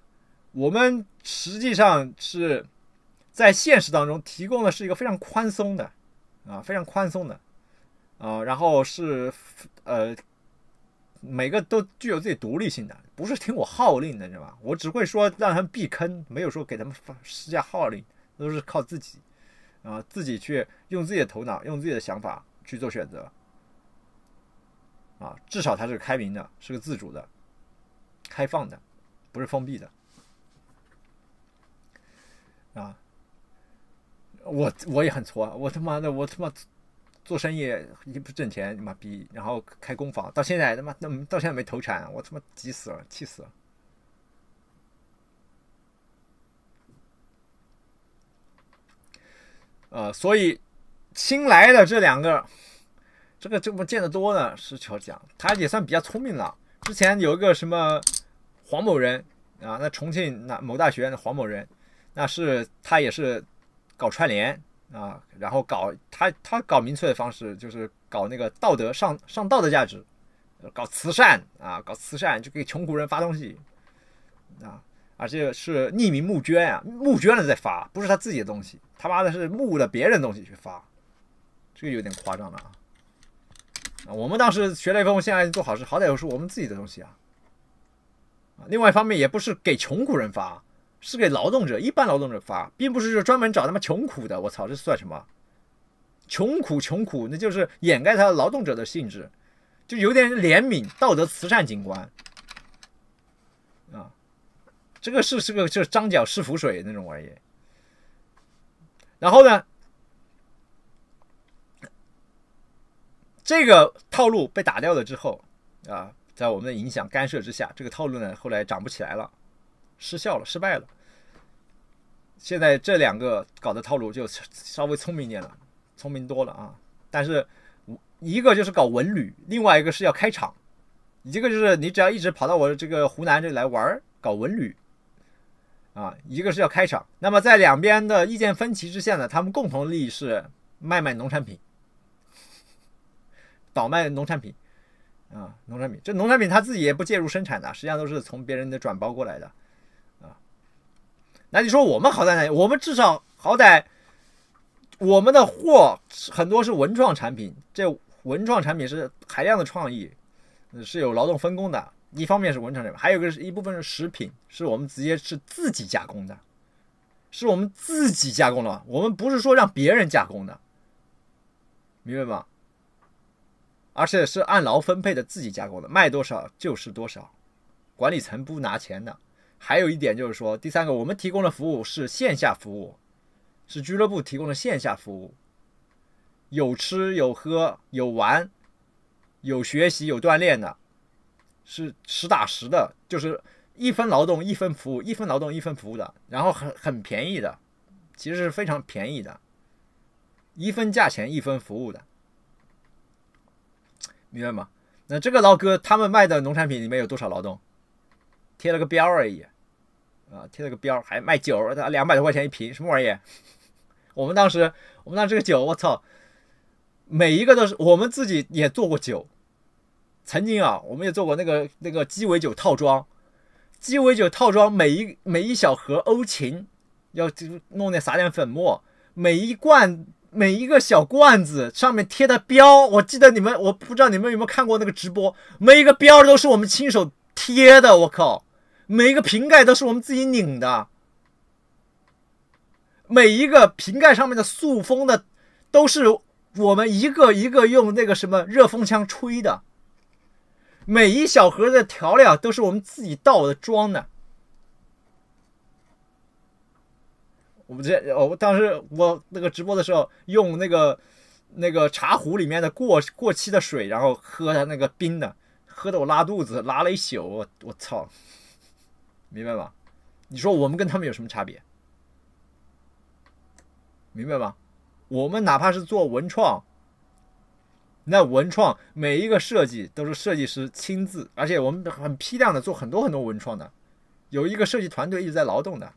S1: 我们实际上是在现实当中提供的是一个非常宽松的啊，非常宽松的啊。然后是呃，每个都具有自己独立性的，不是听我号令的，知道吧？我只会说让他们避坑，没有说给他们施加号令，都是靠自己啊，自己去用自己的头脑，用自己的想法去做选择啊。至少他是开明的，是个自主的。开放的，不是封闭的，啊！我我也很挫，啊！我他妈的，我他妈做生意一不挣钱，你妈逼！然后开工房，到现在他妈那到现在没投产，我他妈急死了，气死了。呃，所以新来的这两个，这个这么见得多呢，是巧讲，他也算比较聪明了。之前有一个什么？黄某人啊，那重庆那某大学的黄某人，那是他也是搞串联啊，然后搞他他搞民粹的方式，就是搞那个道德上上道德价值，搞慈善啊，搞慈善就给穷苦人发东西啊，而且是匿名募捐啊，募捐了再发，不是他自己的东西，他妈的是募的别人东西去发，这个有点夸张了啊！我们当时学雷锋，现在做好事，好歹也是我们自己的东西啊。另外一方面也不是给穷苦人发，是给劳动者、一般劳动者发，并不是说专门找他妈穷苦的。我操，这算什么？穷苦穷苦，那就是掩盖他劳动者的性质，就有点怜悯道德慈善景观。啊，这个是是个就是张角试浮水那种玩意。然后呢，这个套路被打掉了之后，啊。在我们的影响干涉之下，这个套路呢后来涨不起来了，失效了，失败了。现在这两个搞的套路就稍微聪明点了，聪明多了啊。但是，一个就是搞文旅，另外一个是要开厂，一个就是你只要一直跑到我这个湖南这里来玩，搞文旅啊，一个是要开厂。那么在两边的意见分歧之下呢，他们共同利益是卖卖农产品，倒卖农产品。啊，农产品，这农产品他自己也不介入生产的，实际上都是从别人的转包过来的，啊，那你说我们好在哪？我们至少好歹我们的货很多是文创产品，这文创产品是海量的创意，是有劳动分工的。一方面是文创产品，还有一个是一部分是食品，是我们直接是自己加工的，是我们自己加工的，我们不是说让别人加工的，明白吗？而且是按劳分配的，自己加工的，卖多少就是多少，管理层不拿钱的。还有一点就是说，第三个，我们提供的服务是线下服务，是俱乐部提供的线下服务，有吃有喝有玩，有学习有锻炼的，是实打实的，就是一分劳动一分服务，一分劳动一分服务的，然后很很便宜的，其实是非常便宜的，一分价钱一分服务的。明白吗？那这个老哥他们卖的农产品里面有多少劳动？贴了个标而已，啊，贴了个标还卖酒，两百多块钱一瓶，什么玩意 我们当时，我们那这个酒，我操，每一个都是我们自己也做过酒，曾经啊，我们也做过那个那个鸡尾酒套装，鸡尾酒套装每一每一小盒欧芹要弄点撒点粉末，每一罐。每一个小罐子上面贴的标，我记得你们，我不知道你们有没有看过那个直播。每一个标都是我们亲手贴的，我靠！每一个瓶盖都是我们自己拧的，每一个瓶盖上面的塑封的都是我们一个一个用那个什么热风枪吹的。每一小盒的调料都是我们自己倒的装的。我们这，我当时我那个直播的时候，用那个那个茶壶里面的过过期的水，然后喝它那个冰的，喝的我拉肚子，拉了一宿，我我操，明白吧？你说我们跟他们有什么差别？明白吧？我们哪怕是做文创，那文创每一个设计都是设计师亲自，而且我们很批量的做很多很多文创的，有一个设计团队一直在劳动的。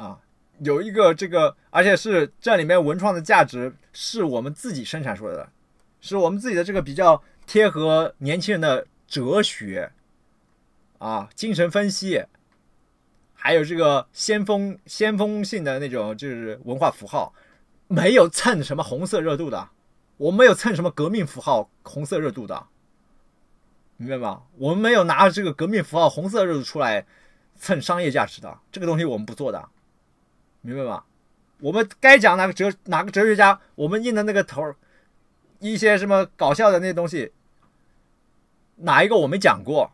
S1: 啊，有一个这个，而且是这里面文创的价值是我们自己生产出来的，是我们自己的这个比较贴合年轻人的哲学，啊，精神分析，还有这个先锋先锋性的那种就是文化符号，没有蹭什么红色热度的，我没有蹭什么革命符号红色热度的，明白吗？我们没有拿这个革命符号红色热度出来蹭商业价值的，这个东西我们不做的。明白吧？我们该讲哪个哲哪个哲学家？我们印的那个头，一些什么搞笑的那些东西，哪一个我没讲过？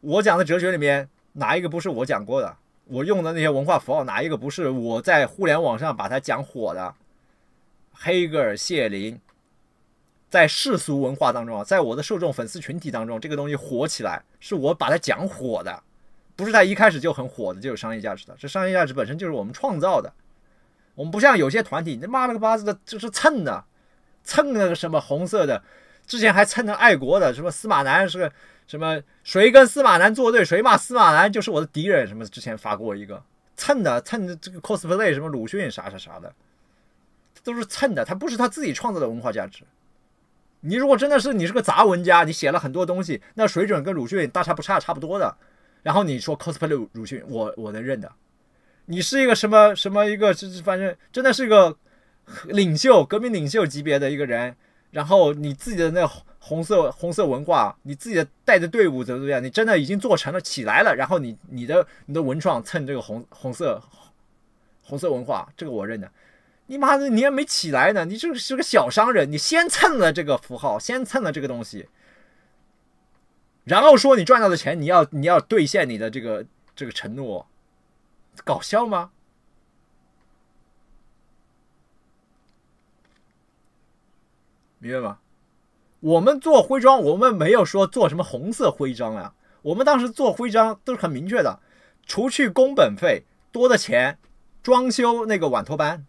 S1: 我讲的哲学里面哪一个不是我讲过的？我用的那些文化符号哪一个不是我在互联网上把它讲火的？黑格尔、谢林，在世俗文化当中，啊，在我的受众粉丝群体当中，这个东西火起来是我把它讲火的。不是在一开始就很火的，就有商业价值的。这商业价值本身就是我们创造的。我们不像有些团体，那妈了个巴子的，就是蹭的，蹭那个什么红色的，之前还蹭的爱国的，什么司马南是个什么，谁跟司马南作对，谁骂司马南就是我的敌人什么。之前发过一个蹭的蹭的这个 cosplay 什么鲁迅啥啥啥的，都是蹭的，他不是他自己创造的文化价值。你如果真的是你是个杂文家，你写了很多东西，那水准跟鲁迅大差不差，差不多的。然后你说 cosplay 鲁迅，我我能认的。你是一个什么什么一个，这这反正真的是一个领袖、革命领袖级别的一个人。然后你自己的那红色红色文化，你自己的带着队伍怎么怎么样？你真的已经做成了起来了。然后你你的你的文创蹭这个红红色红色文化，这个我认的。你妈的，你还没起来呢，你就是个小商人，你先蹭了这个符号，先蹭了这个东西。然后说你赚到的钱你要你要兑现你的这个这个承诺，搞笑吗？明白吗？我们做徽章，我们没有说做什么红色徽章啊。我们当时做徽章都是很明确的，除去工本费多的钱，装修那个晚托班，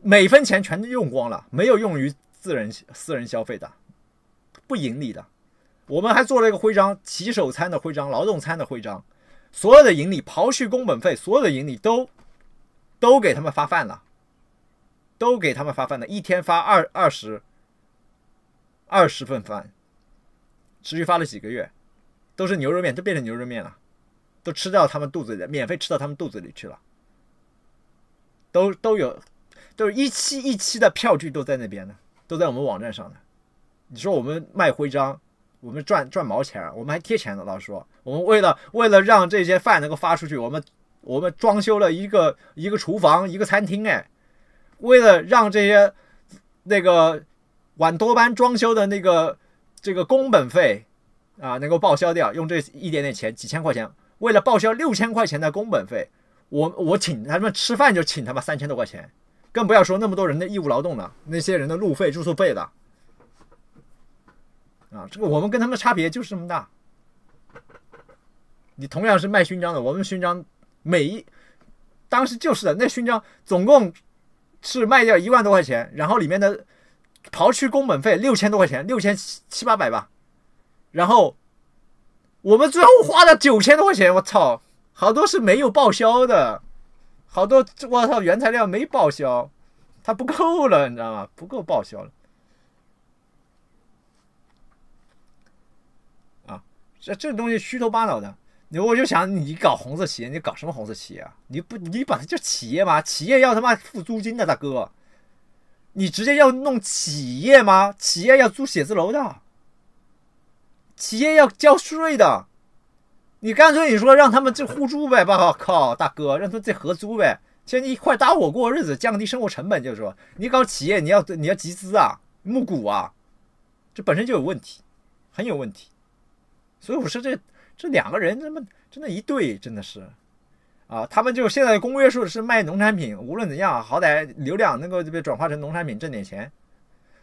S1: 每分钱全都用光了，没有用于私人私人消费的，不盈利的。我们还做了一个徽章，骑手餐的徽章，劳动餐的徽章。所有的盈利刨去工本费，所有的盈利都都给他们发饭了，都给他们发饭的，一天发二二十二十份饭，持续发了几个月，都是牛肉面，都变成牛肉面了，都吃到他们肚子里，免费吃到他们肚子里去了，都都有，都是一期一期的票据都在那边呢，都在我们网站上呢，你说我们卖徽章？我们赚赚毛钱，我们还贴钱呢。老实说，我们为了为了让这些饭能够发出去，我们我们装修了一个一个厨房，一个餐厅。哎，为了让这些那个晚多班装修的那个这个工本费啊能够报销掉，用这一点点钱，几千块钱，为了报销六千块钱的工本费，我我请他们吃饭就请他妈三千多块钱，更不要说那么多人的义务劳动了，那些人的路费、住宿费了。啊，这个我们跟他们差别就是这么大。你同样是卖勋章的，我们勋章每一，当时就是的，那勋章总共是卖掉一万多块钱，然后里面的刨去工本费六千多块钱，六千七七八百吧。然后我们最后花了九千多块钱，我操，好多是没有报销的，好多我操原材料没报销，他不够了，你知道吗？不够报销了。这这东西虚头巴脑的，你我就想，你搞红色企业，你搞什么红色企业啊？你不，你本来就企业嘛，企业要他妈付租金的，大哥，你直接要弄企业吗？企业要租写字楼的，企业要交税的，你干脆你说让他们就互助呗！我靠，大哥，让他们再合租呗，先一块搭伙过日子，降低生活成本就是说，你搞企业，你要你要集资啊，募股啊，这本身就有问题，很有问题。所以我说这这两个人他妈真的一对真的是，啊，他们就现在公约数是卖农产品，无论怎样，好歹流量能够被转化成农产品挣点钱。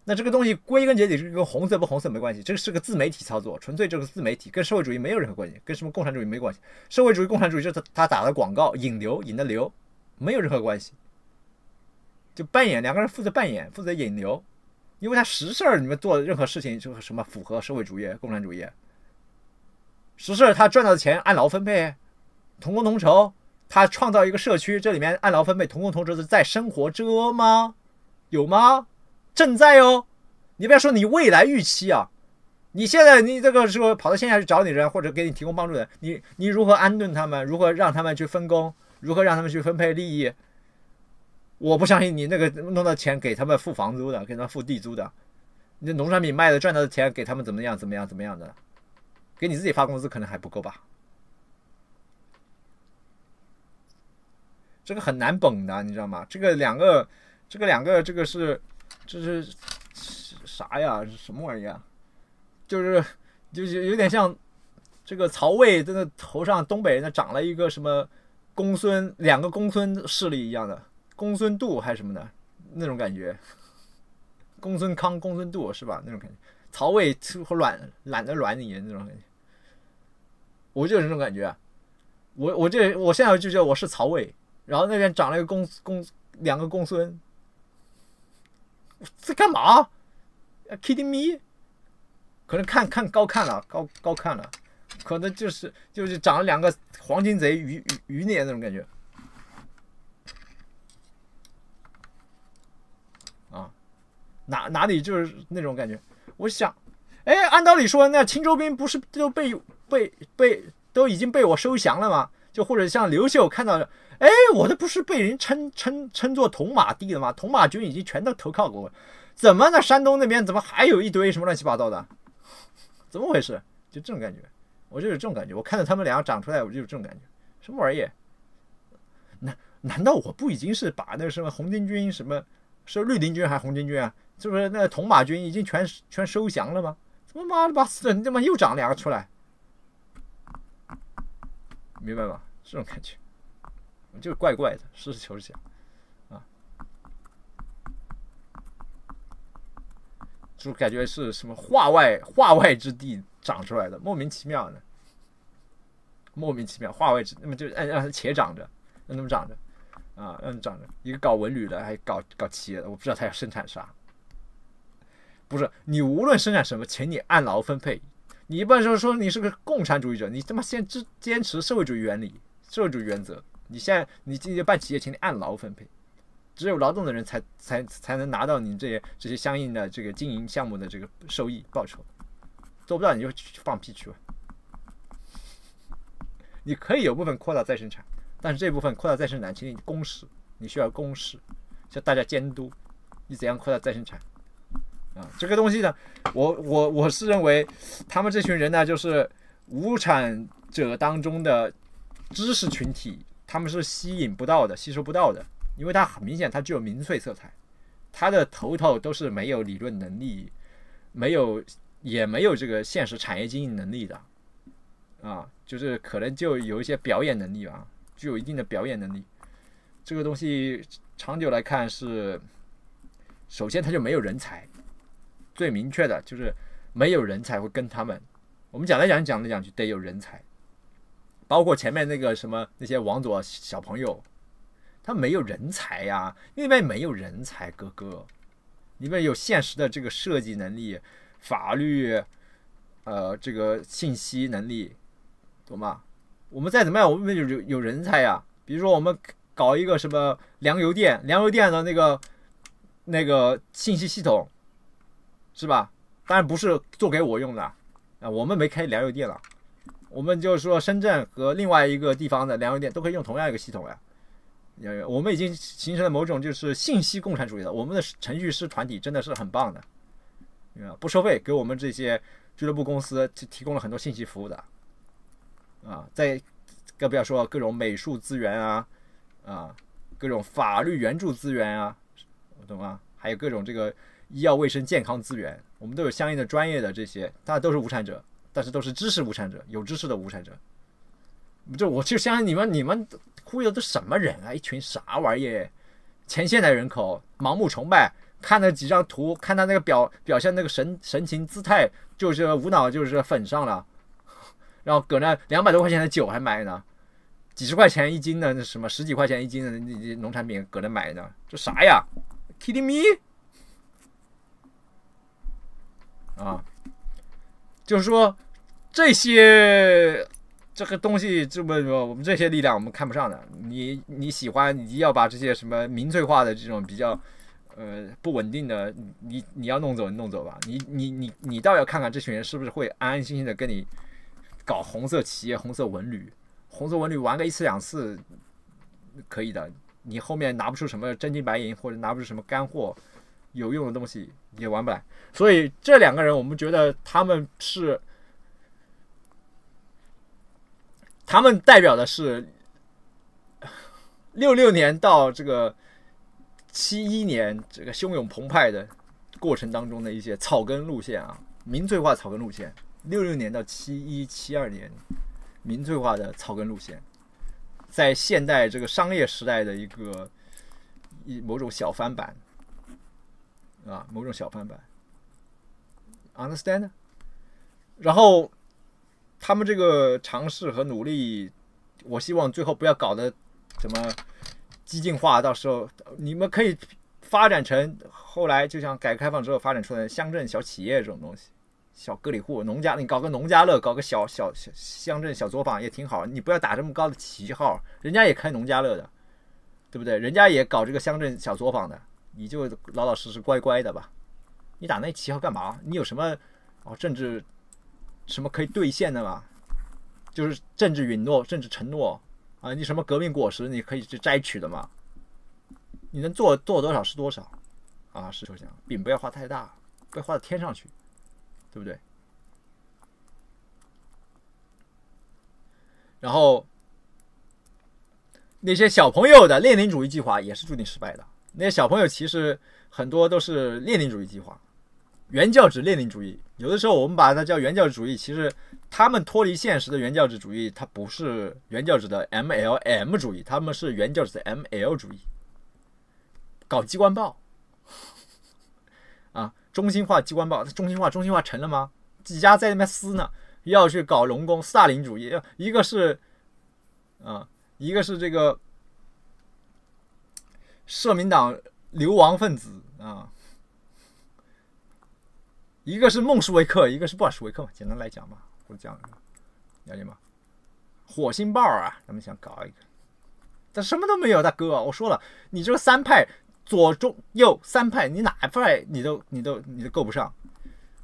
S1: 那这个东西归根结底是跟红色不红色没关系，这是个自媒体操作，纯粹这个自媒体跟社会主义没有任何关系，跟什么共产主义没关系。社会主义、共产主义就是他打的广告引流引的流，没有任何关系。就扮演两个人负责扮演负责引流，因为他实事儿你们做任何事情就什么符合社会主义、共产主义。实是他赚到的钱按劳分配，同工同酬。他创造一个社区，这里面按劳分配，同工同酬的在生活着吗？有吗？正在哦。你不要说你未来预期啊，你现在你这个时候跑到线下去找你人或者给你提供帮助的你你如何安顿他们？如何让他们去分工？如何让他们去分配利益？我不相信你那个弄到钱给他们付房租的，给他们付地租的，你的农产品卖的赚到的钱给他们怎么样？怎么样？怎么样的？给你自己发工资可能还不够吧，这个很难绷的，你知道吗？这个两个，这个两个，这个是这是啥呀？什么玩意儿啊？就是就是有点像这个曹魏在那头上东北那长了一个什么公孙，两个公孙势力一样的，公孙度还是什么的，那种感觉。公孙康、公孙度是吧？那种感觉，曹魏出和卵懒得卵你那种感觉。我就是这种感觉，我我这我现在就觉得我是曹魏，然后那边长了一个公公两个公孙，在干嘛？K i D d i n g M，e 可能看看高看了，高高看了，可能就是就是长了两个黄金贼鱼鱼鱼脸那种感觉，啊，哪哪里就是那种感觉？我想，哎，按道理说，那青州兵不是都被。被被都已经被我收降了吗？就或者像刘秀看到，哎，我这不是被人称称称作铜马帝了吗？铜马军已经全都投靠我怎么呢？山东那边怎么还有一堆什么乱七八糟的？怎么回事？就这种感觉，我就有这种感觉。我看到他们两个长出来，我就有这种感觉，什么玩意难难道我不已经是把那什么红巾军什么是绿林军还是红巾军啊？是不是那铜马军已经全全收降了吗？怎么妈的把死的，你他妈又长两个出来？明白吗？这种感觉，就怪怪的。实事求是讲，啊，就感觉是什么画外画外之地长出来的，莫名其妙的，莫名其妙，画外之，那么就让让它且长着，让那们长着，啊，让长着。一个搞文旅的，还搞搞企业的，我不知道他要生产啥。不是，你无论生产什么，请你按劳分配。你一般说说你是个共产主义者，你他妈先支坚持社会主义原理、社会主义原则。你现在你办企业，请你按劳分配，只有劳动的人才才才能拿到你这些这些相应的这个经营项目的这个收益报酬。做不到你就放屁去吧。你可以有部分扩大再生产，但是这部分扩大再生产，请你公示，你需要公示，叫大家监督你怎样扩大再生产。啊，这个东西呢，我我我是认为，他们这群人呢，就是无产者当中的知识群体，他们是吸引不到的，吸收不到的，因为它很明显，它具有民粹色彩，它的头头都是没有理论能力，没有也没有这个现实产业经营能力的，啊，就是可能就有一些表演能力吧，具有一定的表演能力，这个东西长久来看是，首先他就没有人才。最明确的就是没有人才会跟他们。我们讲来讲讲来讲去得有人才，包括前面那个什么那些王佐小朋友，他没有人才呀，因为没有人才哥哥。你们有现实的这个设计能力、法律、呃这个信息能力，懂吗？我们再怎么样，我们有有有人才呀。比如说我们搞一个什么粮油店，粮油店的那个那个信息系统。是吧？当然不是做给我用的啊，我们没开粮油店了。我们就是说深圳和另外一个地方的粮油店都可以用同样一个系统呀。我们已经形成了某种就是信息共产主义了。我们的程序师团体真的是很棒的啊！不收费给我们这些俱乐部公司提提供了很多信息服务的啊，在更不要说各种美术资源啊啊，各种法律援助资源啊，懂吗？还有各种这个。医药卫生健康资源，我们都有相应的专业的这些，大家都是无产者，但是都是知识无产者，有知识的无产者。这我就相信你们，你们忽悠都什么人啊？一群啥玩意儿？前现代人口盲目崇拜，看了几张图，看他那个表表现那个神神情姿态，就是无脑就是粉上了，然后搁那两百多块钱的酒还买呢，几十块钱一斤的那什么十几块钱一斤的那那农产品搁那买呢？这啥呀？Kidding me？啊，就是说这些这个东西，这么说我们这些力量，我们看不上的。你你喜欢，你要把这些什么民粹化的这种比较呃不稳定的，你你要弄走，弄走吧。你你你你倒要看看这群人是不是会安安心心的跟你搞红色企业、红色文旅、红色文旅玩个一次两次可以的，你后面拿不出什么真金白银，或者拿不出什么干货。有用的东西也玩不来，所以这两个人，我们觉得他们是，他们代表的是六六年到这个七一年这个汹涌澎湃的过程当中的一些草根路线啊，民粹化草根路线，六六年到七一七二年，民粹化的草根路线，在现代这个商业时代的一个一某种小翻版。啊，某种小翻版，understand？然后他们这个尝试和努力，我希望最后不要搞得怎么激进化。到时候你们可以发展成后来就像改革开放之后发展出来的乡镇小企业这种东西，小个体户、农家你搞个农家乐，搞个小小小乡镇小作坊也挺好。你不要打这么高的旗号，人家也开农家乐的，对不对？人家也搞这个乡镇小作坊的。你就老老实实乖乖的吧，你打那旗号干嘛？你有什么哦政治什么可以兑现的嘛？就是政治允诺、政治承诺啊，你什么革命果实你可以去摘取的嘛？你能做做多少是多少啊？是抽象，饼不要画太大，不要画到天上去，对不对？然后那些小朋友的列宁主义计划也是注定失败的。那些小朋友其实很多都是列宁主义计划，原教旨列宁主义。有的时候我们把它叫原教旨主义，其实他们脱离现实的原教旨主义，它不是原教旨的 MLM 主义，他们是原教旨的 ML 主义，搞机关报啊，中心化机关报，中心化中心化成了吗？几家在那边撕呢？要去搞农工萨林主，义，一个是啊，一个是这个。社民党流亡分子啊，一个是孟什维克，一个是布尔什维克嘛，简单来讲嘛，我讲，了解吗？火星豹啊，他们想搞一个，但什么都没有，大哥，我说了，你这个三派，左中右三派，你哪一派你都你都你都够不上，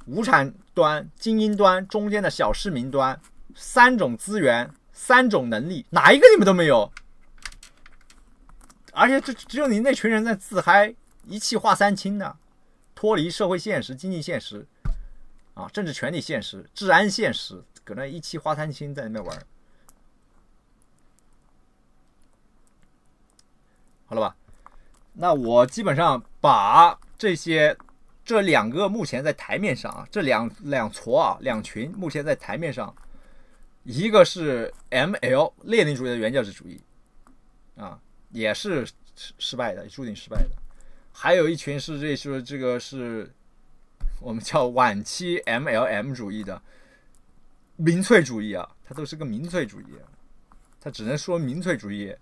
S1: 无产端、精英端、中间的小市民端，三种资源，三种能力，哪一个你们都没有。而且只只有你那群人在自嗨，一气化三清的，脱离社会现实、经济现实，啊，政治权利现实、治安现实，搁那一气化三清在那玩，好了吧？那我基本上把这些这两个目前在台面上啊，这两两撮啊，两群目前在台面上，一个是 ML 列宁主义的原教旨主义，啊。也是失失败的，注定失败的。还有一群是，这是这个是，我们叫晚期 MLM 主义的，民粹主义啊，他都是个民粹主义，他只能说民粹主义，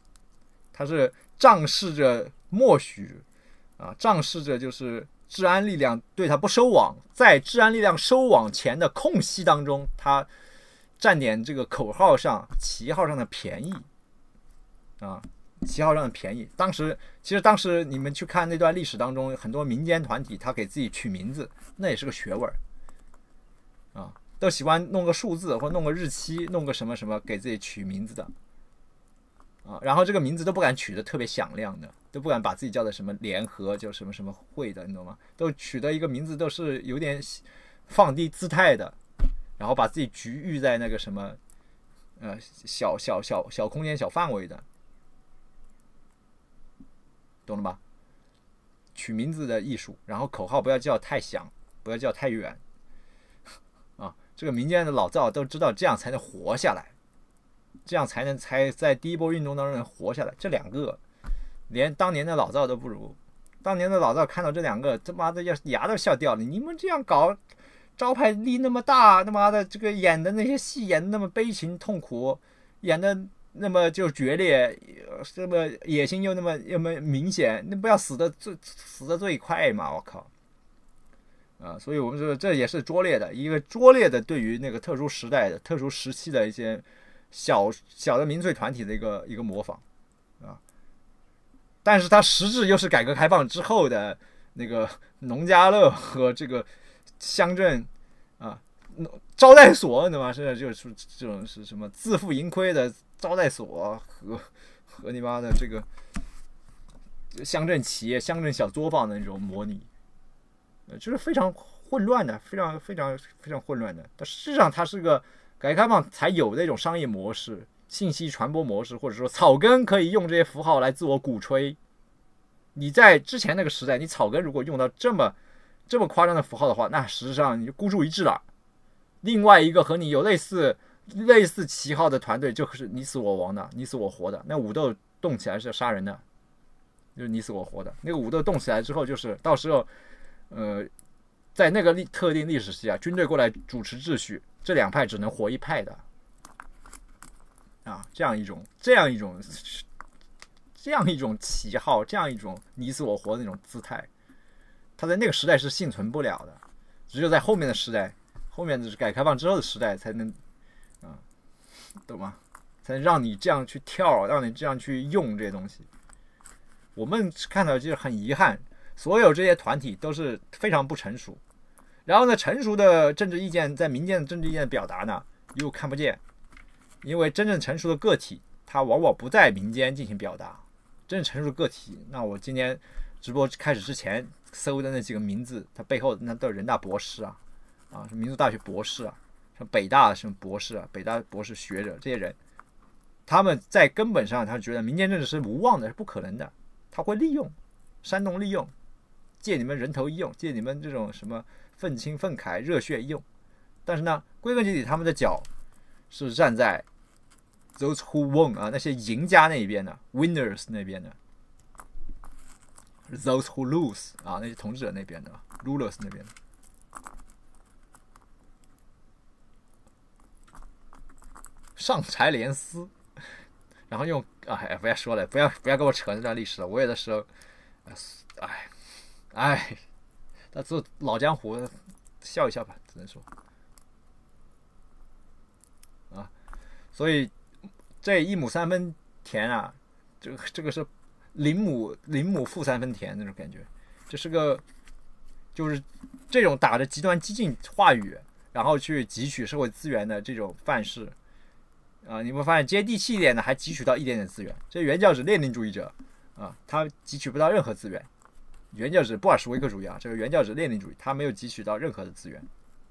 S1: 他是仗势着默许啊，仗势着就是治安力量对他不收网，在治安力量收网前的空隙当中，他占点这个口号上、旗号上的便宜啊。七号的便宜。当时其实当时你们去看那段历史当中，很多民间团体他给自己取名字，那也是个学问儿啊，都喜欢弄个数字或弄个日期，弄个什么什么给自己取名字的啊。然后这个名字都不敢取的特别响亮的，都不敢把自己叫做什么联合叫什么什么会的，你懂吗？都取得一个名字都是有点放低姿态的，然后把自己局域在那个什么呃小小小小空间小范围的。懂了吧？取名字的艺术，然后口号不要叫太响，不要叫太远，啊，这个民间的老赵都知道，这样才能活下来，这样才能才在第一波运动当中能活下来。这两个连当年的老赵都不如，当年的老赵看到这两个他妈的要牙都笑掉了，你们这样搞，招牌力那么大，他妈的这个演的那些戏演的那么悲情痛苦，演的。那么就决裂，那么野心又那么那么明显，那不要死的最死的最快嘛！我靠，啊，所以，我们说这也是拙劣的一个拙劣的对于那个特殊时代的、特殊时期的一些小小的民粹团体的一个一个模仿啊，但是它实质又是改革开放之后的那个农家乐和这个乡镇啊，招待所，对吧？现在就是这种是什么自负盈亏的。招待所和和你妈的这个乡镇企业、乡镇小作坊的那种模拟，呃，就是非常混乱的，非常非常非常混乱的。但事实上，它是个改革开放才有的一种商业模式、信息传播模式，或者说草根可以用这些符号来自我鼓吹。你在之前那个时代，你草根如果用到这么这么夸张的符号的话，那实际上你就孤注一掷了。另外一个和你有类似。类似旗号的团队就是你死我亡的，你死我活的。那武斗动起来是要杀人的，就是你死我活的。那个武斗动起来之后，就是到时候，呃，在那个历特定历史期啊，军队过来主持秩序，这两派只能活一派的。啊，这样一种这样一种这样一种旗号，这样一种你死我活的那种姿态，他在那个时代是幸存不了的，只有在后面的时代，后面就是改革开放之后的时代才能。懂吗？才让你这样去跳，让你这样去用这些东西。我们看到就是很遗憾，所有这些团体都是非常不成熟。然后呢，成熟的政治意见在民间的政治意见表达呢又看不见，因为真正成熟的个体，他往往不在民间进行表达。真正成熟的个体，那我今天直播开始之前搜的那几个名字，他背后那都是人大博士啊，啊，民族大学博士啊。像北大什么博士啊，北大博士学者这些人，他们在根本上，他觉得民间政治是无望的，是不可能的。他会利用，煽动利用，借你们人头一用，借你们这种什么愤青愤慨热血一用。但是呢，归根结底，他们的脚是站在 those who won 啊，那些赢家那一边的 winners 那边的；those who lose 啊，那些统治者那边的 rulers 那边。的。上柴连丝，然后用……哎，不要说了，不要不要跟我扯那段历史了。我有的时候，哎，哎，那做老江湖笑一笑吧，只能说，啊，所以这一亩三分田啊，这这个是零亩零亩负三分田那种感觉，这是个就是这种打着极端激进话语，然后去汲取社会资源的这种范式。啊，你会发现接地气一点的还汲取到一点点资源。这原教旨列宁主义者啊，他汲取不到任何资源。原教旨布尔什维克主义啊，这个原教旨列宁主义，他没有汲取到任何的资源，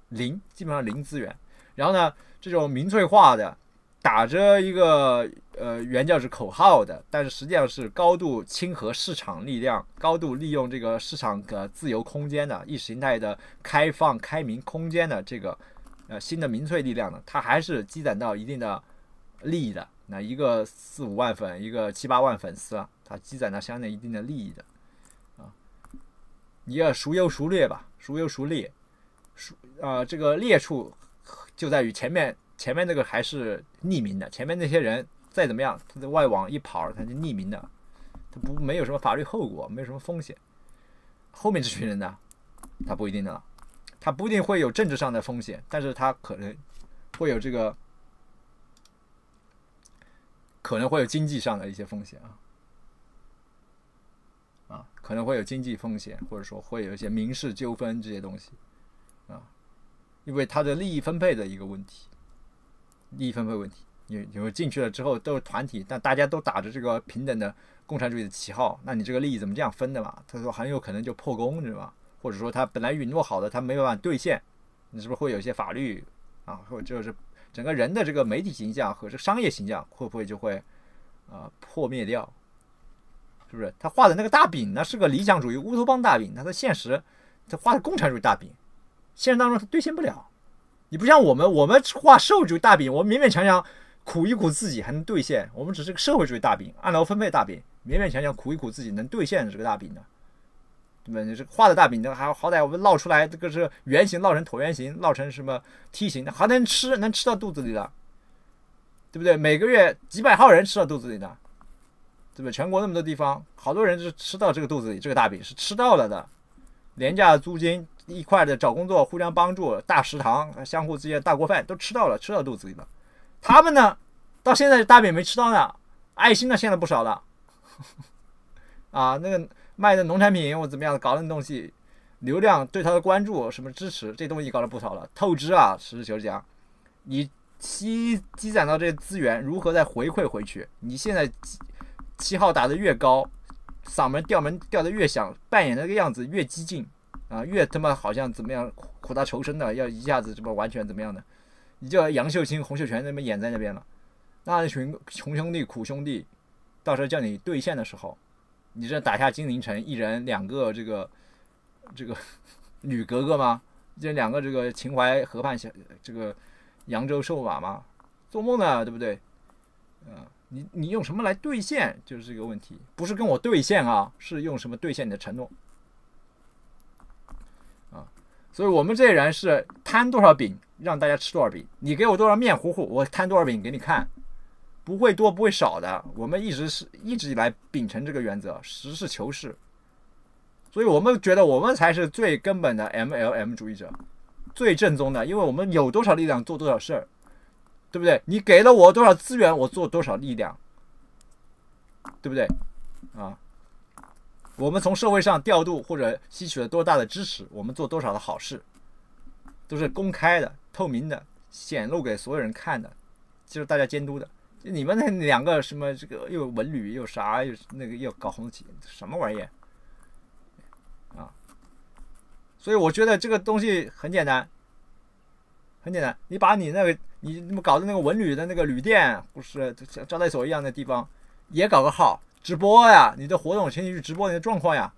S1: 零，基本上零资源。然后呢，这种民粹化的，打着一个呃原教旨口号的，但是实际上是高度亲和市场力量、高度利用这个市场的自由空间的意识形态的开放、开明空间的这个呃新的民粹力量呢，它还是积攒到一定的。利益的那一个四五万粉，一个七八万粉丝，他积攒了相当一定的利益的啊。你要孰优孰劣吧？孰优孰劣？孰啊？这个劣处就在于前面前面那个还是匿名的，前面那些人再怎么样，他在外网一跑，他就匿名的，他不没有什么法律后果，没有什么风险。后面这群人呢，他不一定的，他不一定会有政治上的风险，但是他可能会有这个。可能会有经济上的一些风险啊，啊，可能会有经济风险，或者说会有一些民事纠纷这些东西，啊，因为它的利益分配的一个问题，利益分配问题，你你们进去了之后都是团体，但大家都打着这个平等的共产主义的旗号，那你这个利益怎么这样分的嘛？他说很有可能就破功，是吧？或者说他本来允诺好的，他没办法兑现，你是不是会有一些法律啊，或者就是。整个人的这个媒体形象和这个商业形象会不会就会，啊破灭掉？是不是他画的那个大饼，呢是个理想主义乌托邦大饼，他的现实他画的共产主义大饼，现实当中他兑现不了。你不像我们，我们画社会主义大饼，我们勉勉强强苦一苦自己还能兑现，我们只是个社会主义大饼，按劳分配大饼，勉勉强强苦一苦自己能兑现的这个大饼呢。对吧？你这画的大饼，那还好歹我们烙出来，这个是圆形，烙成椭圆形，烙成什么梯形，还能吃，能吃到肚子里的，对不对？每个月几百号人吃到肚子里的，对吧？全国那么多地方，好多人是吃到这个肚子里，这个大饼是吃到了的。廉价租金一块的找工作，互相帮助，大食堂相互之间大锅饭都吃到了，吃到肚子里了。他们呢，到现在大饼没吃到呢，爱心呢献了不少了，啊，那个。卖的农产品，我怎么样的搞那东西，流量对他的关注什么支持，这东西搞了不少了，透支啊！实事求是讲，你积积攒到这资源，如何再回馈回去？你现在旗号打的越高，嗓门调门调的越响，扮演那个样子越激进啊，越他妈好像怎么样苦大仇深的，要一下子这么完全怎么样的？你叫杨秀清、洪秀全那边演在那边了，那群穷兄弟苦兄弟，到时候叫你兑现的时候。你这打下金陵城，一人两个这个这个女格格吗？这两个这个秦淮河畔小这个扬州瘦马吗？做梦呢，对不对？嗯，你你用什么来兑现？就是这个问题，不是跟我兑现啊，是用什么兑现你的承诺？啊，所以我们这些人是摊多少饼让大家吃多少饼，你给我多少面糊糊，我摊多少饼给你看。不会多不会少的，我们一直是一直以来秉承这个原则，实事求是。所以我们觉得我们才是最根本的 MLM 主义者，最正宗的，因为我们有多少力量做多少事儿，对不对？你给了我多少资源，我做多少力量，对不对？啊，我们从社会上调度或者吸取了多大的支持，我们做多少的好事，都是公开的、透明的，显露给所有人看的，就是大家监督的。就你们那两个什么这个又文旅又啥又那个又搞红旗什么玩意儿，啊！所以我觉得这个东西很简单，很简单。你把你那个你搞的那个文旅的那个旅店，不是招待所一样的地方，也搞个号直播呀。你的活动请你去直播你的状况呀。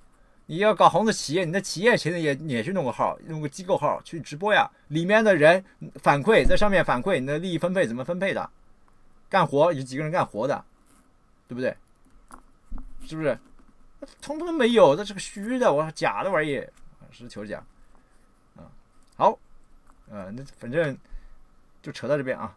S1: 你要搞红的企业，你的企业其实也也去弄个号，弄个机构号去直播呀。里面的人反馈在上面反馈你的利益分配怎么分配的。干活有几个人干活的，对不对？是不是？通通没有，那是个虚的，我假的玩意，事求是讲。嗯，好，呃，那反正就扯到这边啊。